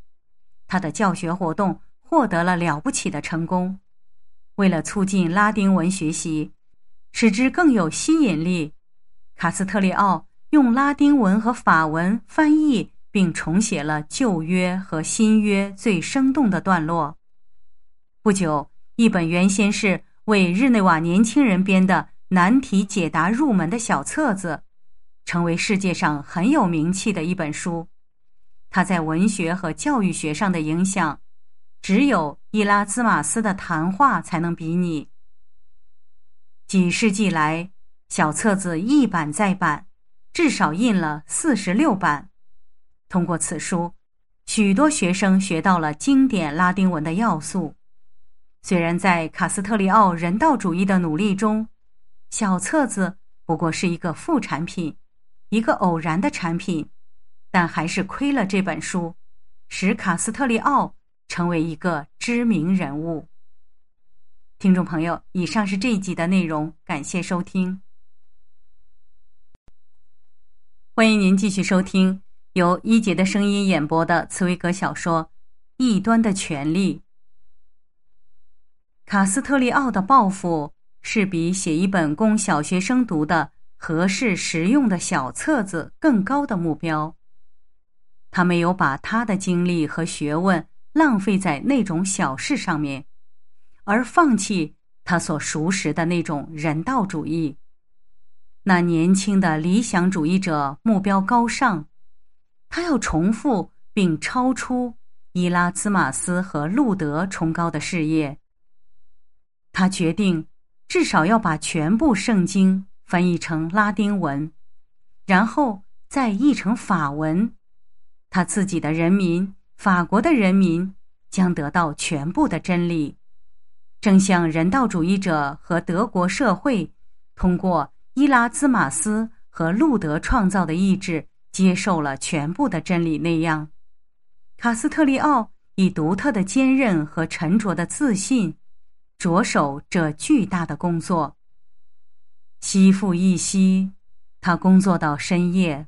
他的教学活动获得了了不起的成功。为了促进拉丁文学习。使之更有吸引力。卡斯特利奥用拉丁文和法文翻译并重写了《旧约》和《新约》最生动的段落。不久，一本原先是为日内瓦年轻人编的难题解答入门的小册子，成为世界上很有名气的一本书。它在文学和教育学上的影响，只有伊拉兹马斯的谈话才能比拟。几世纪来，小册子一版再版，至少印了四十六版。通过此书，许多学生学到了经典拉丁文的要素。虽然在卡斯特利奥人道主义的努力中，小册子不过是一个副产品，一个偶然的产品，但还是亏了这本书，使卡斯特利奥成为一个知名人物。听众朋友，以上是这一集的内容，感谢收听。欢迎您继续收听由一杰的声音演播的茨威格小说《异端的权利》。卡斯特利奥的抱负是比写一本供小学生读的合适实用的小册子更高的目标。他没有把他的精力和学问浪费在那种小事上面。而放弃他所熟识的那种人道主义。那年轻的理想主义者目标高尚，他要重复并超出伊拉兹马斯和路德崇高的事业。他决定至少要把全部圣经翻译成拉丁文，然后再译成法文。他自己的人民，法国的人民，将得到全部的真理。正像人道主义者和德国社会通过伊拉兹马斯和路德创造的意志接受了全部的真理那样，卡斯特利奥以独特的坚韧和沉着的自信着手这巨大的工作。息复一息，他工作到深夜，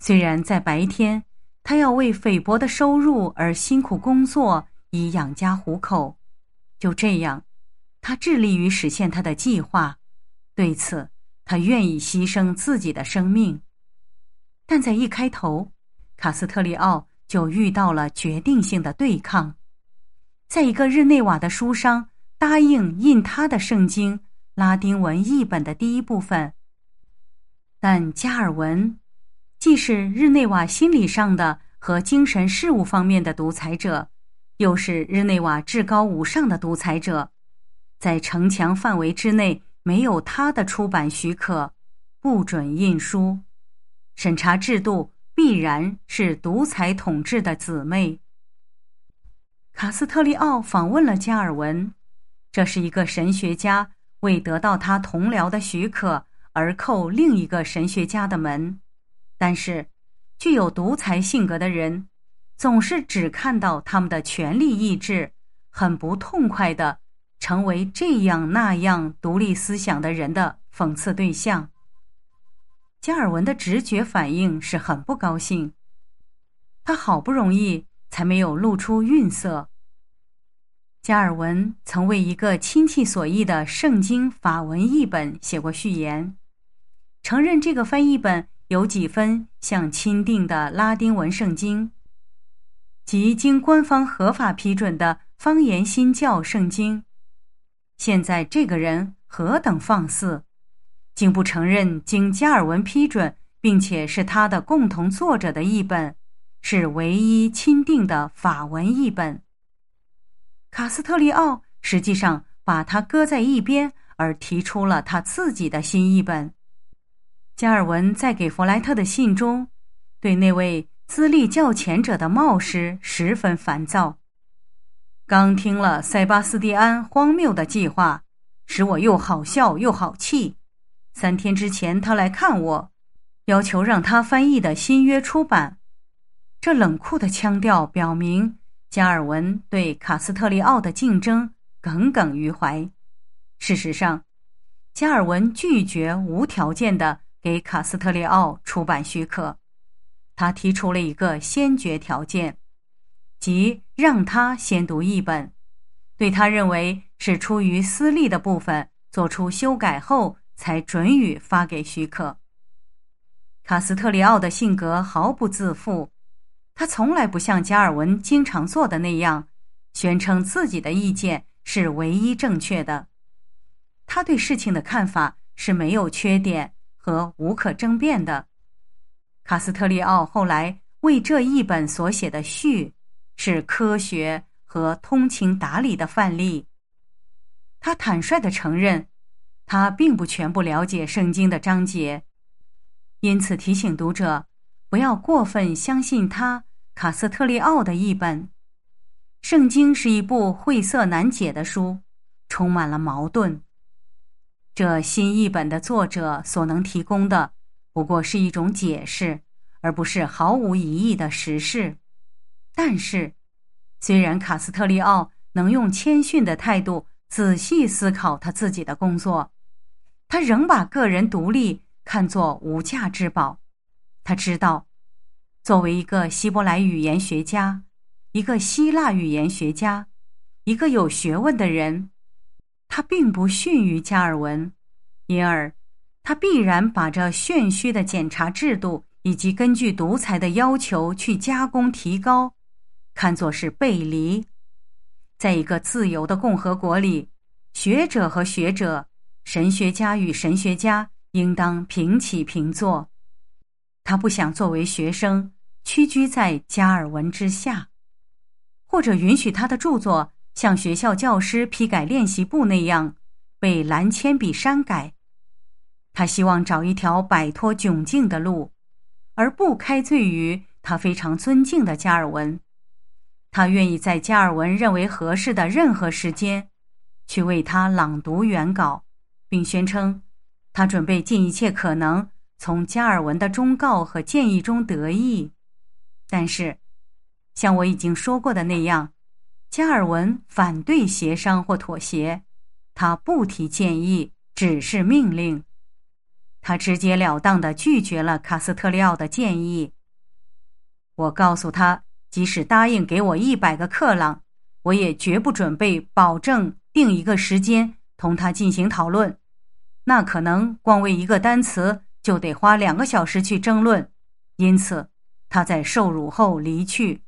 虽然在白天他要为菲薄的收入而辛苦工作以养家糊口。就这样，他致力于实现他的计划，对此他愿意牺牲自己的生命。但在一开头，卡斯特里奥就遇到了决定性的对抗。在一个日内瓦的书商答应印他的圣经拉丁文译本的第一部分，但加尔文既是日内瓦心理上的和精神事务方面的独裁者。又是日内瓦至高无上的独裁者，在城墙范围之内，没有他的出版许可，不准印书。审查制度必然是独裁统治的姊妹。卡斯特利奥访问了加尔文，这是一个神学家为得到他同僚的许可而扣另一个神学家的门，但是，具有独裁性格的人。总是只看到他们的权力意志，很不痛快的成为这样那样独立思想的人的讽刺对象。加尔文的直觉反应是很不高兴，他好不容易才没有露出愠色。加尔文曾为一个亲戚所译的圣经法文译本写过序言，承认这个翻译本有几分像钦定的拉丁文圣经。及经官方合法批准的方言新教圣经，现在这个人何等放肆，竟不承认经加尔文批准并且是他的共同作者的译本是唯一钦定的法文译本。卡斯特利奥实际上把它搁在一边，而提出了他自己的新译本。加尔文在给弗莱特的信中，对那位。资历较浅者的冒失十分烦躁。刚听了塞巴斯蒂安荒谬的计划，使我又好笑又好气。三天之前他来看我，要求让他翻译的新约出版。这冷酷的腔调表明加尔文对卡斯特利奥的竞争耿耿于怀。事实上，加尔文拒绝无条件的给卡斯特利奥出版许可。他提出了一个先决条件，即让他先读一本，对他认为是出于私利的部分做出修改后，才准予发给许可。卡斯特里奥的性格毫不自负，他从来不像加尔文经常做的那样，宣称自己的意见是唯一正确的。他对事情的看法是没有缺点和无可争辩的。卡斯特利奥后来为这一本所写的序，是科学和通情达理的范例。他坦率的承认，他并不全部了解圣经的章节，因此提醒读者不要过分相信他。卡斯特利奥的一本《圣经》是一部晦涩难解的书，充满了矛盾。这新译本的作者所能提供的。不过是一种解释，而不是毫无疑义的实事。但是，虽然卡斯特利奥能用谦逊的态度仔细思考他自己的工作，他仍把个人独立看作无价之宝。他知道，作为一个希伯来语言学家，一个希腊语言学家，一个有学问的人，他并不逊于加尔文，因而。他必然把这炫虚的检查制度，以及根据独裁的要求去加工提高，看作是背离。在一个自由的共和国里，学者和学者，神学家与神学家，应当平起平坐。他不想作为学生屈居在加尔文之下，或者允许他的著作像学校教师批改练习簿那样被蓝铅笔删改。他希望找一条摆脱窘境的路，而不开罪于他非常尊敬的加尔文。他愿意在加尔文认为合适的任何时间，去为他朗读原稿，并宣称他准备尽一切可能从加尔文的忠告和建议中得益。但是，像我已经说过的那样，加尔文反对协商或妥协。他不提建议，只是命令。他直截了当的拒绝了卡斯特利奥的建议。我告诉他，即使答应给我一百个克朗，我也绝不准备保证定一个时间同他进行讨论。那可能光为一个单词就得花两个小时去争论。因此，他在受辱后离去。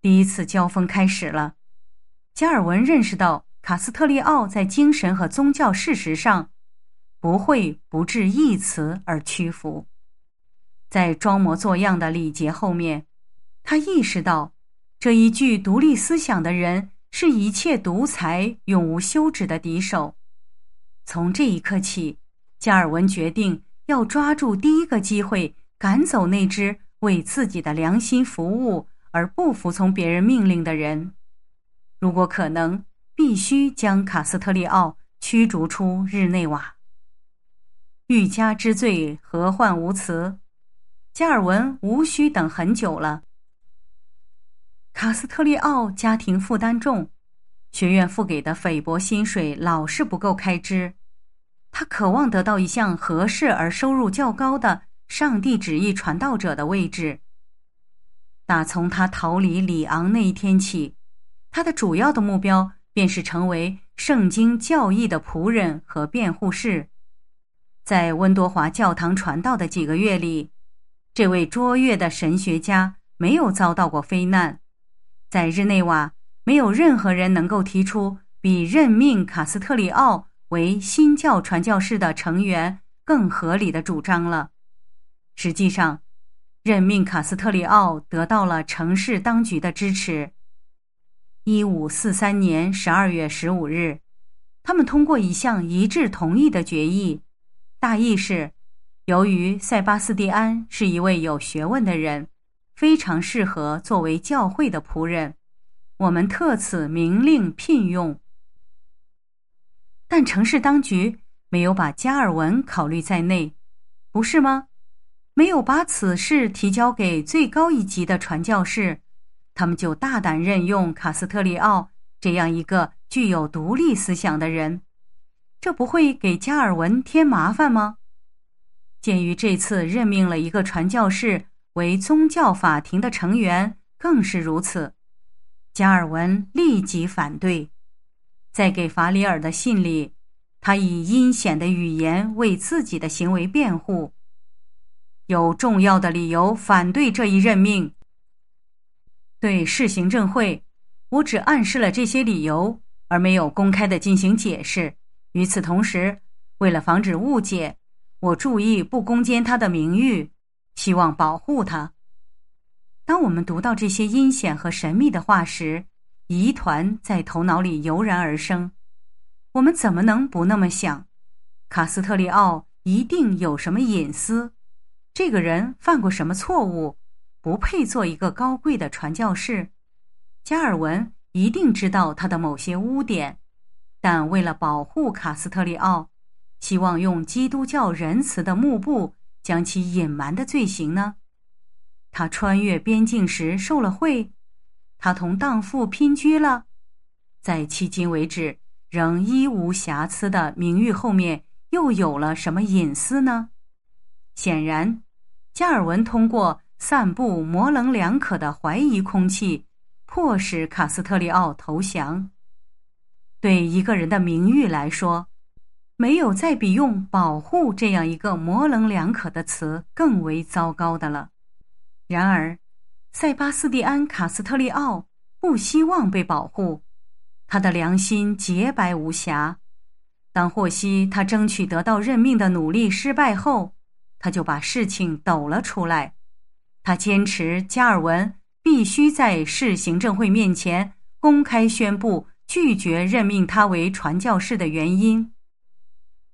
第一次交锋开始了。加尔文认识到卡斯特利奥在精神和宗教事实上。不会不至一词而屈服，在装模作样的礼节后面，他意识到，这一具独立思想的人是一切独裁永无休止的敌手。从这一刻起，加尔文决定要抓住第一个机会，赶走那只为自己的良心服务而不服从别人命令的人。如果可能，必须将卡斯特利奥驱逐出日内瓦。欲加之罪，何患无辞？加尔文无需等很久了。卡斯特利奥家庭负担重，学院付给的菲薄薪水老是不够开支，他渴望得到一项合适而收入较高的上帝旨意传道者的位置。打从他逃离里昂那一天起，他的主要的目标便是成为圣经教义的仆人和辩护士。在温多华教堂传道的几个月里，这位卓越的神学家没有遭到过非难。在日内瓦，没有任何人能够提出比任命卡斯特里奥为新教传教士的成员更合理的主张了。实际上，任命卡斯特里奥得到了城市当局的支持。一五四三年十二月十五日，他们通过一项一致同意的决议。大意是，由于塞巴斯蒂安是一位有学问的人，非常适合作为教会的仆人，我们特此明令聘用。但城市当局没有把加尔文考虑在内，不是吗？没有把此事提交给最高一级的传教士，他们就大胆任用卡斯特里奥这样一个具有独立思想的人。这不会给加尔文添麻烦吗？鉴于这次任命了一个传教士为宗教法庭的成员，更是如此。加尔文立即反对。在给法里尔的信里，他以阴险的语言为自己的行为辩护。有重要的理由反对这一任命。对市行政会，我只暗示了这些理由，而没有公开的进行解释。与此同时，为了防止误解，我注意不攻坚他的名誉，希望保护他。当我们读到这些阴险和神秘的话时，疑团在头脑里油然而生。我们怎么能不那么想？卡斯特利奥一定有什么隐私？这个人犯过什么错误？不配做一个高贵的传教士？加尔文一定知道他的某些污点？但为了保护卡斯特利奥，希望用基督教仁慈的幕布将其隐瞒的罪行呢？他穿越边境时受了贿，他同荡妇姘居了，在迄今为止仍一无瑕疵的名誉后面，又有了什么隐私呢？显然，加尔文通过散布模棱两可的怀疑空气，迫使卡斯特利奥投降。对一个人的名誉来说，没有再比用“保护”这样一个模棱两可的词更为糟糕的了。然而，塞巴斯蒂安·卡斯特利奥不希望被保护，他的良心洁白无瑕。当获悉他争取得到任命的努力失败后，他就把事情抖了出来。他坚持加尔文必须在市行政会面前公开宣布。拒绝任命他为传教士的原因。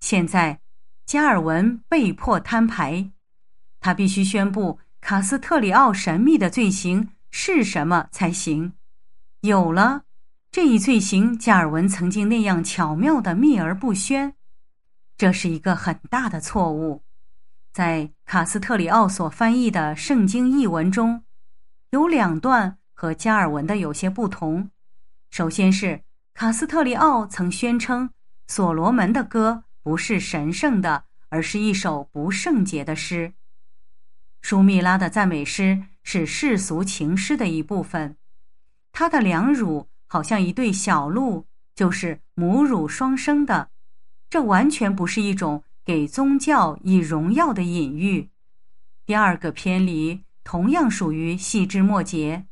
现在，加尔文被迫摊牌，他必须宣布卡斯特里奥神秘的罪行是什么才行。有了这一罪行，加尔文曾经那样巧妙的秘而不宣，这是一个很大的错误。在卡斯特里奥所翻译的圣经译文中，有两段和加尔文的有些不同。首先是。卡斯特利奥曾宣称，所罗门的歌不是神圣的，而是一首不圣洁的诗。舒密拉的赞美诗是世俗情诗的一部分，他的两乳好像一对小鹿，就是母乳双生的，这完全不是一种给宗教以荣耀的隐喻。第二个偏离同样属于细枝末节，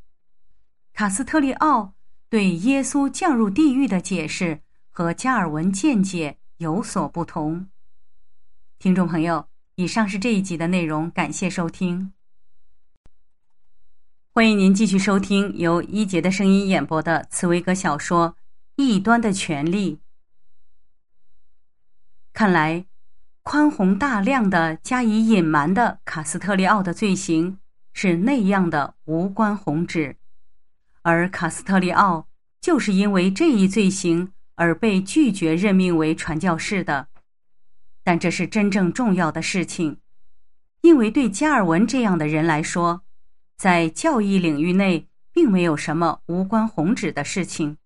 卡斯特利奥。对耶稣降入地狱的解释和加尔文见解有所不同。听众朋友，以上是这一集的内容，感谢收听。欢迎您继续收听由一杰的声音演播的茨威格小说《异端的权利》。看来，宽宏大量的加以隐瞒的卡斯特利奥的罪行是那样的无关宏旨。而卡斯特利奥就是因为这一罪行而被拒绝任命为传教士的，但这是真正重要的事情，因为对加尔文这样的人来说，在教义领域内并没有什么无关宏旨的事情。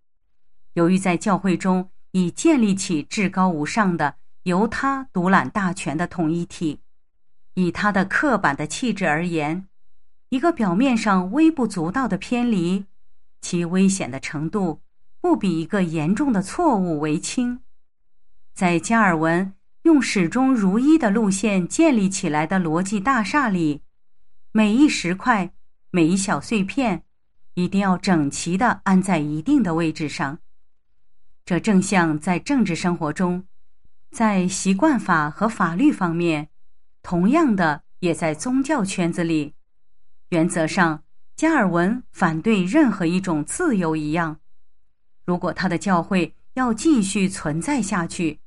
由于在教会中已建立起至高无上的、由他独揽大权的统一体，以他的刻板的气质而言，一个表面上微不足道的偏离。其危险的程度不比一个严重的错误为轻。在加尔文用始终如一的路线建立起来的逻辑大厦里，每一石块、每一小碎片，一定要整齐的安在一定的位置上。这正像在政治生活中，在习惯法和法律方面，同样的也在宗教圈子里，原则上。加尔文反对任何一种自由一样，如果他的教会要继续存在下去，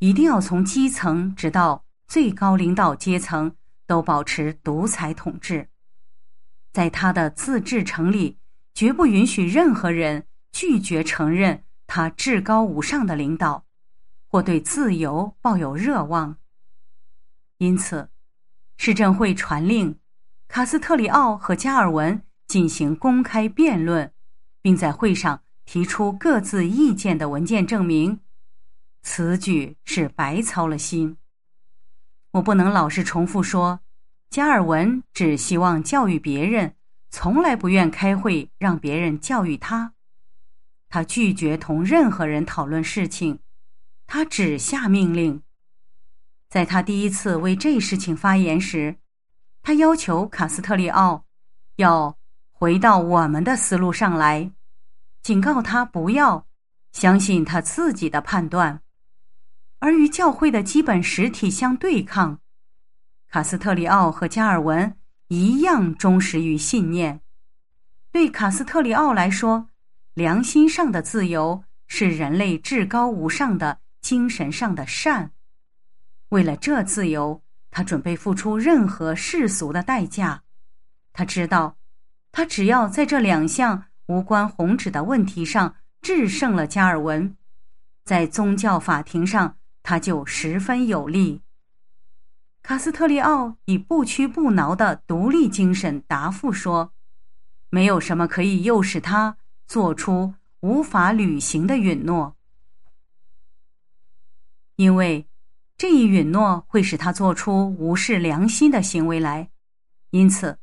一定要从基层直到最高领导阶层都保持独裁统治。在他的自治城里，绝不允许任何人拒绝承认他至高无上的领导，或对自由抱有热望。因此，市政会传令卡斯特里奥和加尔文。进行公开辩论，并在会上提出各自意见的文件证明，此举是白操了心。我不能老是重复说，加尔文只希望教育别人，从来不愿开会让别人教育他。他拒绝同任何人讨论事情，他只下命令。在他第一次为这事情发言时，他要求卡斯特利奥，要。回到我们的思路上来，警告他不要相信他自己的判断，而与教会的基本实体相对抗。卡斯特里奥和加尔文一样忠实于信念。对卡斯特里奥来说，良心上的自由是人类至高无上的精神上的善。为了这自由，他准备付出任何世俗的代价。他知道。他只要在这两项无关红纸的问题上制胜了加尔文，在宗教法庭上他就十分有利。卡斯特利奥以不屈不挠的独立精神答复说：“没有什么可以诱使他做出无法履行的允诺，因为这一允诺会使他做出无视良心的行为来，因此。”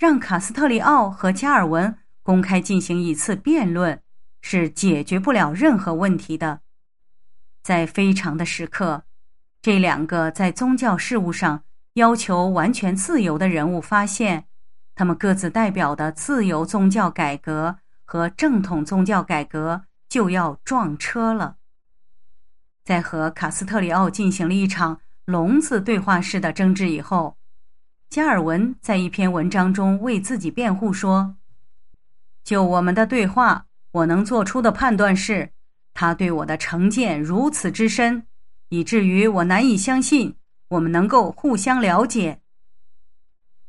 让卡斯特里奥和加尔文公开进行一次辩论，是解决不了任何问题的。在非常的时刻，这两个在宗教事务上要求完全自由的人物发现，他们各自代表的自由宗教改革和正统宗教改革就要撞车了。在和卡斯特里奥进行了一场聋子对话式的争执以后。加尔文在一篇文章中为自己辩护说：“就我们的对话，我能做出的判断是，他对我的成见如此之深，以至于我难以相信我们能够互相了解。”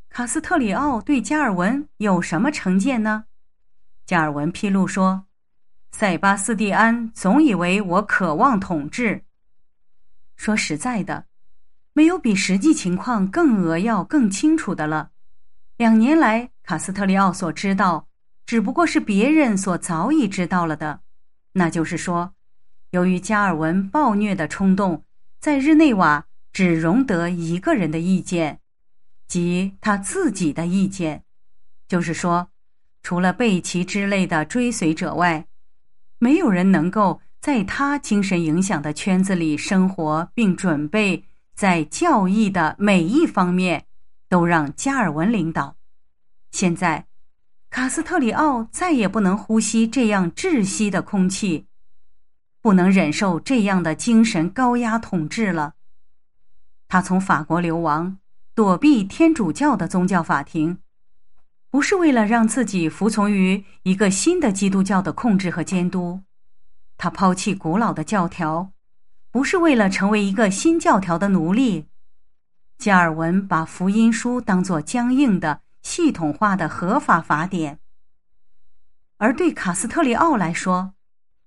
卡斯特里奥对加尔文有什么成见呢？加尔文披露说：“塞巴斯蒂安总以为我渴望统治。说实在的。”没有比实际情况更扼要、更清楚的了。两年来，卡斯特利奥所知道，只不过是别人所早已知道了的。那就是说，由于加尔文暴虐的冲动，在日内瓦只容得一个人的意见，即他自己的意见。就是说，除了贝奇之类的追随者外，没有人能够在他精神影响的圈子里生活并准备。在教义的每一方面，都让加尔文领导。现在，卡斯特里奥再也不能呼吸这样窒息的空气，不能忍受这样的精神高压统治了。他从法国流亡，躲避天主教的宗教法庭，不是为了让自己服从于一个新的基督教的控制和监督，他抛弃古老的教条。不是为了成为一个新教条的奴隶，加尔文把福音书当作僵硬的、系统化的合法法典；而对卡斯特里奥来说，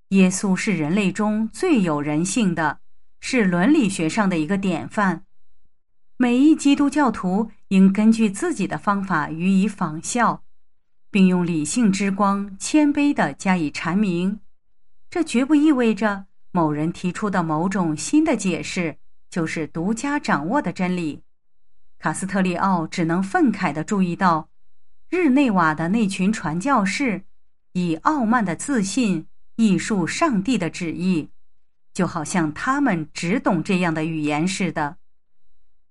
耶稣是人类中最有人性的，是伦理学上的一个典范。每一基督教徒应根据自己的方法予以仿效，并用理性之光谦卑的加以阐明。这绝不意味着。某人提出的某种新的解释，就是独家掌握的真理。卡斯特利奥只能愤慨的注意到，日内瓦的那群传教士，以傲慢的自信艺术上帝的旨意，就好像他们只懂这样的语言似的。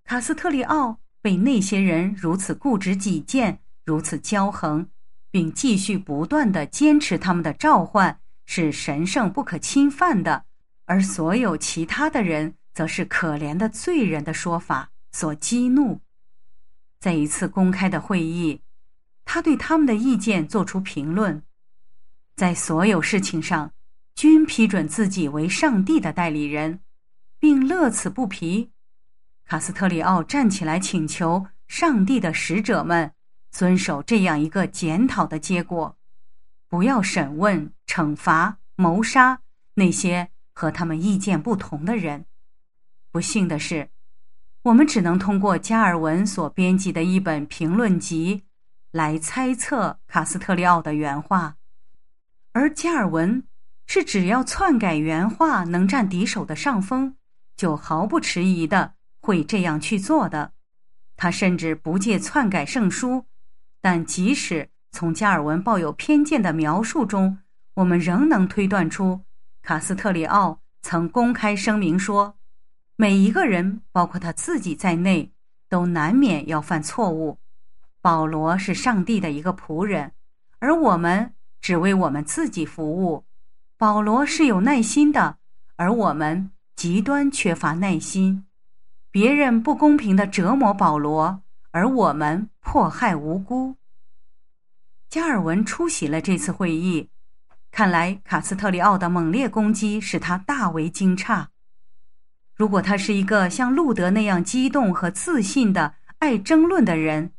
卡斯特利奥被那些人如此固执己见，如此骄横，并继续不断的坚持他们的召唤是神圣不可侵犯的。而所有其他的人，则是可怜的罪人的说法所激怒。在一次公开的会议，他对他们的意见作出评论，在所有事情上均批准自己为上帝的代理人，并乐此不疲。卡斯特里奥站起来请求上帝的使者们遵守这样一个检讨的结果：不要审问、惩罚、谋杀那些。和他们意见不同的人，不幸的是，我们只能通过加尔文所编辑的一本评论集来猜测卡斯特利奥的原话。而加尔文是只要篡改原话能占敌手的上风，就毫不迟疑的会这样去做的。他甚至不借篡改圣书，但即使从加尔文抱有偏见的描述中，我们仍能推断出。卡斯特里奥曾公开声明说：“每一个人，包括他自己在内，都难免要犯错误。保罗是上帝的一个仆人，而我们只为我们自己服务。保罗是有耐心的，而我们极端缺乏耐心。别人不公平的折磨保罗，而我们迫害无辜。”加尔文出席了这次会议。看来卡斯特里奥的猛烈攻击使他大为惊诧。如果他是一个像路德那样激动和自信的爱争论的人，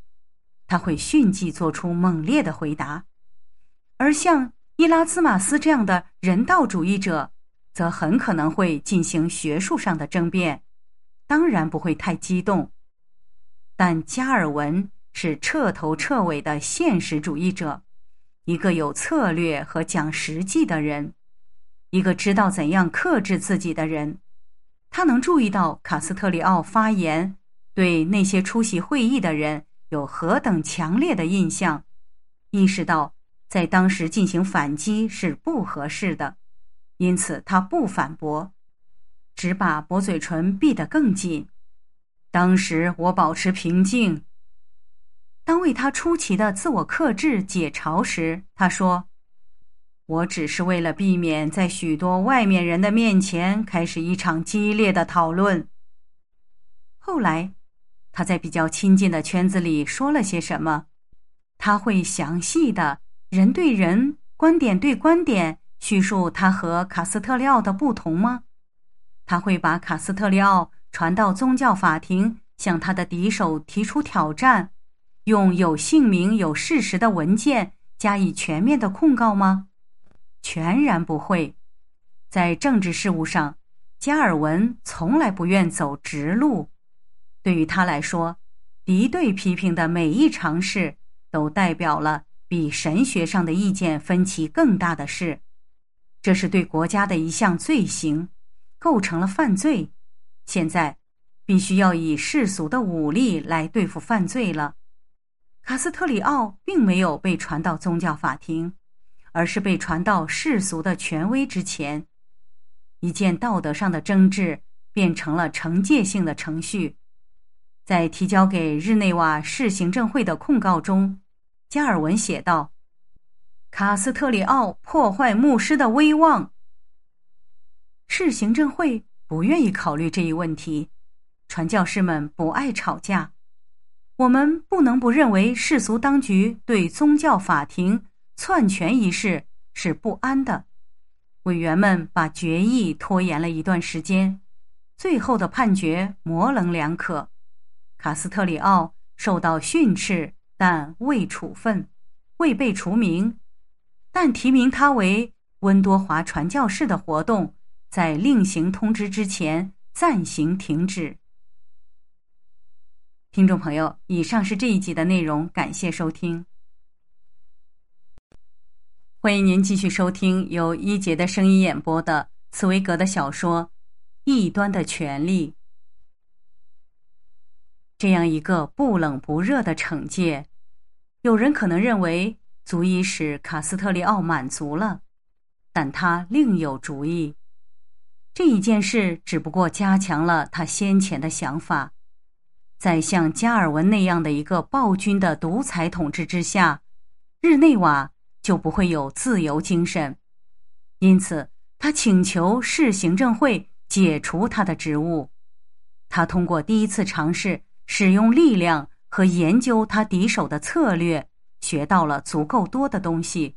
他会迅即做出猛烈的回答；而像伊拉斯马斯这样的人道主义者，则很可能会进行学术上的争辩，当然不会太激动。但加尔文是彻头彻尾的现实主义者。一个有策略和讲实际的人，一个知道怎样克制自己的人，他能注意到卡斯特里奥发言对那些出席会议的人有何等强烈的印象，意识到在当时进行反击是不合适的，因此他不反驳，只把薄嘴唇闭得更紧。当时我保持平静。当为他出奇的自我克制解嘲时，他说：“我只是为了避免在许多外面人的面前开始一场激烈的讨论。”后来，他在比较亲近的圈子里说了些什么？他会详细的，人对人，观点对观点，叙述他和卡斯特利奥的不同吗？他会把卡斯特利奥传到宗教法庭，向他的敌手提出挑战？用有姓名、有事实的文件加以全面的控告吗？全然不会。在政治事务上，加尔文从来不愿走直路。对于他来说，敌对批评的每一尝试，都代表了比神学上的意见分歧更大的事。这是对国家的一项罪行，构成了犯罪。现在，必须要以世俗的武力来对付犯罪了。卡斯特里奥并没有被传到宗教法庭，而是被传到世俗的权威之前。一件道德上的争执变成了惩戒性的程序。在提交给日内瓦市行政会的控告中，加尔文写道：“卡斯特里奥破坏牧师的威望。”市行政会不愿意考虑这一问题，传教士们不爱吵架。我们不能不认为世俗当局对宗教法庭篡权一事是不安的。委员们把决议拖延了一段时间，最后的判决模棱两可。卡斯特里奥受到训斥，但未处分，未被除名，但提名他为温多华传教士的活动在另行通知之前暂行停止。听众朋友，以上是这一集的内容，感谢收听。欢迎您继续收听由一杰的声音演播的茨威格的小说《异端的权利》。这样一个不冷不热的惩戒，有人可能认为足以使卡斯特利奥满足了，但他另有主意。这一件事只不过加强了他先前的想法。在像加尔文那样的一个暴君的独裁统治之下，日内瓦就不会有自由精神。因此，他请求市行政会解除他的职务。他通过第一次尝试使用力量和研究他敌手的策略，学到了足够多的东西。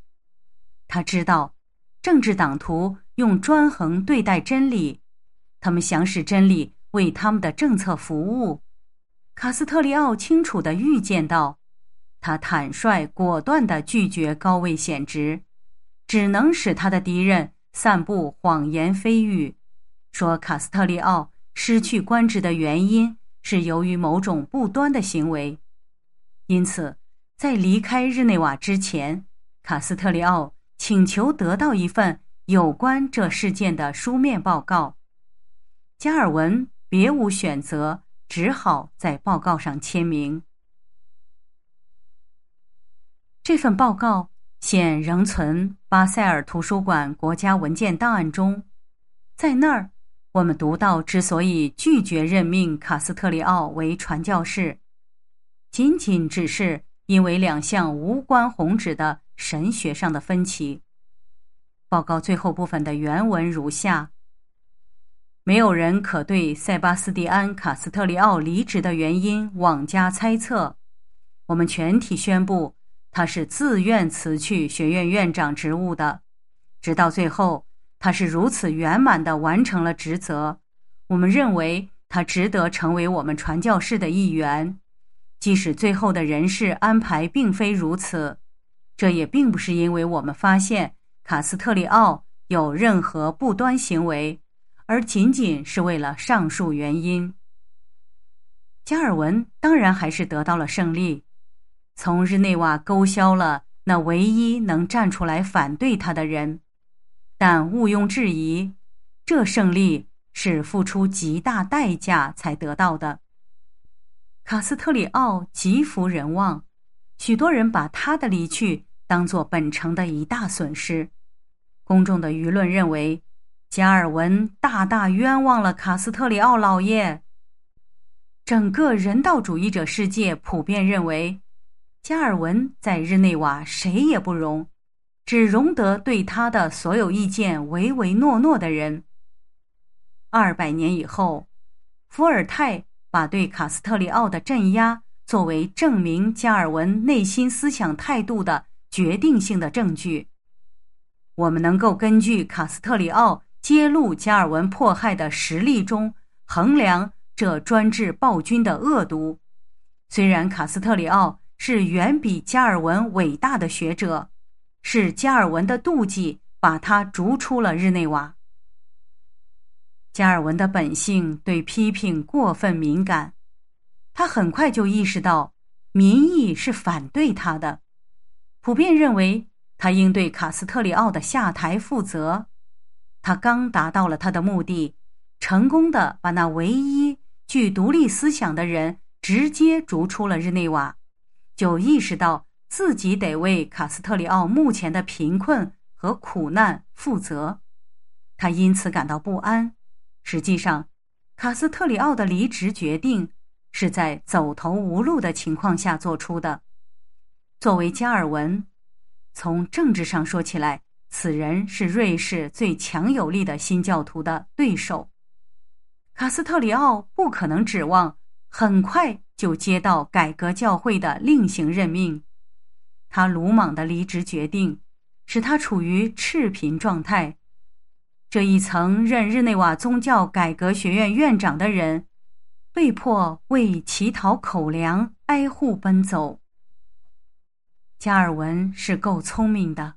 他知道，政治党徒用专横对待真理，他们想使真理为他们的政策服务。卡斯特利奥清楚地预见到，他坦率果断地拒绝高位显职，只能使他的敌人散布谎言蜚语，说卡斯特利奥失去官职的原因是由于某种不端的行为。因此，在离开日内瓦之前，卡斯特利奥请求得到一份有关这事件的书面报告。加尔文别无选择。只好在报告上签名。这份报告现仍存巴塞尔图书馆国家文件档案中，在那儿我们读到，之所以拒绝任命卡斯特里奥为传教士，仅仅只是因为两项无关宏旨的神学上的分歧。报告最后部分的原文如下。没有人可对塞巴斯蒂安·卡斯特里奥离职的原因妄加猜测。我们全体宣布，他是自愿辞去学院院长职务的。直到最后，他是如此圆满的完成了职责。我们认为他值得成为我们传教士的一员，即使最后的人事安排并非如此。这也并不是因为我们发现卡斯特里奥有任何不端行为。而仅仅是为了上述原因，加尔文当然还是得到了胜利，从日内瓦勾销了那唯一能站出来反对他的人。但毋庸置疑，这胜利是付出极大代价才得到的。卡斯特里奥极服人望，许多人把他的离去当作本城的一大损失。公众的舆论认为。加尔文大大冤枉了卡斯特里奥老爷。整个人道主义者世界普遍认为，加尔文在日内瓦谁也不容，只容得对他的所有意见唯唯诺诺的人。二百年以后，伏尔泰把对卡斯特里奥的镇压作为证明加尔文内心思想态度的决定性的证据。我们能够根据卡斯特里奥。揭露加尔文迫害的实例中，衡量这专制暴君的恶毒。虽然卡斯特里奥是远比加尔文伟大的学者，是加尔文的妒忌把他逐出了日内瓦。加尔文的本性对批评过分敏感，他很快就意识到民意是反对他的，普遍认为他应对卡斯特里奥的下台负责。他刚达到了他的目的，成功的把那唯一具独立思想的人直接逐出了日内瓦，就意识到自己得为卡斯特里奥目前的贫困和苦难负责，他因此感到不安。实际上，卡斯特里奥的离职决定是在走投无路的情况下做出的。作为加尔文，从政治上说起来。此人是瑞士最强有力的新教徒的对手，卡斯特里奥不可能指望很快就接到改革教会的另行任命。他鲁莽的离职决定使他处于赤贫状态。这一曾任日内瓦宗教改革学院院长的人，被迫为乞讨口粮挨户奔走。加尔文是够聪明的。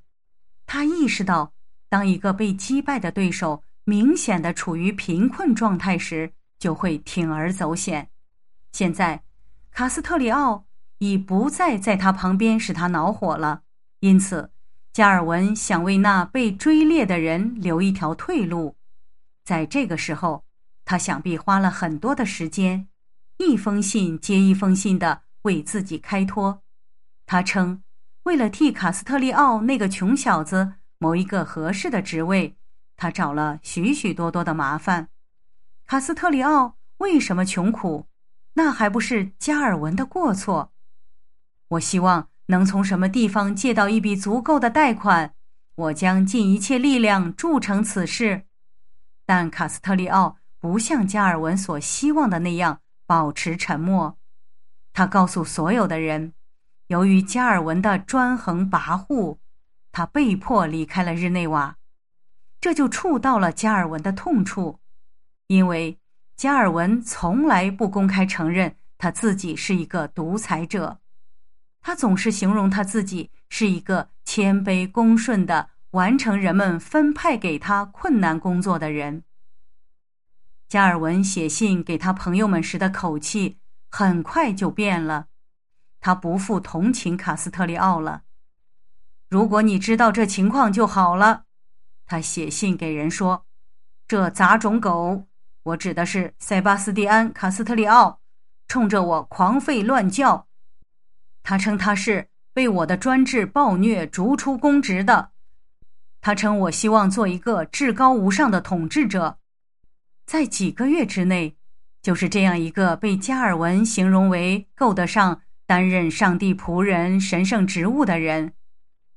他意识到，当一个被击败的对手明显的处于贫困状态时，就会铤而走险。现在，卡斯特里奥已不再在他旁边使他恼火了，因此，加尔文想为那被追猎的人留一条退路。在这个时候，他想必花了很多的时间，一封信接一封信的为自己开脱。他称。为了替卡斯特利奥那个穷小子谋一个合适的职位，他找了许许多多的麻烦。卡斯特利奥为什么穷苦？那还不是加尔文的过错。我希望能从什么地方借到一笔足够的贷款，我将尽一切力量铸成此事。但卡斯特利奥不像加尔文所希望的那样保持沉默，他告诉所有的人。由于加尔文的专横跋扈，他被迫离开了日内瓦，这就触到了加尔文的痛处，因为加尔文从来不公开承认他自己是一个独裁者，他总是形容他自己是一个谦卑恭顺的、完成人们分派给他困难工作的人。加尔文写信给他朋友们时的口气很快就变了。他不复同情卡斯特利奥了。如果你知道这情况就好了。他写信给人说：“这杂种狗，我指的是塞巴斯蒂安·卡斯特利奥，冲着我狂吠乱叫。”他称他是被我的专制暴虐逐出公职的。他称我希望做一个至高无上的统治者，在几个月之内，就是这样一个被加尔文形容为够得上。担任上帝仆人、神圣职务的人，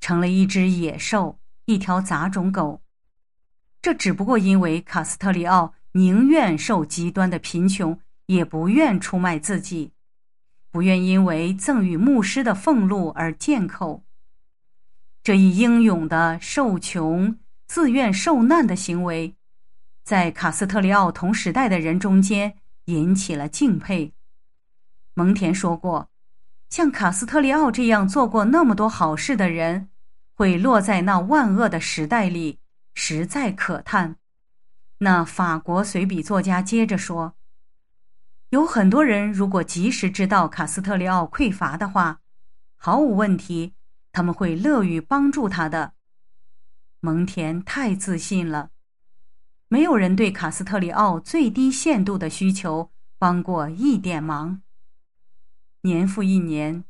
成了一只野兽、一条杂种狗。这只不过因为卡斯特里奥宁愿受极端的贫穷，也不愿出卖自己，不愿因为赠与牧师的俸禄而贱口。这一英勇的受穷、自愿受难的行为，在卡斯特里奥同时代的人中间引起了敬佩。蒙田说过。像卡斯特利奥这样做过那么多好事的人，会落在那万恶的时代里，实在可叹。那法国随笔作家接着说：“有很多人，如果及时知道卡斯特利奥匮乏的话，毫无问题，他们会乐于帮助他的。”蒙恬太自信了，没有人对卡斯特里奥最低限度的需求帮过一点忙。年复一年，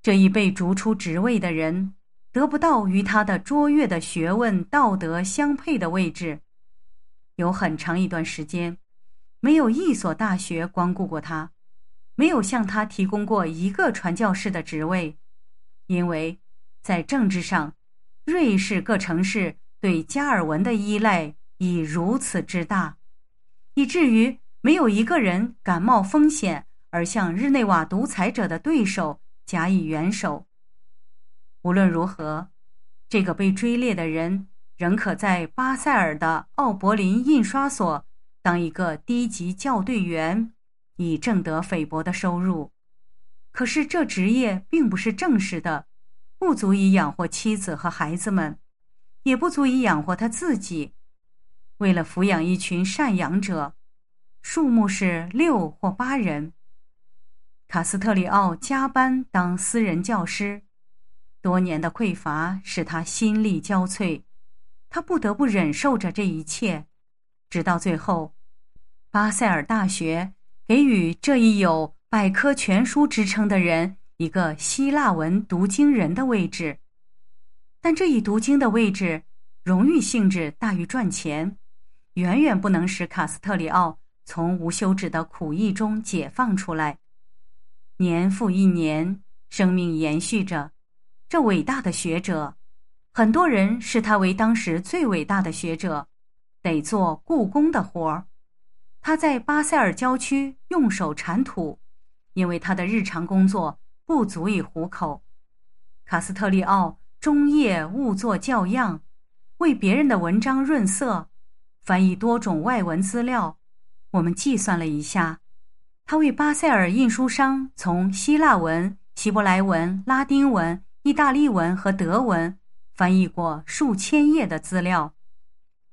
这一被逐出职位的人得不到与他的卓越的学问、道德相配的位置。有很长一段时间，没有一所大学光顾过他，没有向他提供过一个传教士的职位，因为在政治上，瑞士各城市对加尔文的依赖已如此之大，以至于没有一个人敢冒风险。而向日内瓦独裁者的对手假以援手。无论如何，这个被追猎的人仍可在巴塞尔的奥柏林印刷所当一个低级校对员，以挣得菲薄的收入。可是这职业并不是正式的，不足以养活妻子和孩子们，也不足以养活他自己。为了抚养一群赡养者，数目是六或八人。卡斯特里奥加班当私人教师，多年的匮乏使他心力交瘁，他不得不忍受着这一切，直到最后，巴塞尔大学给予这一有百科全书之称的人一个希腊文读经人的位置，但这一读经的位置，荣誉性质大于赚钱，远远不能使卡斯特里奥从无休止的苦役中解放出来。年复一年，生命延续着。这伟大的学者，很多人视他为当时最伟大的学者。得做故宫的活儿，他在巴塞尔郊区用手铲土，因为他的日常工作不足以糊口。卡斯特利奥终夜误作教样，为别人的文章润色，翻译多种外文资料。我们计算了一下。他为巴塞尔印书商从希腊文、希伯来文、拉丁文、意大利文和德文翻译过数千页的资料，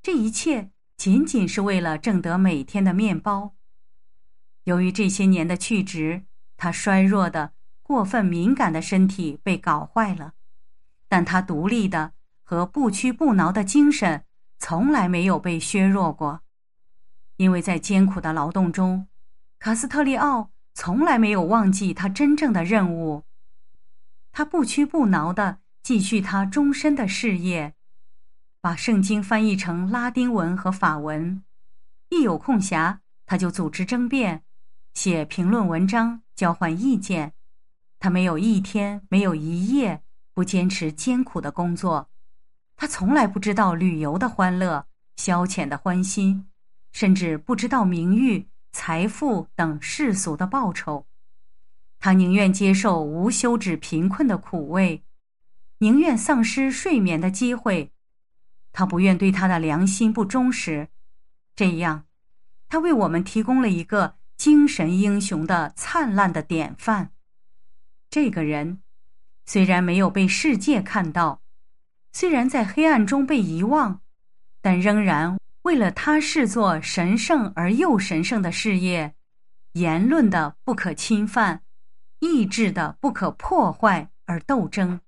这一切仅仅是为了挣得每天的面包。由于这些年的去职，他衰弱的、过分敏感的身体被搞坏了，但他独立的和不屈不挠的精神从来没有被削弱过，因为在艰苦的劳动中。卡斯特利奥从来没有忘记他真正的任务。他不屈不挠地继续他终身的事业，把圣经翻译成拉丁文和法文。一有空暇，他就组织争辩，写评论文章，交换意见。他没有一天，没有一夜不坚持艰苦的工作。他从来不知道旅游的欢乐，消遣的欢心，甚至不知道名誉。财富等世俗的报酬，他宁愿接受无休止贫困的苦味，宁愿丧失睡眠的机会，他不愿对他的良心不忠实。这样，他为我们提供了一个精神英雄的灿烂的典范。这个人虽然没有被世界看到，虽然在黑暗中被遗忘，但仍然。为了他视作神圣而又神圣的事业，言论的不可侵犯，意志的不可破坏而斗争，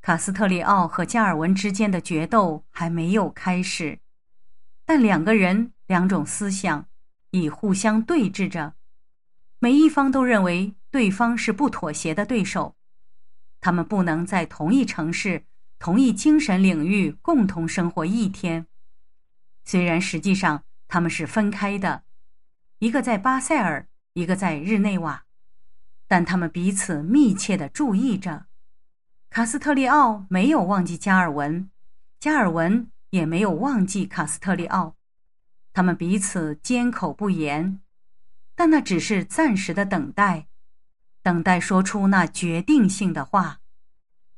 卡斯特里奥和加尔文之间的决斗还没有开始，但两个人、两种思想已互相对峙着。每一方都认为对方是不妥协的对手，他们不能在同一城市、同一精神领域共同生活一天。虽然实际上他们是分开的，一个在巴塞尔，一个在日内瓦，但他们彼此密切的注意着。卡斯特利奥没有忘记加尔文，加尔文也没有忘记卡斯特利奥。他们彼此缄口不言，但那只是暂时的等待，等待说出那决定性的话。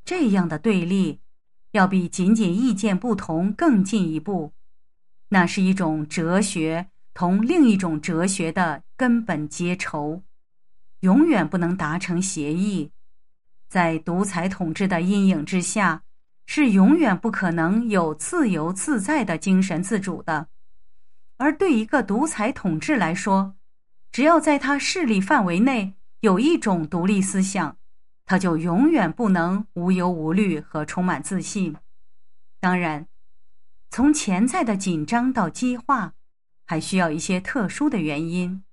这样的对立，要比仅仅意见不同更进一步。那是一种哲学同另一种哲学的根本结仇，永远不能达成协议。在独裁统治的阴影之下，是永远不可能有自由自在的精神自主的。而对一个独裁统治来说，只要在他势力范围内有一种独立思想，他就永远不能无忧无虑和充满自信。当然。从潜在的紧张到激化，还需要一些特殊的原因。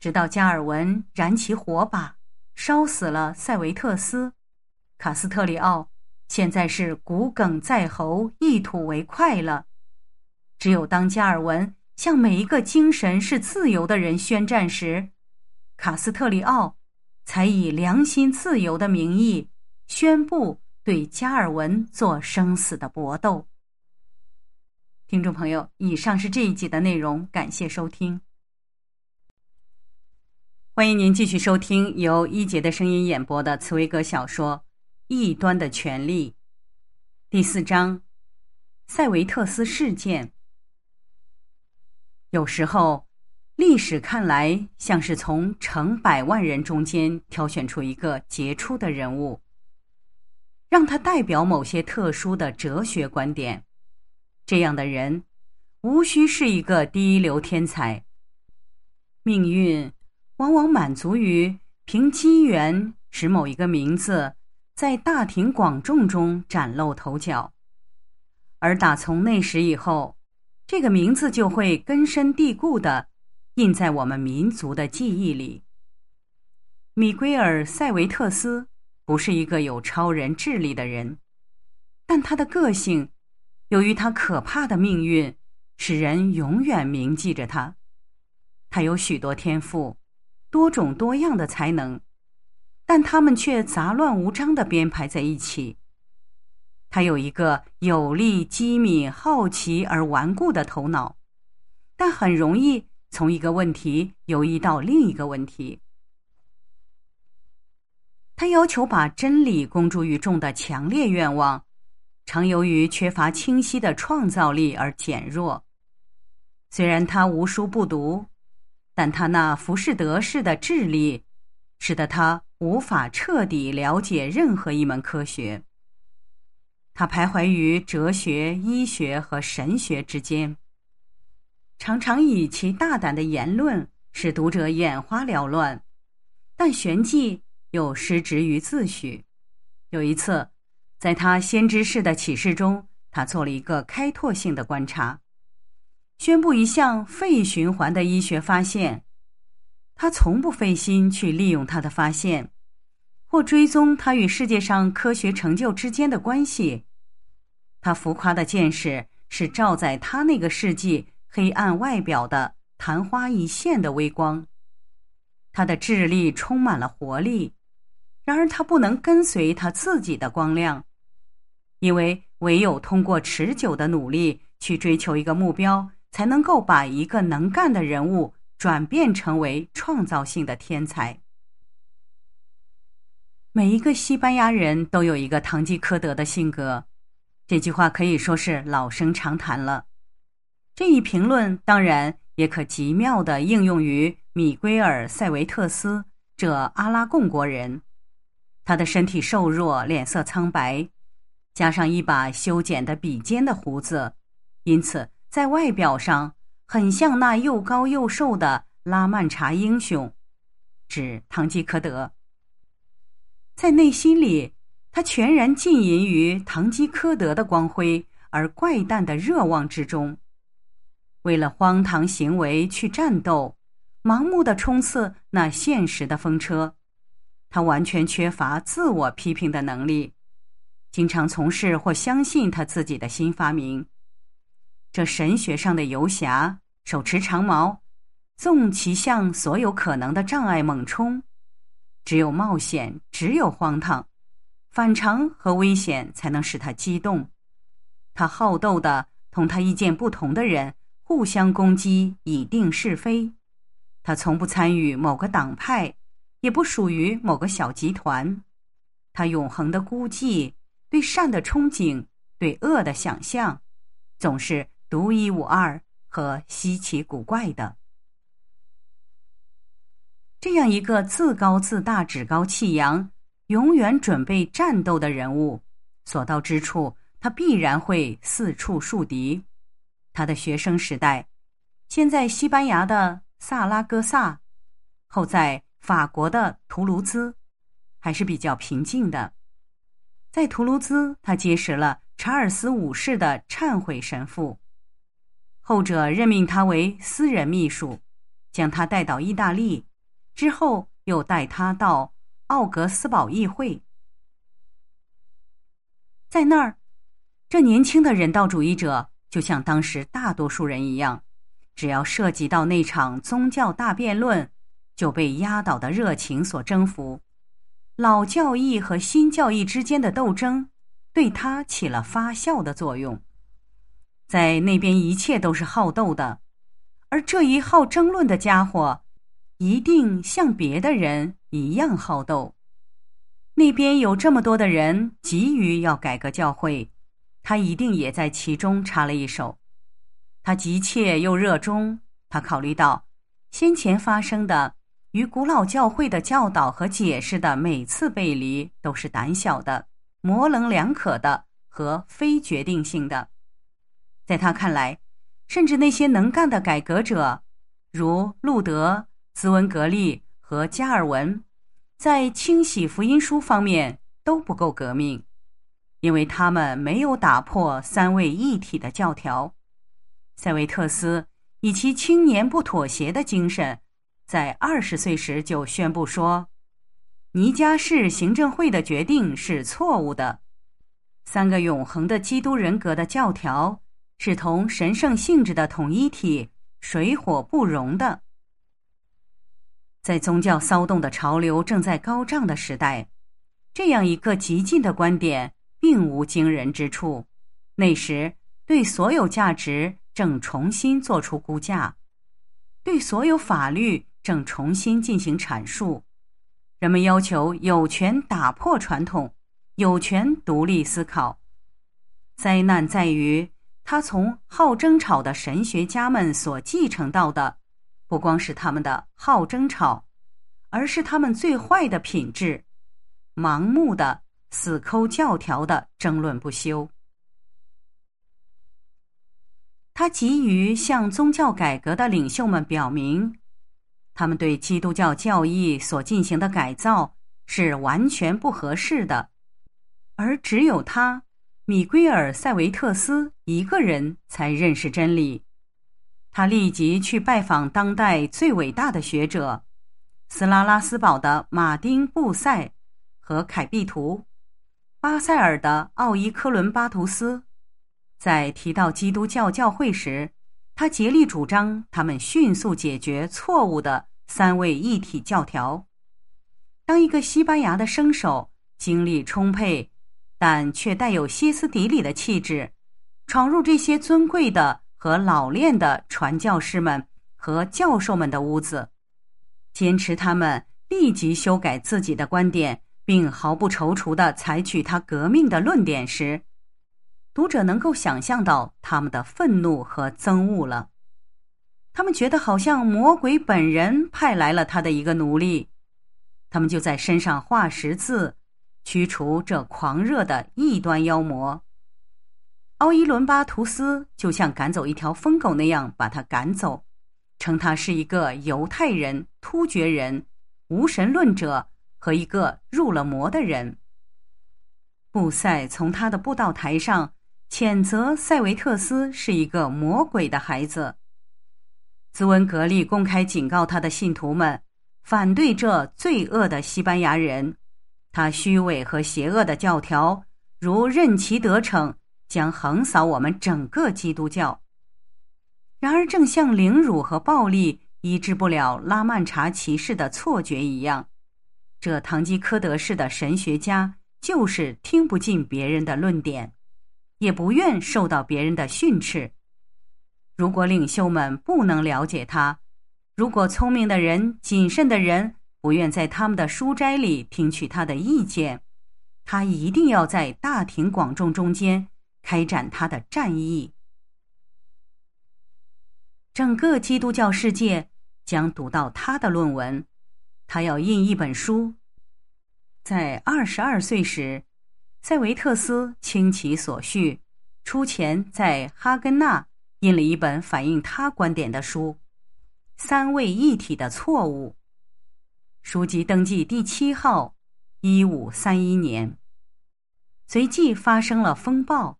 直到加尔文燃起火把，烧死了塞维特斯，卡斯特里奥现在是骨鲠在喉，一吐为快了。只有当加尔文向每一个精神是自由的人宣战时，卡斯特里奥才以良心自由的名义宣布对加尔文做生死的搏斗。听众朋友，以上是这一集的内容，感谢收听。欢迎您继续收听由一杰的声音演播的茨威格小说《异端的权利》第四章《塞维特斯事件》。有时候，历史看来像是从成百万人中间挑选出一个杰出的人物，让他代表某些特殊的哲学观点。这样的人，无需是一个第一流天才。命运往往满足于凭机缘使某一个名字在大庭广众中崭露头角，而打从那时以后，这个名字就会根深蒂固地印在我们民族的记忆里。米圭尔·塞维特斯不是一个有超人智力的人，但他的个性。由于他可怕的命运，使人永远铭记着他。他有许多天赋，多种多样的才能，但他们却杂乱无章的编排在一起。他有一个有力、机敏、好奇而顽固的头脑，但很容易从一个问题游移到另一个问题。他要求把真理公诸于众的强烈愿望。常由于缺乏清晰的创造力而减弱。虽然他无书不读，但他那浮士德式的智力，使得他无法彻底了解任何一门科学。他徘徊于哲学、医学和神学之间，常常以其大胆的言论使读者眼花缭乱，但旋即又失职于自诩。有一次。在他先知式的启示中，他做了一个开拓性的观察，宣布一项肺循环的医学发现。他从不费心去利用他的发现，或追踪他与世界上科学成就之间的关系。他浮夸的见识是照在他那个世纪黑暗外表的昙花一现的微光。他的智力充满了活力，然而他不能跟随他自己的光亮。因为唯有通过持久的努力去追求一个目标，才能够把一个能干的人物转变成为创造性的天才。每一个西班牙人都有一个堂吉诃德的性格，这句话可以说是老生常谈了。这一评论当然也可极妙的应用于米圭尔·塞维特斯这阿拉贡国人，他的身体瘦弱，脸色苍白。加上一把修剪的笔尖的胡子，因此在外表上很像那又高又瘦的拉曼查英雄，指唐吉诃德。在内心里，他全然浸淫于唐吉诃德的光辉而怪诞的热望之中，为了荒唐行为去战斗，盲目的冲刺那现实的风车，他完全缺乏自我批评的能力。经常从事或相信他自己的新发明，这神学上的游侠手持长矛，纵其向所有可能的障碍猛冲。只有冒险，只有荒唐、反常和危险才能使他激动。他好斗的同他意见不同的人互相攻击以定是非。他从不参与某个党派，也不属于某个小集团。他永恒的孤寂。对善的憧憬，对恶的想象，总是独一无二和稀奇古怪的。这样一个自高自大、趾高气扬、永远准备战斗的人物，所到之处，他必然会四处树敌。他的学生时代，先在西班牙的萨拉戈萨，后在法国的图卢兹，还是比较平静的。在图卢兹，他结识了查尔斯五世的忏悔神父，后者任命他为私人秘书，将他带到意大利，之后又带他到奥格斯堡议会。在那儿，这年轻的人道主义者就像当时大多数人一样，只要涉及到那场宗教大辩论，就被压倒的热情所征服。老教义和新教义之间的斗争，对他起了发酵的作用。在那边一切都是好斗的，而这一好争论的家伙，一定像别的人一样好斗。那边有这么多的人急于要改革教会，他一定也在其中插了一手。他急切又热衷，他考虑到先前发生的。与古老教会的教导和解释的每次背离都是胆小的、模棱两可的和非决定性的。在他看来，甚至那些能干的改革者，如路德、斯文格利和加尔文，在清洗福音书方面都不够革命，因为他们没有打破三位一体的教条。塞维特斯以其青年不妥协的精神。在二十岁时就宣布说：“尼加市行政会的决定是错误的。三个永恒的基督人格的教条是同神圣性质的统一体水火不容的。在宗教骚动的潮流正在高涨的时代，这样一个激进的观点并无惊人之处。那时对所有价值正重新做出估价，对所有法律。”正重新进行阐述，人们要求有权打破传统，有权独立思考。灾难在于他从好争吵的神学家们所继承到的，不光是他们的好争吵，而是他们最坏的品质——盲目的、死抠教条的争论不休。他急于向宗教改革的领袖们表明。他们对基督教教义所进行的改造是完全不合适的，而只有他米圭尔·塞维特斯一个人才认识真理。他立即去拜访当代最伟大的学者，斯拉拉斯堡的马丁布塞和凯毕图，巴塞尔的奥伊科伦巴图斯，在提到基督教教会时。他竭力主张他们迅速解决错误的三位一体教条。当一个西班牙的生手，精力充沛，但却带有歇斯底里的气质，闯入这些尊贵的和老练的传教士们和教授们的屋子，坚持他们立即修改自己的观点，并毫不踌躇地采取他革命的论点时。读者能够想象到他们的愤怒和憎恶了，他们觉得好像魔鬼本人派来了他的一个奴隶，他们就在身上画十字，驱除这狂热的异端妖魔。奥伊伦巴图斯就像赶走一条疯狗那样把他赶走，称他是一个犹太人、突厥人、无神论者和一个入了魔的人。布塞从他的布道台上。谴责塞维特斯是一个魔鬼的孩子。兹文格利公开警告他的信徒们，反对这罪恶的西班牙人，他虚伪和邪恶的教条，如任其得逞，将横扫我们整个基督教。然而，正像凌辱和暴力医治不了拉曼查骑士的错觉一样，这堂吉诃德式的神学家就是听不进别人的论点。也不愿受到别人的训斥。如果领袖们不能了解他，如果聪明的人、谨慎的人不愿在他们的书斋里听取他的意见，他一定要在大庭广众中间开展他的战役。整个基督教世界将读到他的论文。他要印一本书。在二十二岁时。塞维特斯倾其所蓄，出钱在哈根纳印了一本反映他观点的书《三位一体的错误》。书籍登记第七号，一五三一年。随即发生了风暴。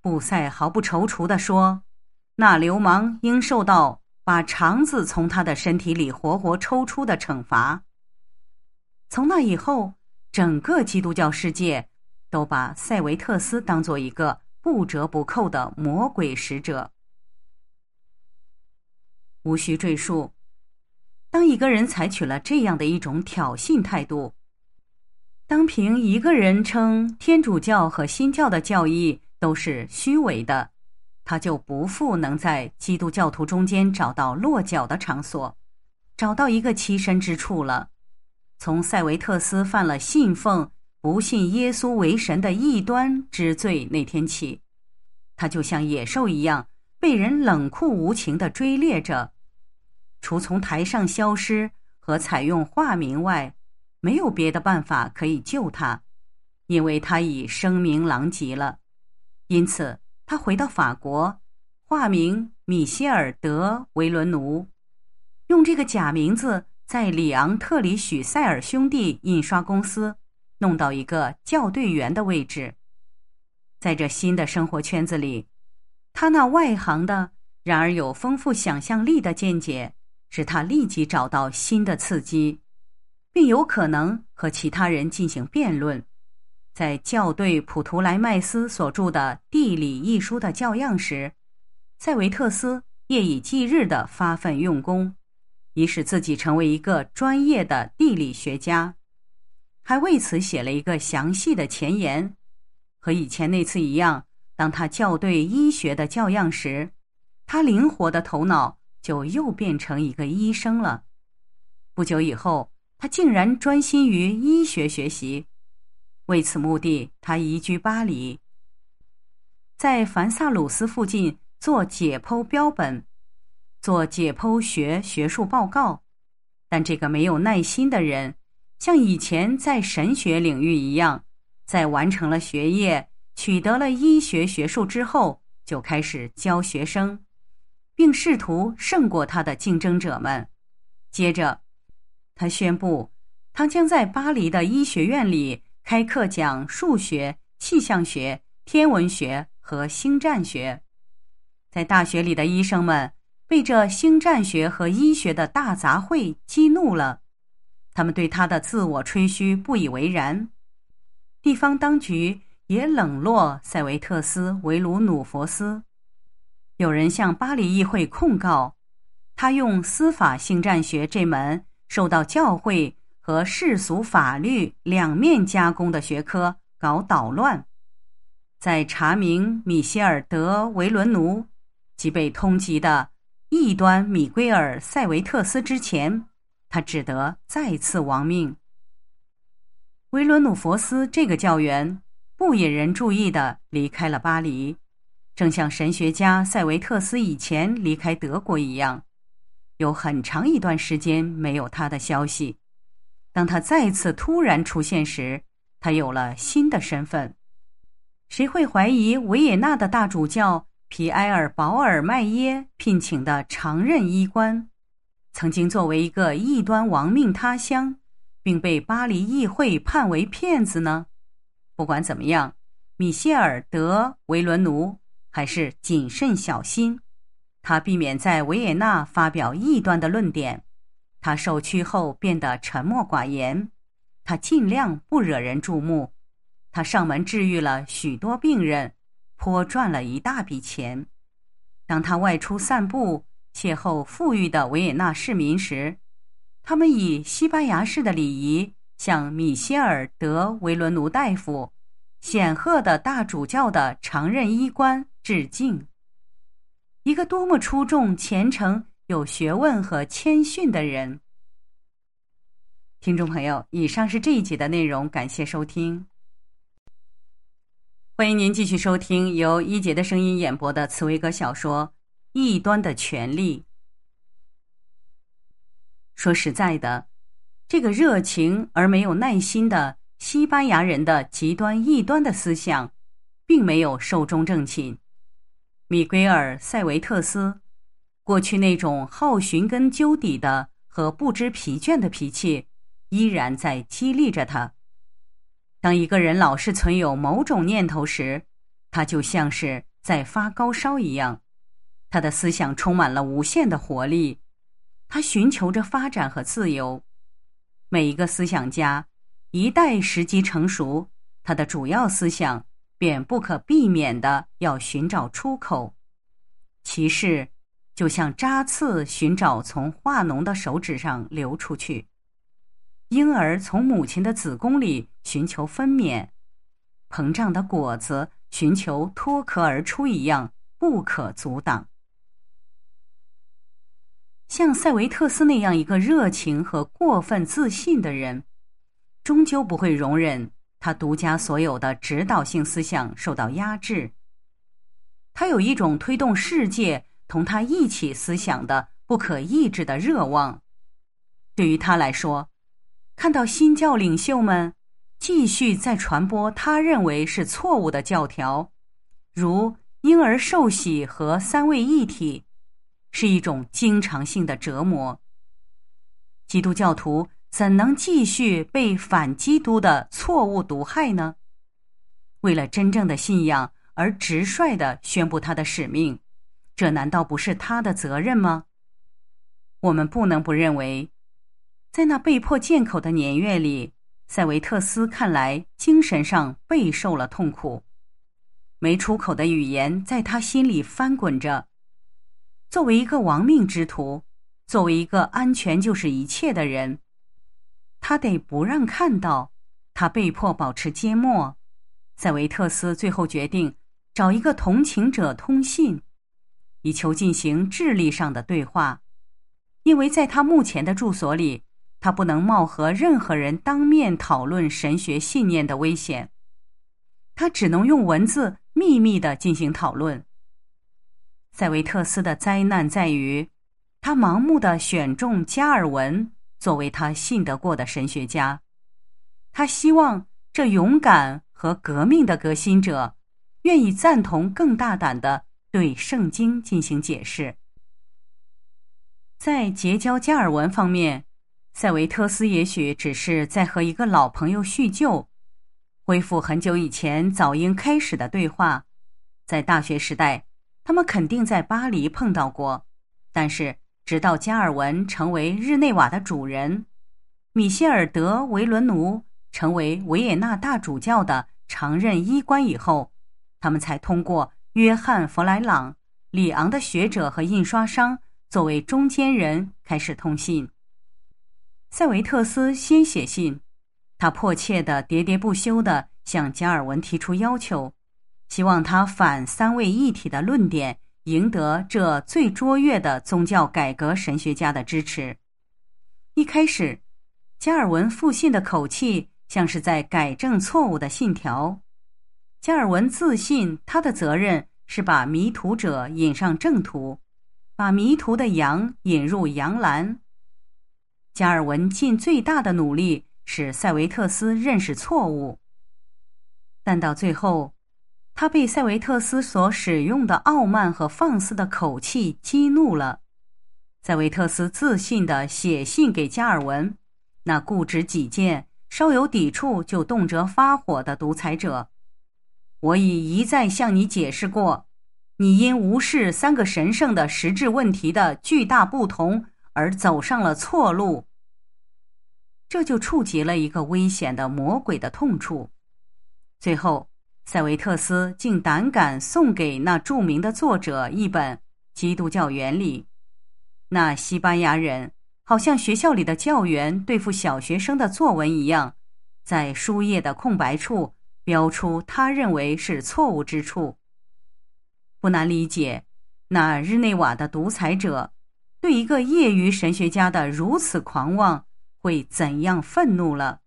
布塞毫不踌躇地说：“那流氓应受到把肠子从他的身体里活活抽出的惩罚。”从那以后，整个基督教世界。都把塞维特斯当做一个不折不扣的魔鬼使者。无需赘述，当一个人采取了这样的一种挑衅态度，当凭一个人称天主教和新教的教义都是虚伪的，他就不复能在基督教徒中间找到落脚的场所，找到一个栖身之处了。从塞维特斯犯了信奉。不信耶稣为神的异端之罪那天起，他就像野兽一样被人冷酷无情的追猎着。除从台上消失和采用化名外，没有别的办法可以救他，因为他已声名狼藉了。因此，他回到法国，化名米歇尔·德维伦奴，用这个假名字在里昂特里许塞尔兄弟印刷公司。弄到一个校对员的位置，在这新的生活圈子里，他那外行的然而有丰富想象力的见解，使他立即找到新的刺激，并有可能和其他人进行辩论。在校对普图莱麦斯所著的地理一书的校样时，塞维特斯夜以继日的发奋用功，以使自己成为一个专业的地理学家。还为此写了一个详细的前言，和以前那次一样。当他校对医学的教样时，他灵活的头脑就又变成一个医生了。不久以后，他竟然专心于医学学习。为此目的，他移居巴黎，在凡萨鲁斯附近做解剖标本，做解剖学学术报告。但这个没有耐心的人。像以前在神学领域一样，在完成了学业、取得了医学学术之后，就开始教学生，并试图胜过他的竞争者们。接着，他宣布，他将在巴黎的医学院里开课讲数学、气象学、天文学和星占学。在大学里的医生们被这星占学和医学的大杂烩激怒了。他们对他的自我吹嘘不以为然，地方当局也冷落塞维特斯·维鲁努佛斯。有人向巴黎议会控告，他用司法性战学这门受到教会和世俗法律两面加工的学科搞捣乱。在查明米歇尔·德·维伦奴及被通缉的异端米圭尔·塞维特斯之前。他只得再次亡命。维伦努佛斯这个教员不引人注意地离开了巴黎，正像神学家塞维特斯以前离开德国一样，有很长一段时间没有他的消息。当他再次突然出现时，他有了新的身份。谁会怀疑维也纳的大主教皮埃尔·保尔·麦耶聘请的常任医官曾经作为一个异端亡命他乡，并被巴黎议会判为骗子呢。不管怎么样，米歇尔·德·维伦奴还是谨慎小心。他避免在维也纳发表异端的论点。他受屈后变得沉默寡言。他尽量不惹人注目。他上门治愈了许多病人，颇赚了一大笔钱。当他外出散步。邂逅富裕的维也纳市民时，他们以西班牙式的礼仪向米歇尔·德维伦奴大夫，显赫的大主教的常任医官致敬。一个多么出众、虔诚、有学问和谦逊的人！听众朋友，以上是这一集的内容，感谢收听。欢迎您继续收听由一杰的声音演播的茨威格小说。异端的权利。说实在的，这个热情而没有耐心的西班牙人的极端异端的思想，并没有寿终正寝。米圭尔·塞维特斯过去那种好寻根究底的和不知疲倦的脾气，依然在激励着他。当一个人老是存有某种念头时，他就像是在发高烧一样。他的思想充满了无限的活力，他寻求着发展和自由。每一个思想家，一旦时机成熟，他的主要思想便不可避免的要寻找出口。其事就像扎刺寻找从化脓的手指上流出去，婴儿从母亲的子宫里寻求分娩，膨胀的果子寻求脱壳而出一样，不可阻挡。像塞维特斯那样一个热情和过分自信的人，终究不会容忍他独家所有的指导性思想受到压制。他有一种推动世界同他一起思想的不可抑制的热望。对于他来说，看到新教领袖们继续在传播他认为是错误的教条，如婴儿受洗和三位一体。是一种经常性的折磨。基督教徒怎能继续被反基督的错误毒害呢？为了真正的信仰而直率的宣布他的使命，这难道不是他的责任吗？我们不能不认为，在那被迫缄口的年月里，塞维特斯看来精神上备受了痛苦，没出口的语言在他心里翻滚着。作为一个亡命之徒，作为一个安全就是一切的人，他得不让看到，他被迫保持缄默。塞维特斯最后决定找一个同情者通信，以求进行智力上的对话，因为在他目前的住所里，他不能冒和任何人当面讨论神学信念的危险，他只能用文字秘密的进行讨论。塞维特斯的灾难在于，他盲目的选中加尔文作为他信得过的神学家，他希望这勇敢和革命的革新者愿意赞同更大胆的对圣经进行解释。在结交加尔文方面，塞维特斯也许只是在和一个老朋友叙旧，恢复很久以前早应开始的对话，在大学时代。他们肯定在巴黎碰到过，但是直到加尔文成为日内瓦的主人，米歇尔·德维伦奴成为维也纳大主教的常任衣冠以后，他们才通过约翰·弗莱朗里昂的学者和印刷商作为中间人开始通信。塞维特斯先写信，他迫切的喋喋不休的向加尔文提出要求。希望他反三位一体的论点赢得这最卓越的宗教改革神学家的支持。一开始，加尔文复信的口气像是在改正错误的信条。加尔文自信他的责任是把迷途者引上正途，把迷途的羊引入羊栏。加尔文尽最大的努力使塞维特斯认识错误，但到最后。他被塞维特斯所使用的傲慢和放肆的口气激怒了。塞维特斯自信地写信给加尔文，那固执己见、稍有抵触就动辄发火的独裁者：“我已一再向你解释过，你因无视三个神圣的实质问题的巨大不同而走上了错路。这就触及了一个危险的魔鬼的痛处。”最后。塞维特斯竟胆敢送给那著名的作者一本《基督教原理》，那西班牙人好像学校里的教员对付小学生的作文一样，在书页的空白处标出他认为是错误之处。不难理解，那日内瓦的独裁者对一个业余神学家的如此狂妄会怎样愤怒了。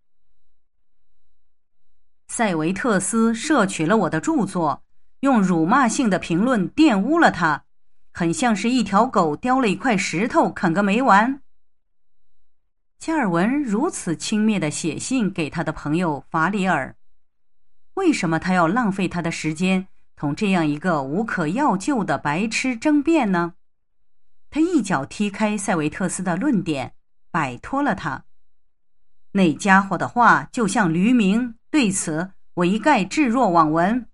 塞维特斯摄取了我的著作，用辱骂性的评论玷污了他，很像是一条狗叼了一块石头啃个没完。加尔文如此轻蔑的写信给他的朋友法里尔，为什么他要浪费他的时间同这样一个无可药救的白痴争辩呢？他一脚踢开塞维特斯的论点，摆脱了他。那家伙的话就像驴鸣。对此，我一概置若罔闻。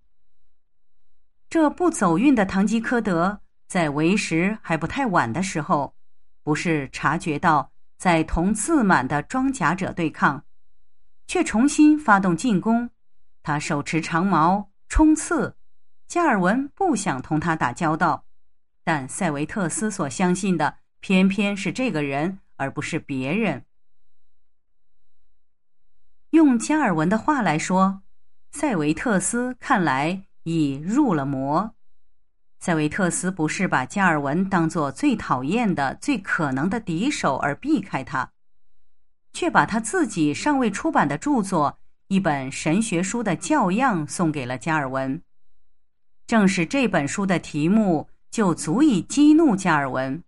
这不走运的堂吉诃德，在为时还不太晚的时候，不是察觉到在同自满的装甲者对抗，却重新发动进攻。他手持长矛冲刺。加尔文不想同他打交道，但塞维特斯所相信的，偏偏是这个人，而不是别人。用加尔文的话来说，塞维特斯看来已入了魔。塞维特斯不是把加尔文当作最讨厌的、最可能的敌手而避开他，却把他自己尚未出版的著作——一本神学书的教样——送给了加尔文。正是这本书的题目就足以激怒加尔文，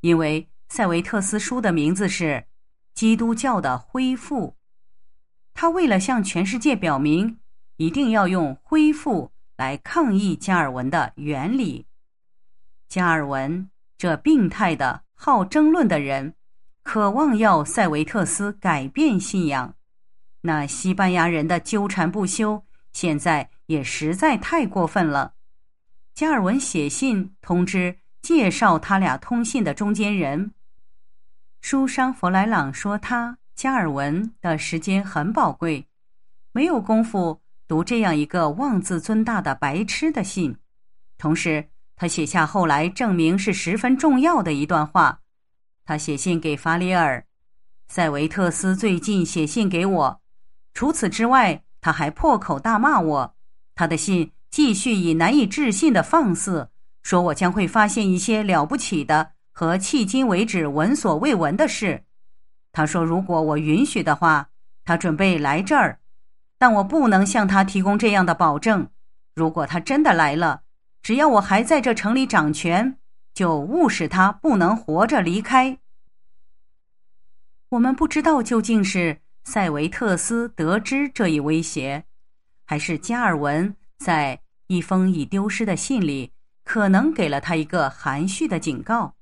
因为塞维特斯书的名字是《基督教的恢复》。他为了向全世界表明，一定要用恢复来抗议加尔文的原理。加尔文这病态的好争论的人，渴望要塞维特斯改变信仰。那西班牙人的纠缠不休，现在也实在太过分了。加尔文写信通知、介绍他俩通信的中间人，书商弗莱朗说他。加尔文的时间很宝贵，没有功夫读这样一个妄自尊大的白痴的信。同时，他写下后来证明是十分重要的一段话。他写信给法里尔，塞维特斯最近写信给我。除此之外，他还破口大骂我。他的信继续以难以置信的放肆，说我将会发现一些了不起的和迄今为止闻所未闻的事。他说：“如果我允许的话，他准备来这儿，但我不能向他提供这样的保证。如果他真的来了，只要我还在这城里掌权，就勿使他不能活着离开。”我们不知道究竟是塞维特斯得知这一威胁，还是加尔文在一封已丢失的信里可能给了他一个含蓄的警告。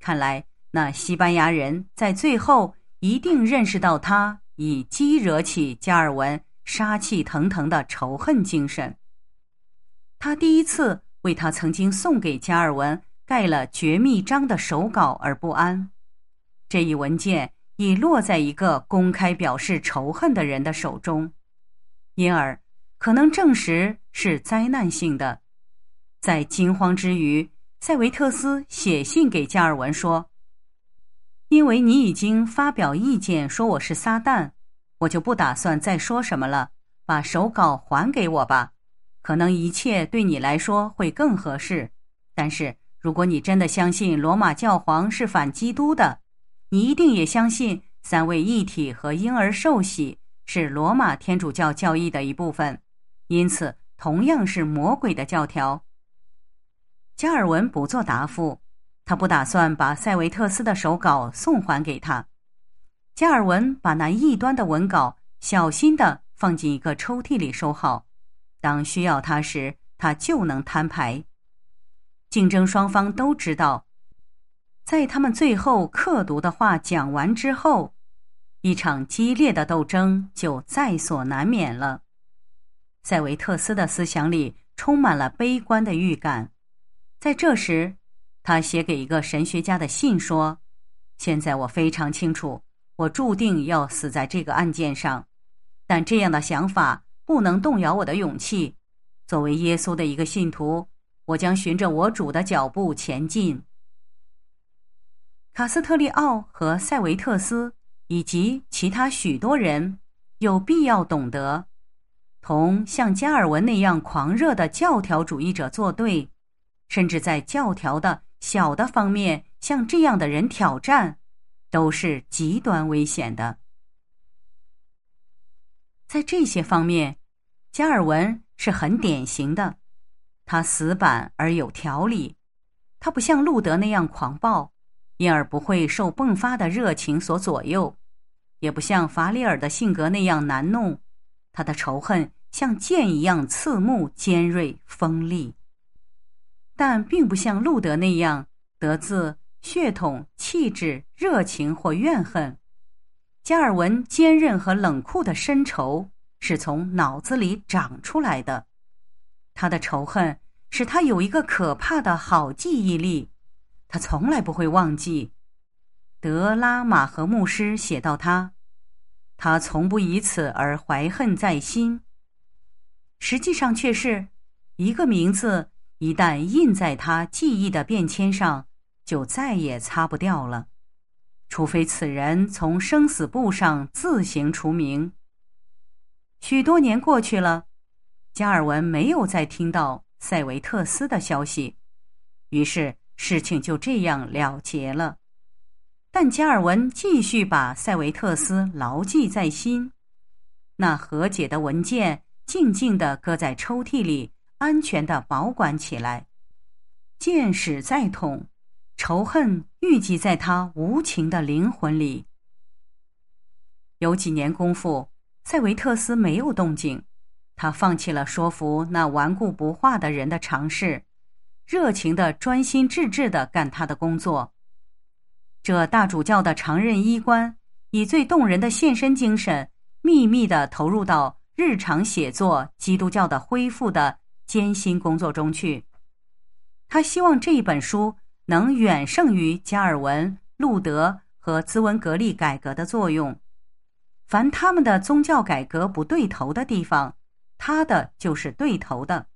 看来那西班牙人在最后。一定认识到他已激惹起加尔文杀气腾腾的仇恨精神。他第一次为他曾经送给加尔文盖了绝密章的手稿而不安。这一文件已落在一个公开表示仇恨的人的手中，因而可能证实是灾难性的。在惊慌之余，塞维特斯写信给加尔文说。因为你已经发表意见说我是撒旦，我就不打算再说什么了。把手稿还给我吧，可能一切对你来说会更合适。但是，如果你真的相信罗马教皇是反基督的，你一定也相信三位一体和婴儿受洗是罗马天主教教义的一部分，因此同样是魔鬼的教条。加尔文不做答复。他不打算把塞维特斯的手稿送还给他。加尔文把那异端的文稿小心地放进一个抽屉里收好。当需要他时，他就能摊牌。竞争双方都知道，在他们最后刻毒的话讲完之后，一场激烈的斗争就在所难免了。塞维特斯的思想里充满了悲观的预感。在这时。他写给一个神学家的信说：“现在我非常清楚，我注定要死在这个案件上，但这样的想法不能动摇我的勇气。作为耶稣的一个信徒，我将循着我主的脚步前进。”卡斯特利奥和塞维特斯以及其他许多人有必要懂得，同像加尔文那样狂热的教条主义者作对，甚至在教条的。小的方面，向这样的人挑战，都是极端危险的。在这些方面，加尔文是很典型的，他死板而有条理，他不像路德那样狂暴，因而不会受迸发的热情所左右，也不像法里尔的性格那样难弄，他的仇恨像剑一样刺目、尖锐、锋利。但并不像路德那样得自血统、气质、热情或怨恨。加尔文坚韧和冷酷的深仇是从脑子里长出来的。他的仇恨使他有一个可怕的好记忆力。他从来不会忘记。德拉马和牧师写到他，他从不以此而怀恨在心。实际上，却是一个名字。一旦印在他记忆的便签上，就再也擦不掉了，除非此人从生死簿上自行除名。许多年过去了，加尔文没有再听到塞维特斯的消息，于是事情就这样了结了。但加尔文继续把塞维特斯牢记在心，那和解的文件静静地搁在抽屉里。安全的保管起来。箭矢再痛，仇恨郁积在他无情的灵魂里。有几年功夫，塞维特斯没有动静。他放弃了说服那顽固不化的人的尝试，热情的、专心致志的干他的工作。这大主教的常任医官，以最动人的献身精神，秘密的投入到日常写作、基督教的恢复的。艰辛工作中去，他希望这一本书能远胜于加尔文、路德和兹文格利改革的作用。凡他们的宗教改革不对头的地方，他的就是对头的。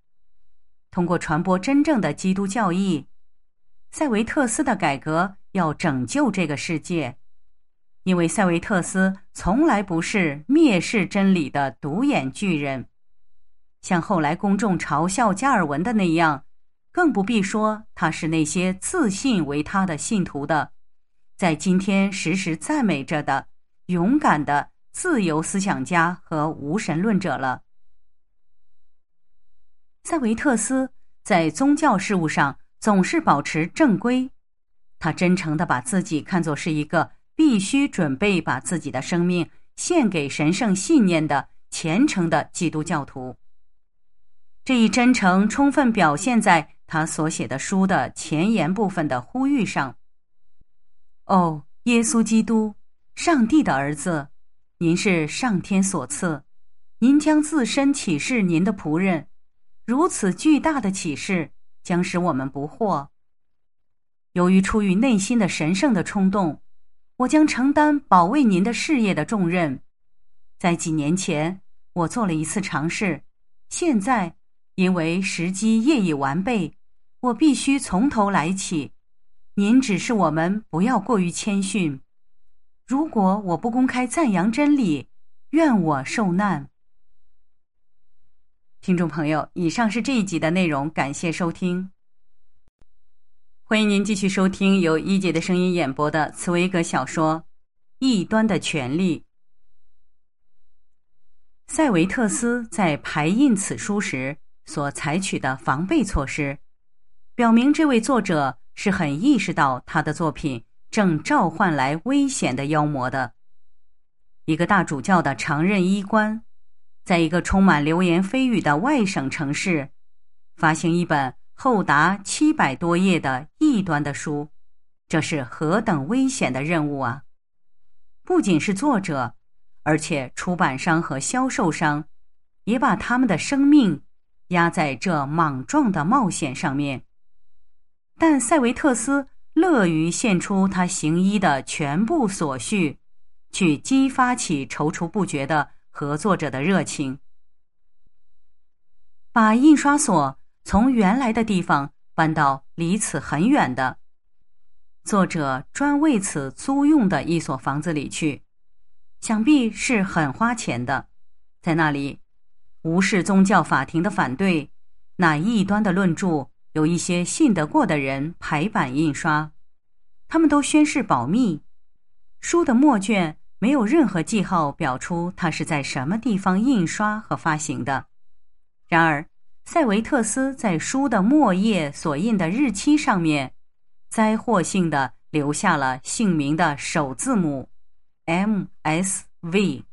通过传播真正的基督教义，塞维特斯的改革要拯救这个世界，因为塞维特斯从来不是蔑视真理的独眼巨人。像后来公众嘲笑加尔文的那样，更不必说他是那些自信为他的信徒的，在今天时时赞美着的勇敢的自由思想家和无神论者了。塞维特斯在宗教事务上总是保持正规，他真诚的把自己看作是一个必须准备把自己的生命献给神圣信念的虔诚的基督教徒。这一真诚充分表现在他所写的书的前言部分的呼吁上。哦，耶稣基督，上帝的儿子，您是上天所赐，您将自身启示您的仆人。如此巨大的启示将使我们不惑。由于出于内心的神圣的冲动，我将承担保卫您的事业的重任。在几年前，我做了一次尝试，现在。因为时机业已完备，我必须从头来起。您指示我们不要过于谦逊。如果我不公开赞扬真理，愿我受难。听众朋友，以上是这一集的内容，感谢收听。欢迎您继续收听由一姐的声音演播的茨威格小说《异端的权利》。塞维特斯在排印此书时。所采取的防备措施，表明这位作者是很意识到他的作品正召唤来危险的妖魔的。一个大主教的常任医官，在一个充满流言蜚语的外省城市，发行一本厚达七百多页的异端的书，这是何等危险的任务啊！不仅是作者，而且出版商和销售商，也把他们的生命。压在这莽撞的冒险上面，但塞维特斯乐于献出他行医的全部所需，去激发起踌躇不决的合作者的热情，把印刷所从原来的地方搬到离此很远的作者专为此租用的一所房子里去，想必是很花钱的，在那里。无视宗教法庭的反对，那异端的论著有一些信得过的人排版印刷，他们都宣誓保密。书的末卷没有任何记号表出它是在什么地方印刷和发行的。然而，塞维特斯在书的末页所印的日期上面，灾祸性的留下了姓名的首字母，M S V。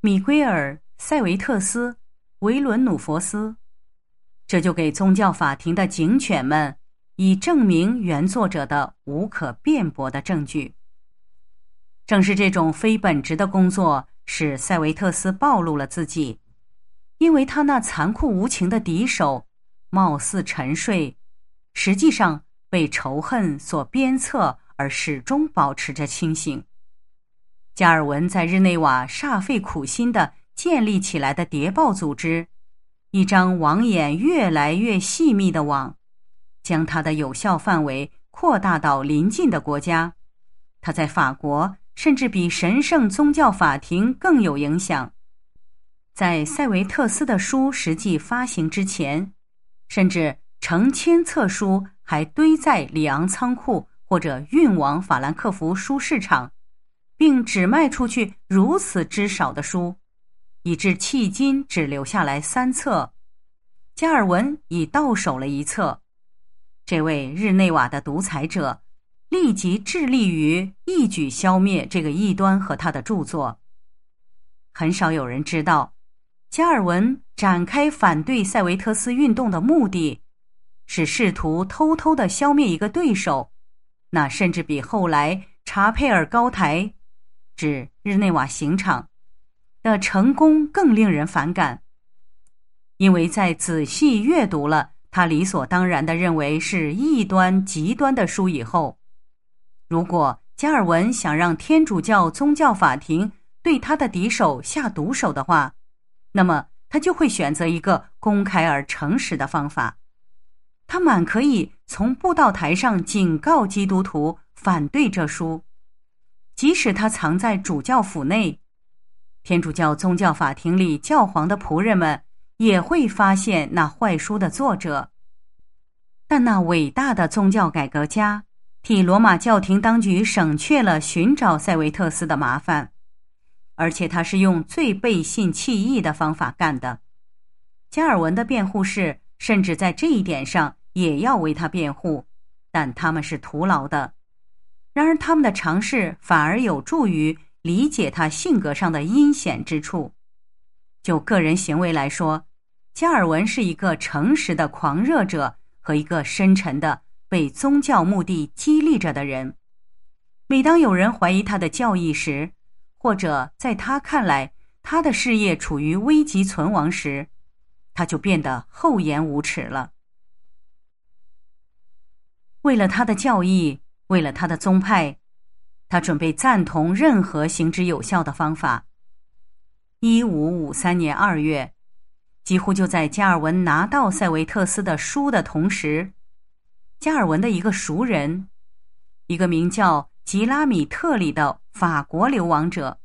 米圭尔。塞维特斯、维伦努佛斯，这就给宗教法庭的警犬们以证明原作者的无可辩驳的证据。正是这种非本职的工作，使塞维特斯暴露了自己，因为他那残酷无情的敌手，貌似沉睡，实际上被仇恨所鞭策而始终保持着清醒。加尔文在日内瓦煞费苦心的。建立起来的谍报组织，一张网眼越来越细密的网，将它的有效范围扩大到邻近的国家。它在法国甚至比神圣宗教法庭更有影响。在塞维特斯的书实际发行之前，甚至成千册书还堆在里昂仓库或者运往法兰克福书市场，并只卖出去如此之少的书。以致迄今只留下来三册，加尔文已到手了一册。这位日内瓦的独裁者立即致力于一举消灭这个异端和他的著作。很少有人知道，加尔文展开反对塞维特斯运动的目的，是试图偷偷的消灭一个对手，那甚至比后来查佩尔高台指日内瓦刑场。的成功更令人反感，因为在仔细阅读了他理所当然的认为是异端极端的书以后，如果加尔文想让天主教宗教法庭对他的敌手下毒手的话，那么他就会选择一个公开而诚实的方法。他满可以从布道台上警告基督徒反对这书，即使他藏在主教府内。天主教宗教法庭里，教皇的仆人们也会发现那坏书的作者。但那伟大的宗教改革家替罗马教廷当局省去了寻找塞维特斯的麻烦，而且他是用最背信弃义的方法干的。加尔文的辩护士甚至在这一点上也要为他辩护，但他们是徒劳的。然而，他们的尝试反而有助于。理解他性格上的阴险之处。就个人行为来说，加尔文是一个诚实的狂热者和一个深沉的被宗教目的激励着的人。每当有人怀疑他的教义时，或者在他看来他的事业处于危急存亡时，他就变得厚颜无耻了。为了他的教义，为了他的宗派。他准备赞同任何行之有效的方法。一五五三年二月，几乎就在加尔文拿到塞维特斯的书的同时，加尔文的一个熟人，一个名叫吉拉米特里的法国流亡者，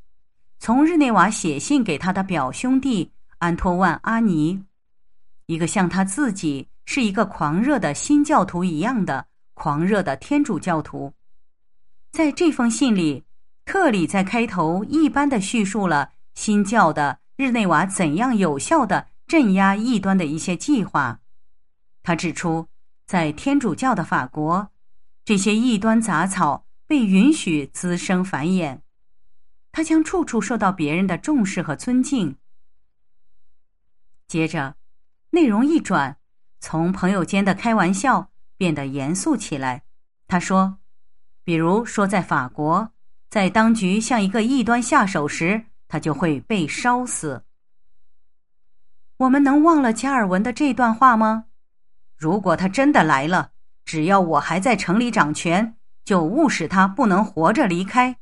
从日内瓦写信给他的表兄弟安托万·阿尼，一个像他自己是一个狂热的新教徒一样的狂热的天主教徒。在这封信里，特里在开头一般的叙述了新教的日内瓦怎样有效的镇压异端的一些计划。他指出，在天主教的法国，这些异端杂草被允许滋生繁衍，他将处处受到别人的重视和尊敬。接着，内容一转，从朋友间的开玩笑变得严肃起来。他说。比如说，在法国，在当局向一个异端下手时，他就会被烧死。我们能忘了加尔文的这段话吗？如果他真的来了，只要我还在城里掌权，就勿使他不能活着离开。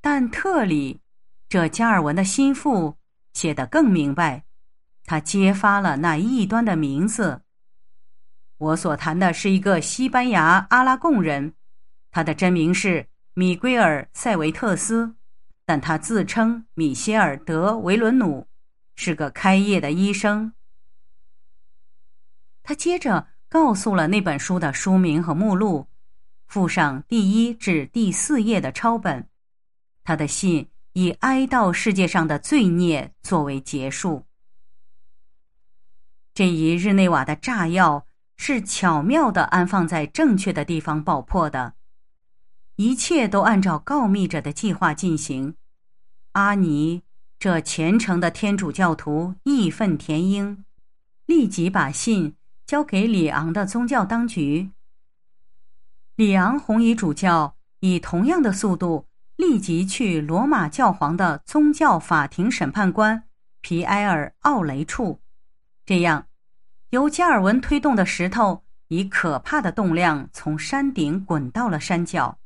但特里，这加尔文的心腹，写得更明白，他揭发了那异端的名字。我所谈的是一个西班牙阿拉贡人。他的真名是米圭尔·塞维特斯，但他自称米歇尔·德维伦努，是个开业的医生。他接着告诉了那本书的书名和目录，附上第一至第四页的抄本。他的信以哀悼世界上的罪孽作为结束。这一日内瓦的炸药是巧妙的安放在正确的地方爆破的。一切都按照告密者的计划进行。阿尼这虔诚的天主教徒义愤填膺，立即把信交给里昂的宗教当局。里昂红衣主教以同样的速度立即去罗马教皇的宗教法庭审判官皮埃尔·奥雷处。这样，由加尔文推动的石头以可怕的动量从山顶滚到了山脚。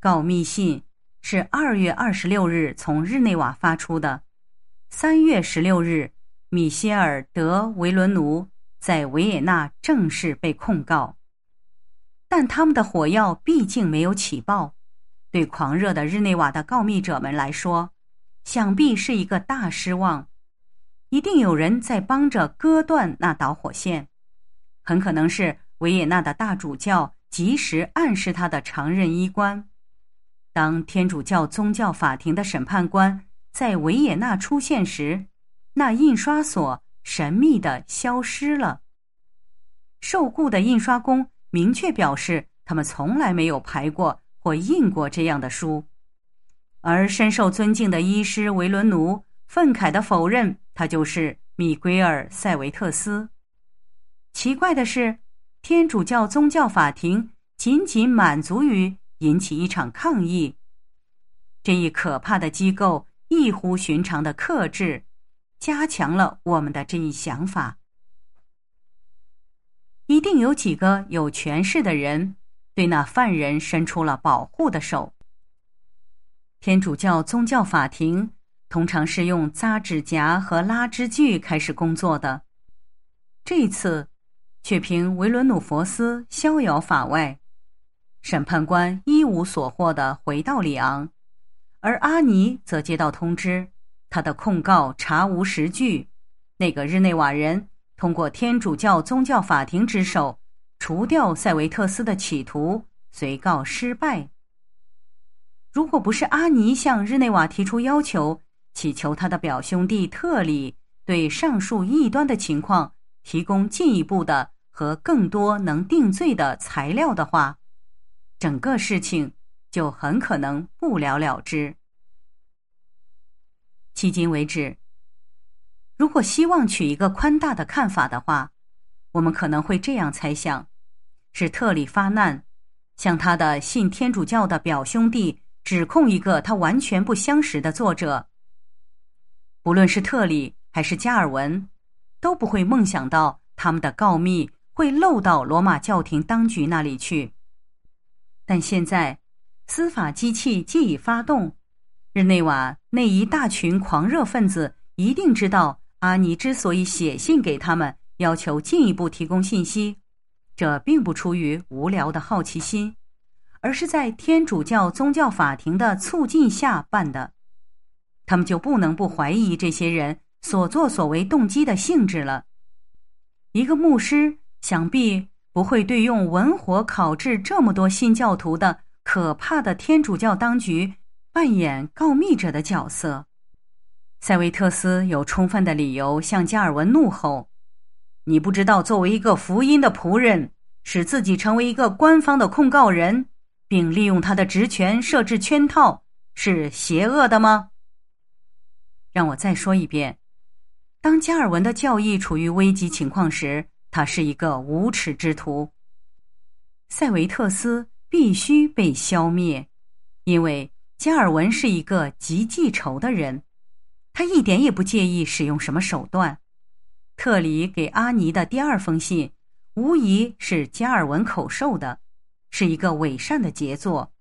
告密信是二月二十六日从日内瓦发出的。三月十六日，米歇尔·德维伦奴在维也纳正式被控告。但他们的火药毕竟没有起爆。对狂热的日内瓦的告密者们来说，想必是一个大失望。一定有人在帮着割断那导火线，很可能是维也纳的大主教及时暗示他的常任医官。当天主教宗教法庭的审判官在维也纳出现时，那印刷所神秘的消失了。受雇的印刷工明确表示，他们从来没有排过或印过这样的书。而深受尊敬的医师维伦奴愤慨的否认，他就是米圭尔·塞维特斯。奇怪的是，天主教宗教法庭仅仅满足于。引起一场抗议，这一可怕的机构异乎寻常的克制，加强了我们的这一想法。一定有几个有权势的人对那犯人伸出了保护的手。天主教宗教法庭通常是用扎指甲和拉枝锯开始工作的，这次却凭维伦努佛斯逍遥法外。审判官一无所获的回到里昂，而阿尼则接到通知，他的控告查无实据。那个日内瓦人通过天主教宗教法庭之手除掉塞维特斯的企图，遂告失败。如果不是阿尼向日内瓦提出要求，祈求他的表兄弟特里对上述异端的情况提供进一步的和更多能定罪的材料的话。整个事情就很可能不了了之。迄今为止，如果希望取一个宽大的看法的话，我们可能会这样猜想：是特里发难，向他的信天主教的表兄弟指控一个他完全不相识的作者。不论是特里还是加尔文，都不会梦想到他们的告密会漏到罗马教廷当局那里去。但现在，司法机器既已发动，日内瓦那一大群狂热分子一定知道，阿尼之所以写信给他们，要求进一步提供信息，这并不出于无聊的好奇心，而是在天主教宗教法庭的促进下办的。他们就不能不怀疑这些人所作所为动机的性质了。一个牧师想必。不会对用文火烤制这么多新教徒的可怕的天主教当局扮演告密者的角色。塞维特斯有充分的理由向加尔文怒吼：“你不知道作为一个福音的仆人，使自己成为一个官方的控告人，并利用他的职权设置圈套是邪恶的吗？”让我再说一遍：当加尔文的教义处于危急情况时。他是一个无耻之徒，塞维特斯必须被消灭，因为加尔文是一个极记仇的人，他一点也不介意使用什么手段。特里给阿尼的第二封信，无疑是加尔文口授的，是一个伪善的杰作。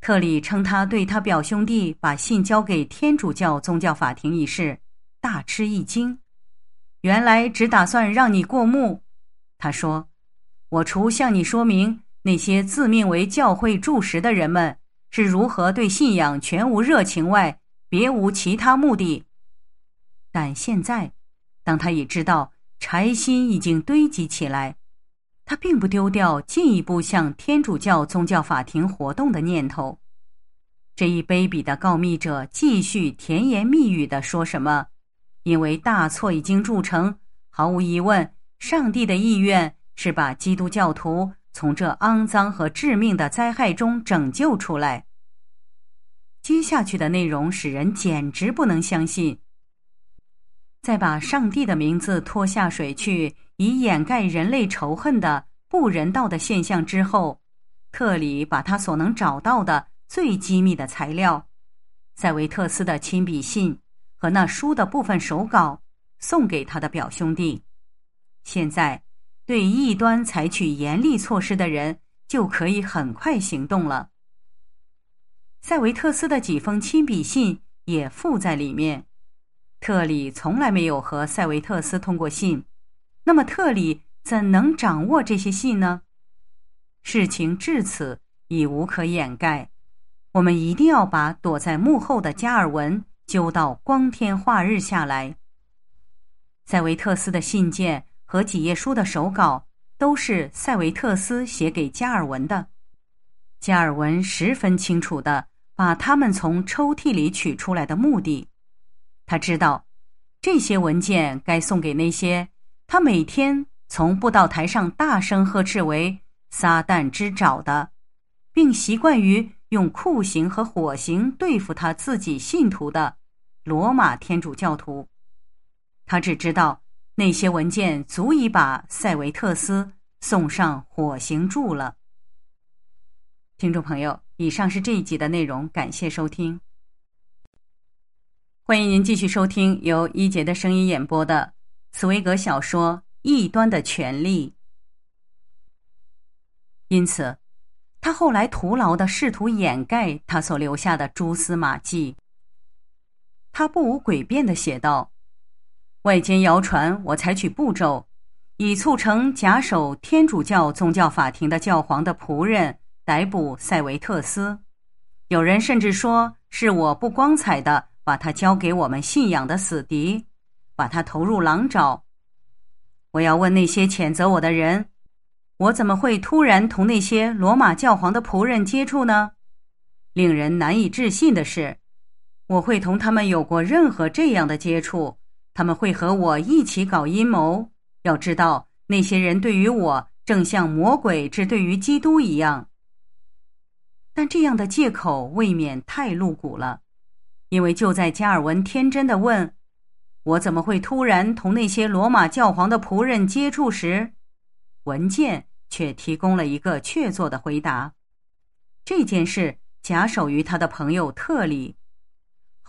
特里称他对他表兄弟把信交给天主教宗教法庭一事，大吃一惊。原来只打算让你过目，他说：“我除向你说明那些自命为教会柱石的人们是如何对信仰全无热情外，别无其他目的。”但现在，当他已知道柴薪已经堆积起来，他并不丢掉进一步向天主教宗教法庭活动的念头。这一卑鄙的告密者继续甜言蜜语的说什么。因为大错已经铸成，毫无疑问，上帝的意愿是把基督教徒从这肮脏和致命的灾害中拯救出来。接下去的内容使人简直不能相信。在把上帝的名字拖下水去，以掩盖人类仇恨的不人道的现象之后，特里把他所能找到的最机密的材料——塞维特斯的亲笔信。和那书的部分手稿送给他的表兄弟。现在，对异端采取严厉措施的人就可以很快行动了。塞维特斯的几封亲笔信也附在里面。特里从来没有和塞维特斯通过信，那么特里怎能掌握这些信呢？事情至此已无可掩盖，我们一定要把躲在幕后的加尔文。揪到光天化日下来。塞维特斯的信件和几页书的手稿都是塞维特斯写给加尔文的。加尔文十分清楚的把他们从抽屉里取出来的目的，他知道这些文件该送给那些他每天从布道台上大声呵斥为撒旦之爪的，并习惯于用酷刑和火刑对付他自己信徒的。罗马天主教徒，他只知道那些文件足以把塞维特斯送上火刑柱了。听众朋友，以上是这一集的内容，感谢收听。欢迎您继续收听由一杰的声音演播的茨威格小说《异端的权利》。因此，他后来徒劳的试图掩盖他所留下的蛛丝马迹。他不无诡辩地写道：“外间谣传我采取步骤，以促成假手天主教宗教法庭的教皇的仆人逮捕塞维特斯。有人甚至说是我不光彩的，把他交给我们信仰的死敌，把他投入狼爪。我要问那些谴责我的人：我怎么会突然同那些罗马教皇的仆人接触呢？令人难以置信的是。”我会同他们有过任何这样的接触？他们会和我一起搞阴谋？要知道，那些人对于我正像魔鬼之对于基督一样。但这样的借口未免太露骨了，因为就在加尔文天真的问我怎么会突然同那些罗马教皇的仆人接触时，文件却提供了一个确凿的回答：这件事假手于他的朋友特里。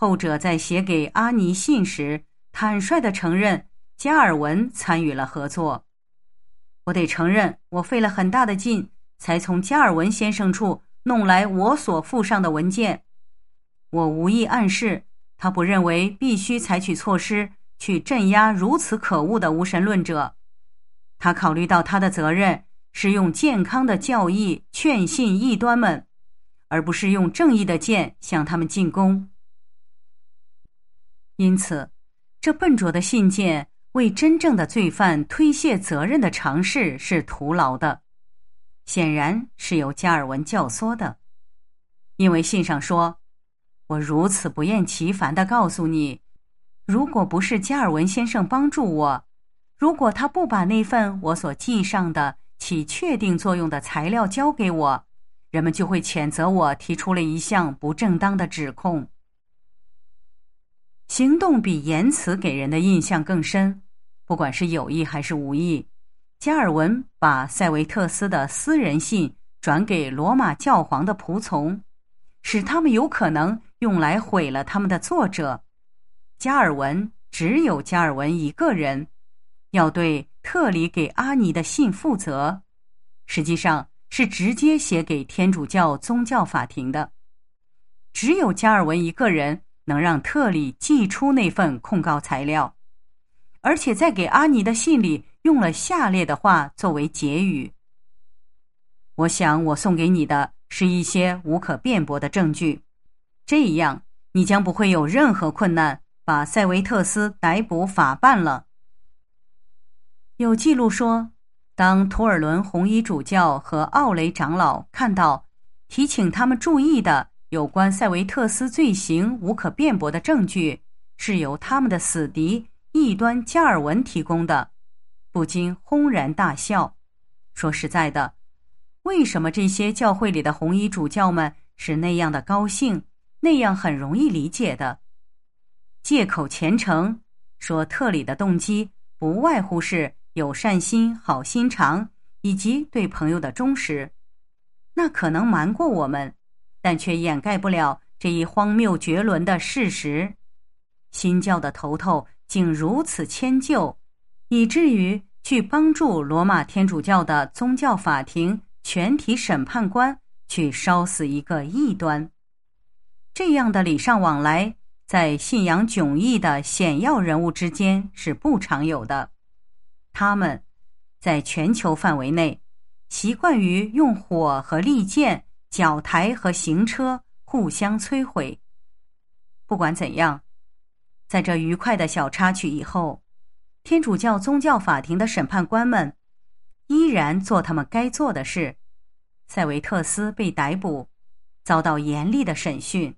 后者在写给阿尼信时，坦率地承认加尔文参与了合作。我得承认，我费了很大的劲才从加尔文先生处弄来我所附上的文件。我无意暗示他不认为必须采取措施去镇压如此可恶的无神论者。他考虑到他的责任是用健康的教义劝信异端们，而不是用正义的剑向他们进攻。因此，这笨拙的信件为真正的罪犯推卸责任的尝试是徒劳的。显然是由加尔文教唆的，因为信上说：“我如此不厌其烦地告诉你，如果不是加尔文先生帮助我，如果他不把那份我所寄上的起确定作用的材料交给我，人们就会谴责我提出了一项不正当的指控。”行动比言辞给人的印象更深，不管是有意还是无意，加尔文把塞维特斯的私人信转给罗马教皇的仆从，使他们有可能用来毁了他们的作者。加尔文只有加尔文一个人要对特里给阿尼的信负责，实际上是直接写给天主教宗教法庭的，只有加尔文一个人。能让特里寄出那份控告材料，而且在给阿尼的信里用了下列的话作为结语：“我想我送给你的是一些无可辩驳的证据，这样你将不会有任何困难把塞维特斯逮捕法办了。”有记录说，当图尔伦红衣主教和奥雷长老看到提请他们注意的。有关塞维特斯罪行无可辩驳的证据，是由他们的死敌异端加尔文提供的。不禁轰然大笑。说实在的，为什么这些教会里的红衣主教们是那样的高兴？那样很容易理解的，借口虔诚，说特里的动机不外乎是有善心、好心肠以及对朋友的忠实。那可能瞒过我们。但却掩盖不了这一荒谬绝伦的事实：新教的头头竟如此迁就，以至于去帮助罗马天主教的宗教法庭全体审判官去烧死一个异端。这样的礼尚往来，在信仰迥异的显要人物之间是不常有的。他们在全球范围内习惯于用火和利剑。绞台和行车互相摧毁。不管怎样，在这愉快的小插曲以后，天主教宗教法庭的审判官们依然做他们该做的事。塞维特斯被逮捕，遭到严厉的审讯。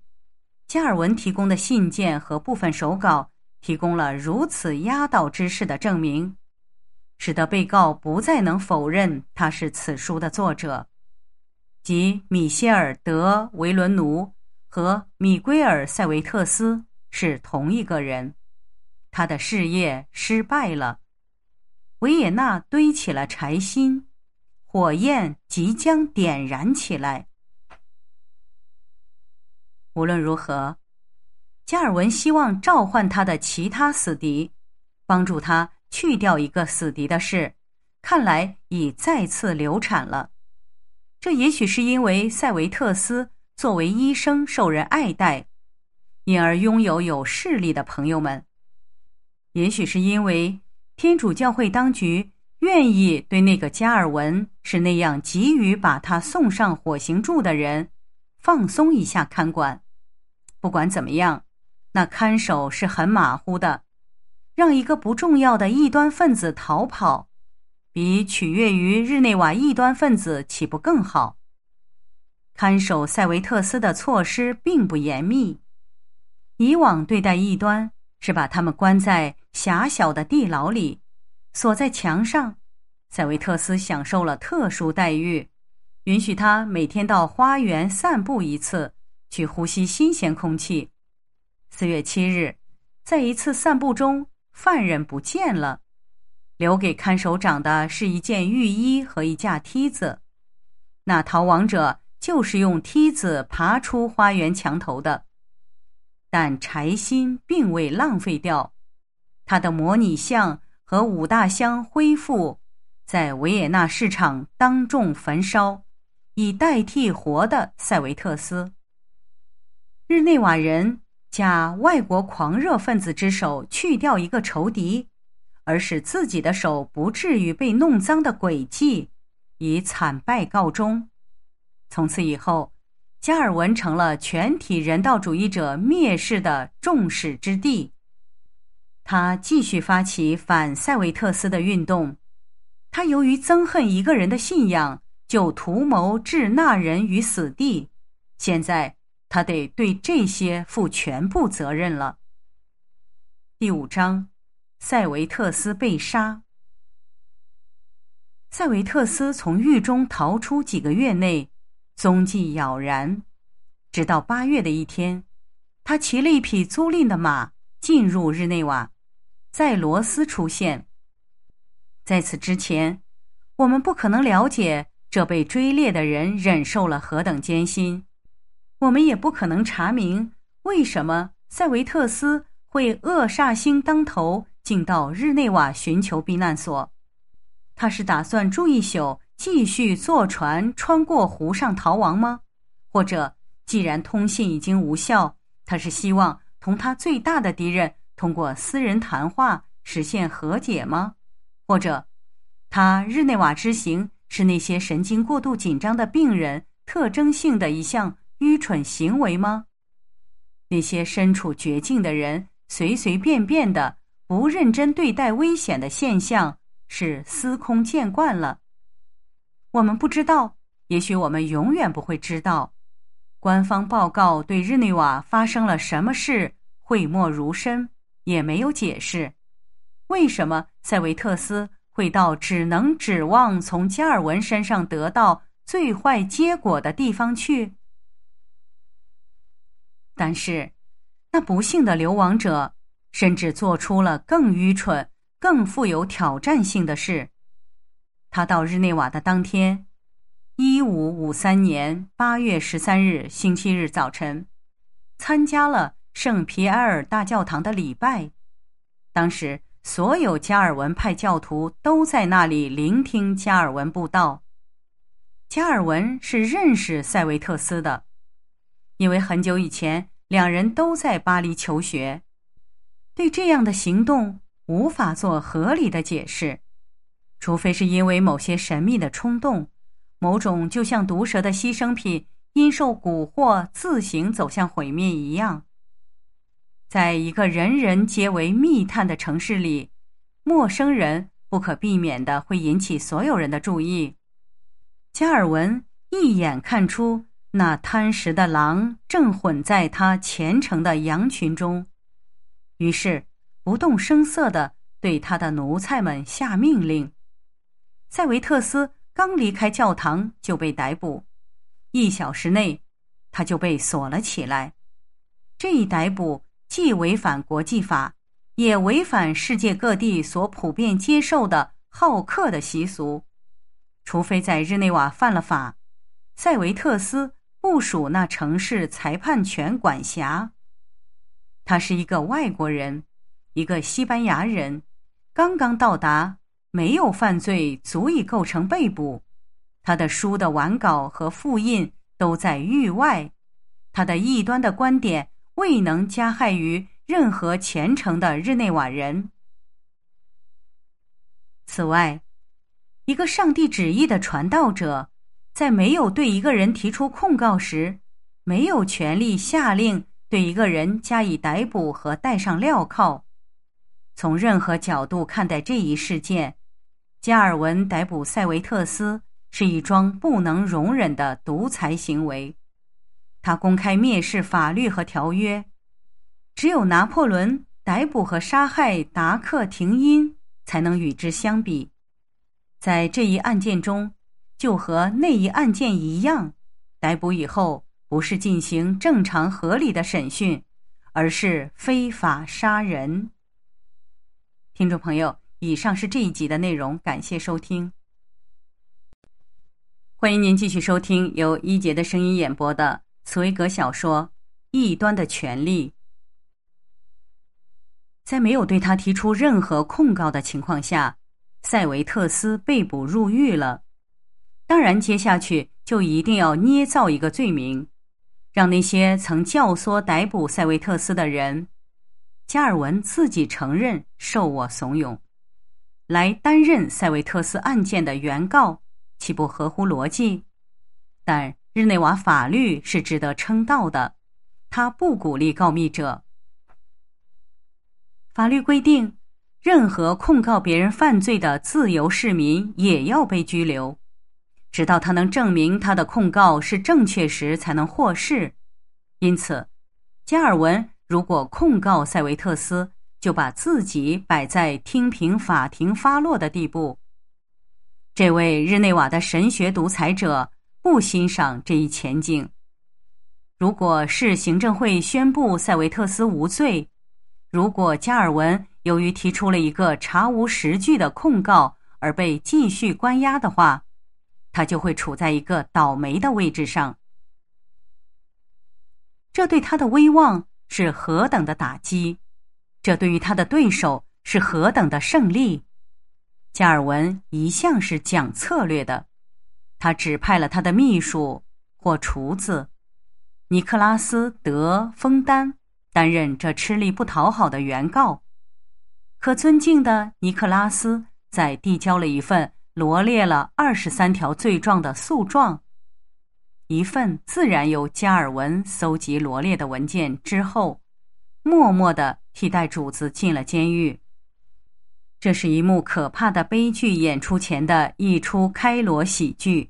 加尔文提供的信件和部分手稿提供了如此压倒之势的证明，使得被告不再能否认他是此书的作者。即米歇尔·德维伦奴和米圭尔·塞维特斯是同一个人，他的事业失败了。维也纳堆起了柴薪，火焰即将点燃起来。无论如何，加尔文希望召唤他的其他死敌，帮助他去掉一个死敌的事，看来已再次流产了。这也许是因为塞维特斯作为医生受人爱戴，因而拥有有势力的朋友们。也许是因为天主教会当局愿意对那个加尔文是那样急于把他送上火刑柱的人放松一下看管。不管怎么样，那看守是很马虎的，让一个不重要的异端分子逃跑。比取悦于日内瓦异端分子岂不更好？看守塞维特斯的措施并不严密。以往对待异端是把他们关在狭小的地牢里，锁在墙上。塞维特斯享受了特殊待遇，允许他每天到花园散步一次，去呼吸新鲜空气。四月七日，在一次散步中，犯人不见了。留给看守长的是一件浴衣和一架梯子，那逃亡者就是用梯子爬出花园墙头的。但柴薪并未浪费掉，他的模拟像和五大箱恢复在维也纳市场当众焚烧，以代替活的塞维特斯。日内瓦人假外国狂热分子之手去掉一个仇敌。而使自己的手不至于被弄脏的诡计，以惨败告终。从此以后，加尔文成了全体人道主义者蔑视的众矢之的。他继续发起反塞维特斯的运动。他由于憎恨一个人的信仰，就图谋置那人于死地。现在，他得对这些负全部责任了。第五章。塞维特斯被杀。塞维特斯从狱中逃出几个月内，踪迹杳然。直到八月的一天，他骑了一匹租赁的马进入日内瓦，在罗斯出现。在此之前，我们不可能了解这被追猎的人忍受了何等艰辛，我们也不可能查明为什么塞维特斯会恶煞星当头。进到日内瓦寻求避难所，他是打算住一宿，继续坐船穿过湖上逃亡吗？或者，既然通信已经无效，他是希望同他最大的敌人通过私人谈话实现和解吗？或者，他日内瓦之行是那些神经过度紧张的病人特征性的一项愚蠢行为吗？那些身处绝境的人随随便便的。不认真对待危险的现象是司空见惯了。我们不知道，也许我们永远不会知道。官方报告对日内瓦发生了什么事讳莫如深，也没有解释。为什么塞维特斯会到只能指望从加尔文身上得到最坏结果的地方去？但是，那不幸的流亡者。甚至做出了更愚蠢、更富有挑战性的事。他到日内瓦的当天，一五五三年八月十三日星期日早晨，参加了圣皮埃尔大教堂的礼拜。当时，所有加尔文派教徒都在那里聆听加尔文布道。加尔文是认识塞维特斯的，因为很久以前两人都在巴黎求学。对这样的行动无法做合理的解释，除非是因为某些神秘的冲动，某种就像毒蛇的牺牲品因受蛊惑自行走向毁灭一样。在一个人人皆为密探的城市里，陌生人不可避免的会引起所有人的注意。加尔文一眼看出那贪食的狼正混在他虔诚的羊群中。于是，不动声色地对他的奴才们下命令。塞维特斯刚离开教堂就被逮捕，一小时内他就被锁了起来。这一逮捕既违反国际法，也违反世界各地所普遍接受的好客的习俗。除非在日内瓦犯了法，塞维特斯不属那城市裁判权管辖。他是一个外国人，一个西班牙人，刚刚到达，没有犯罪足以构成被捕。他的书的完稿和复印都在域外，他的异端的观点未能加害于任何虔诚的日内瓦人。此外，一个上帝旨意的传道者，在没有对一个人提出控告时，没有权利下令。对一个人加以逮捕和戴上镣铐，从任何角度看待这一事件，加尔文逮捕塞维特斯是一桩不能容忍的独裁行为。他公开蔑视法律和条约，只有拿破仑逮捕和杀害达克廷因才能与之相比。在这一案件中，就和那一案件一样，逮捕以后。不是进行正常合理的审讯，而是非法杀人。听众朋友，以上是这一集的内容，感谢收听。欢迎您继续收听由一杰的声音演播的茨威格小说《异端的权利》。在没有对他提出任何控告的情况下，塞维特斯被捕入狱了。当然，接下去就一定要捏造一个罪名。让那些曾教唆逮捕塞维特斯的人，加尔文自己承认受我怂恿，来担任塞维特斯案件的原告，岂不合乎逻辑？但日内瓦法律是值得称道的，它不鼓励告密者。法律规定，任何控告别人犯罪的自由市民也要被拘留。直到他能证明他的控告是正确时，才能获释。因此，加尔文如果控告塞维特斯，就把自己摆在听凭法庭发落的地步。这位日内瓦的神学独裁者不欣赏这一前景。如果是行政会宣布塞维特斯无罪，如果加尔文由于提出了一个查无实据的控告而被继续关押的话。他就会处在一个倒霉的位置上，这对他的威望是何等的打击，这对于他的对手是何等的胜利。加尔文一向是讲策略的，他指派了他的秘书或厨子尼克拉斯·德·丰丹担任这吃力不讨好的原告。可尊敬的尼克拉斯在递交了一份。罗列了二十三条罪状的诉状，一份自然由加尔文搜集罗列的文件之后，默默地替代主子进了监狱。这是一幕可怕的悲剧演出前的一出开罗喜剧，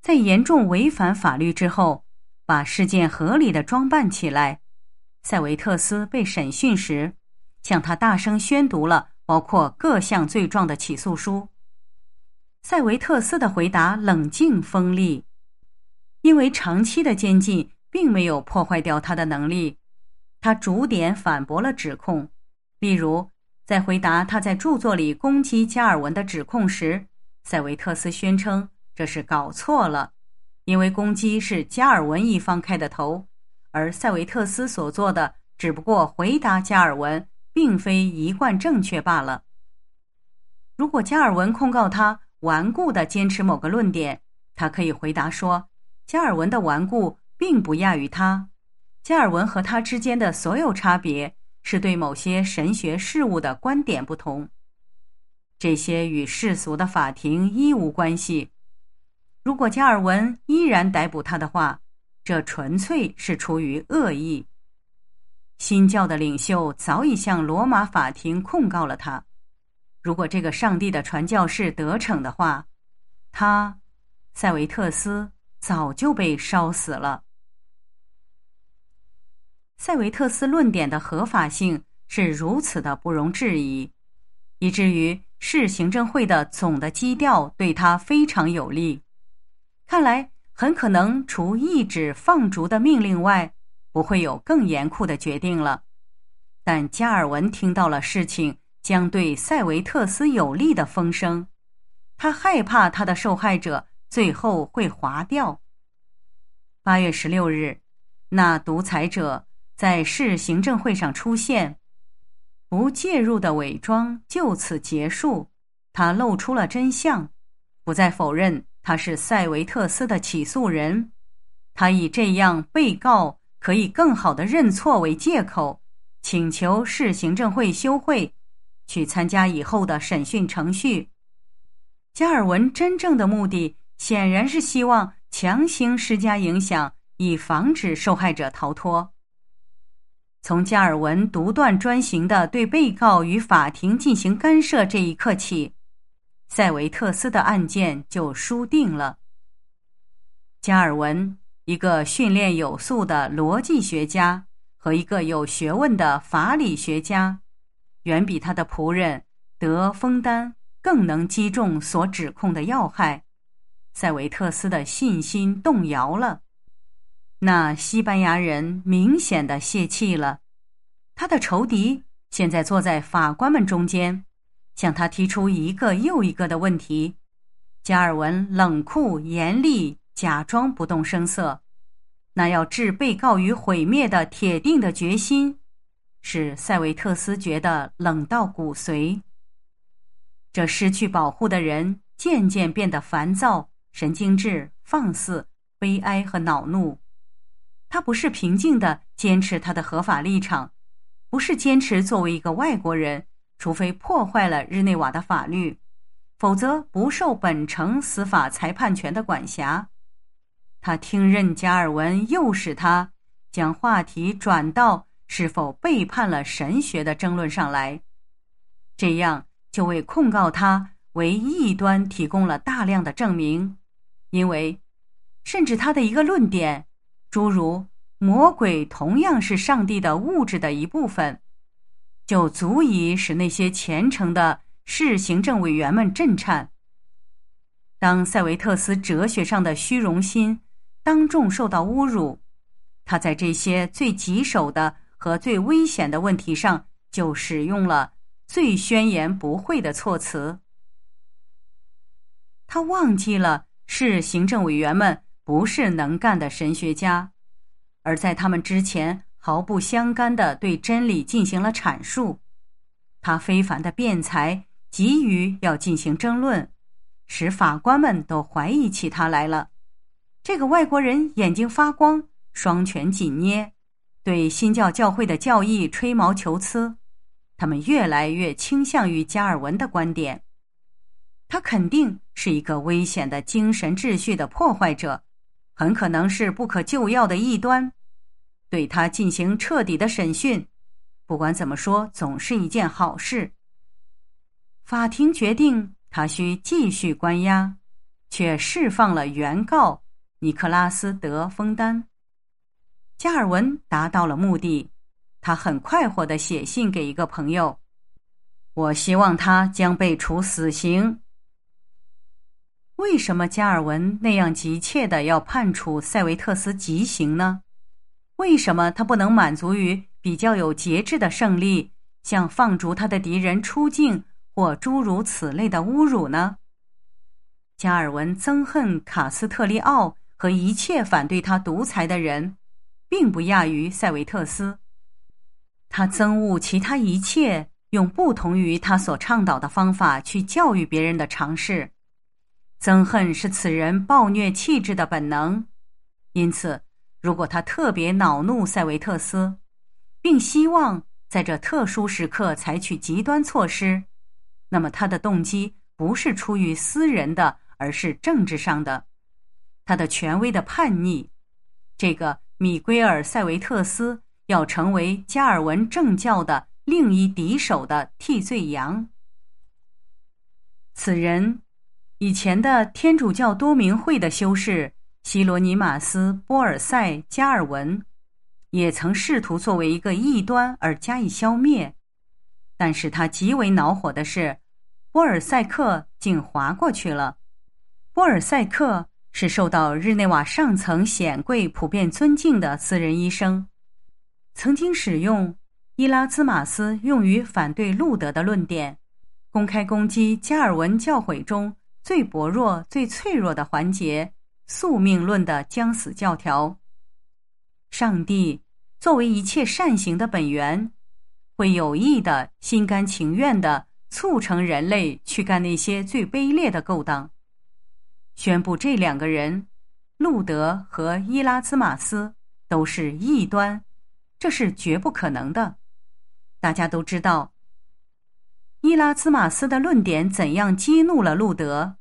在严重违反法律之后，把事件合理的装扮起来。塞维特斯被审讯时，向他大声宣读了包括各项罪状的起诉书。塞维特斯的回答冷静锋利，因为长期的监禁并没有破坏掉他的能力。他逐点反驳了指控，例如在回答他在著作里攻击加尔文的指控时，塞维特斯宣称这是搞错了，因为攻击是加尔文一方开的头，而塞维特斯所做的只不过回答加尔文并非一贯正确罢了。如果加尔文控告他，顽固地坚持某个论点，他可以回答说：“加尔文的顽固并不亚于他，加尔文和他之间的所有差别是对某些神学事物的观点不同，这些与世俗的法庭一无关系。如果加尔文依然逮捕他的话，这纯粹是出于恶意。新教的领袖早已向罗马法庭控告了他。”如果这个上帝的传教士得逞的话，他塞维特斯早就被烧死了。塞维特斯论点的合法性是如此的不容置疑，以至于市行政会的总的基调对他非常有利。看来很可能除一纸放逐的命令外，不会有更严酷的决定了。但加尔文听到了事情。将对塞维特斯有利的风声，他害怕他的受害者最后会划掉。八月十六日，那独裁者在市行政会上出现，不介入的伪装就此结束，他露出了真相，不再否认他是塞维特斯的起诉人。他以这样被告可以更好的认错为借口，请求市行政会休会。去参加以后的审讯程序。加尔文真正的目的显然是希望强行施加影响，以防止受害者逃脱。从加尔文独断专行的对被告与法庭进行干涉这一刻起，塞维特斯的案件就输定了。加尔文，一个训练有素的逻辑学家和一个有学问的法理学家。远比他的仆人德丰丹更能击中所指控的要害，塞维特斯的信心动摇了。那西班牙人明显的泄气了，他的仇敌现在坐在法官们中间，向他提出一个又一个的问题。加尔文冷酷严厉，假装不动声色，那要置被告于毁灭的铁定的决心。使塞维特斯觉得冷到骨髓。这失去保护的人渐渐变得烦躁、神经质、放肆、悲哀和恼怒。他不是平静的坚持他的合法立场，不是坚持作为一个外国人，除非破坏了日内瓦的法律，否则不受本城司法裁判权的管辖。他听任加尔文诱使他将话题转到。是否背叛了神学的争论上来，这样就为控告他为异端提供了大量的证明，因为，甚至他的一个论点，诸如魔鬼同样是上帝的物质的一部分，就足以使那些虔诚的市行政委员们震颤。当塞维特斯哲学上的虚荣心当众受到侮辱，他在这些最棘手的。和最危险的问题上，就使用了最宣言不讳的措辞。他忘记了是行政委员们，不是能干的神学家，而在他们之前毫不相干的对真理进行了阐述。他非凡的辩才，急于要进行争论，使法官们都怀疑起他来了。这个外国人眼睛发光，双拳紧捏。对新教教会的教义吹毛求疵，他们越来越倾向于加尔文的观点。他肯定是一个危险的精神秩序的破坏者，很可能是不可救药的异端。对他进行彻底的审讯，不管怎么说，总是一件好事。法庭决定他需继续关押，却释放了原告尼克拉斯·德·枫丹。加尔文达到了目的，他很快活的写信给一个朋友：“我希望他将被处死刑。”为什么加尔文那样急切的要判处塞维特斯极刑呢？为什么他不能满足于比较有节制的胜利，像放逐他的敌人出境或诸如此类的侮辱呢？加尔文憎恨卡斯特利奥和一切反对他独裁的人。并不亚于塞维特斯。他憎恶其他一切用不同于他所倡导的方法去教育别人的尝试。憎恨是此人暴虐气质的本能。因此，如果他特别恼怒塞维特斯，并希望在这特殊时刻采取极端措施，那么他的动机不是出于私人的，而是政治上的。他的权威的叛逆，这个。米圭尔·塞维特斯要成为加尔文正教的另一敌手的替罪羊。此人，以前的天主教多明会的修士西罗尼马斯·波尔塞加尔文，也曾试图作为一个异端而加以消灭。但是他极为恼火的是，波尔塞克竟划过去了。波尔塞克。是受到日内瓦上层显贵普遍尊敬的私人医生，曾经使用伊拉兹马斯用于反对路德的论点，公开攻击加尔文教诲中最薄弱、最脆弱的环节——宿命论的将死教条。上帝作为一切善行的本源，会有意的、心甘情愿的促成人类去干那些最卑劣的勾当。宣布这两个人，路德和伊拉兹马斯都是异端，这是绝不可能的。大家都知道，伊拉兹马斯的论点怎样激怒了路德，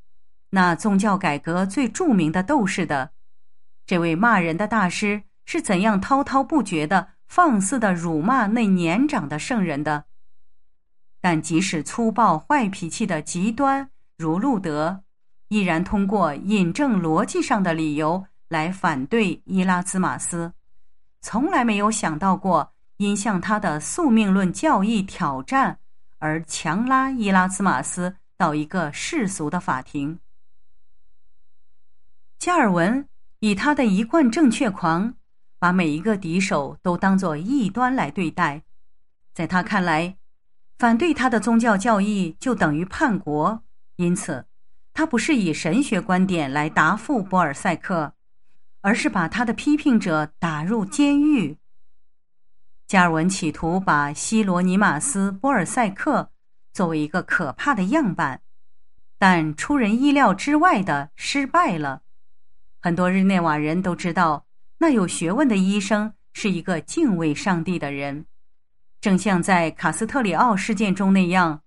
那宗教改革最著名的斗士的，这位骂人的大师是怎样滔滔不绝的、放肆的辱骂那年长的圣人的。但即使粗暴、坏脾气的极端，如路德。依然通过引证逻辑上的理由来反对伊拉兹马斯，从来没有想到过因向他的宿命论教义挑战而强拉伊拉兹马斯到一个世俗的法庭。加尔文以他的一贯正确狂，把每一个敌手都当作异端来对待。在他看来，反对他的宗教教义就等于叛国，因此。他不是以神学观点来答复波尔塞克，而是把他的批评者打入监狱。加尔文企图把西罗尼马斯·波尔塞克作为一个可怕的样板，但出人意料之外的失败了。很多日内瓦人都知道，那有学问的医生是一个敬畏上帝的人，正像在卡斯特里奥事件中那样，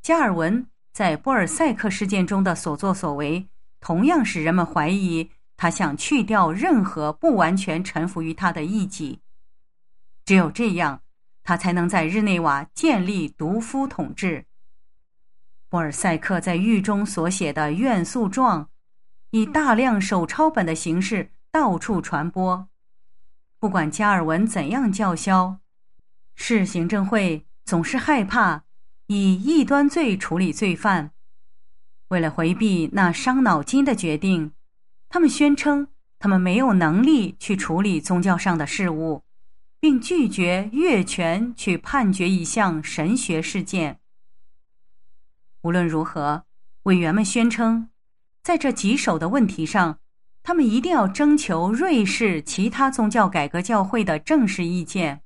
加尔文。在波尔塞克事件中的所作所为，同样使人们怀疑他想去掉任何不完全臣服于他的异己。只有这样，他才能在日内瓦建立独夫统治。波尔塞克在狱中所写的怨诉状，以大量手抄本的形式到处传播。不管加尔文怎样叫嚣，市行政会总是害怕。以异端罪处理罪犯，为了回避那伤脑筋的决定，他们宣称他们没有能力去处理宗教上的事务，并拒绝越权去判决一项神学事件。无论如何，委员们宣称，在这棘手的问题上，他们一定要征求瑞士其他宗教改革教会的正式意见。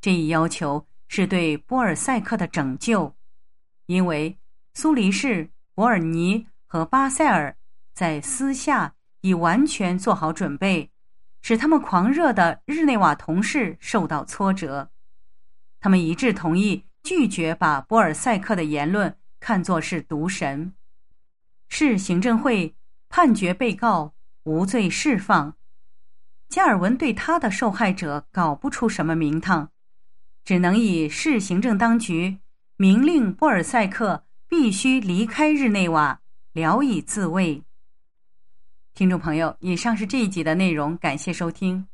这一要求。是对波尔塞克的拯救，因为苏黎世、伯尔尼和巴塞尔在私下已完全做好准备，使他们狂热的日内瓦同事受到挫折。他们一致同意拒绝把波尔塞克的言论看作是毒神。市行政会判决被告无罪释放。加尔文对他的受害者搞不出什么名堂。只能以市行政当局明令波尔塞克必须离开日内瓦，聊以自慰。听众朋友，以上是这一集的内容，感谢收听。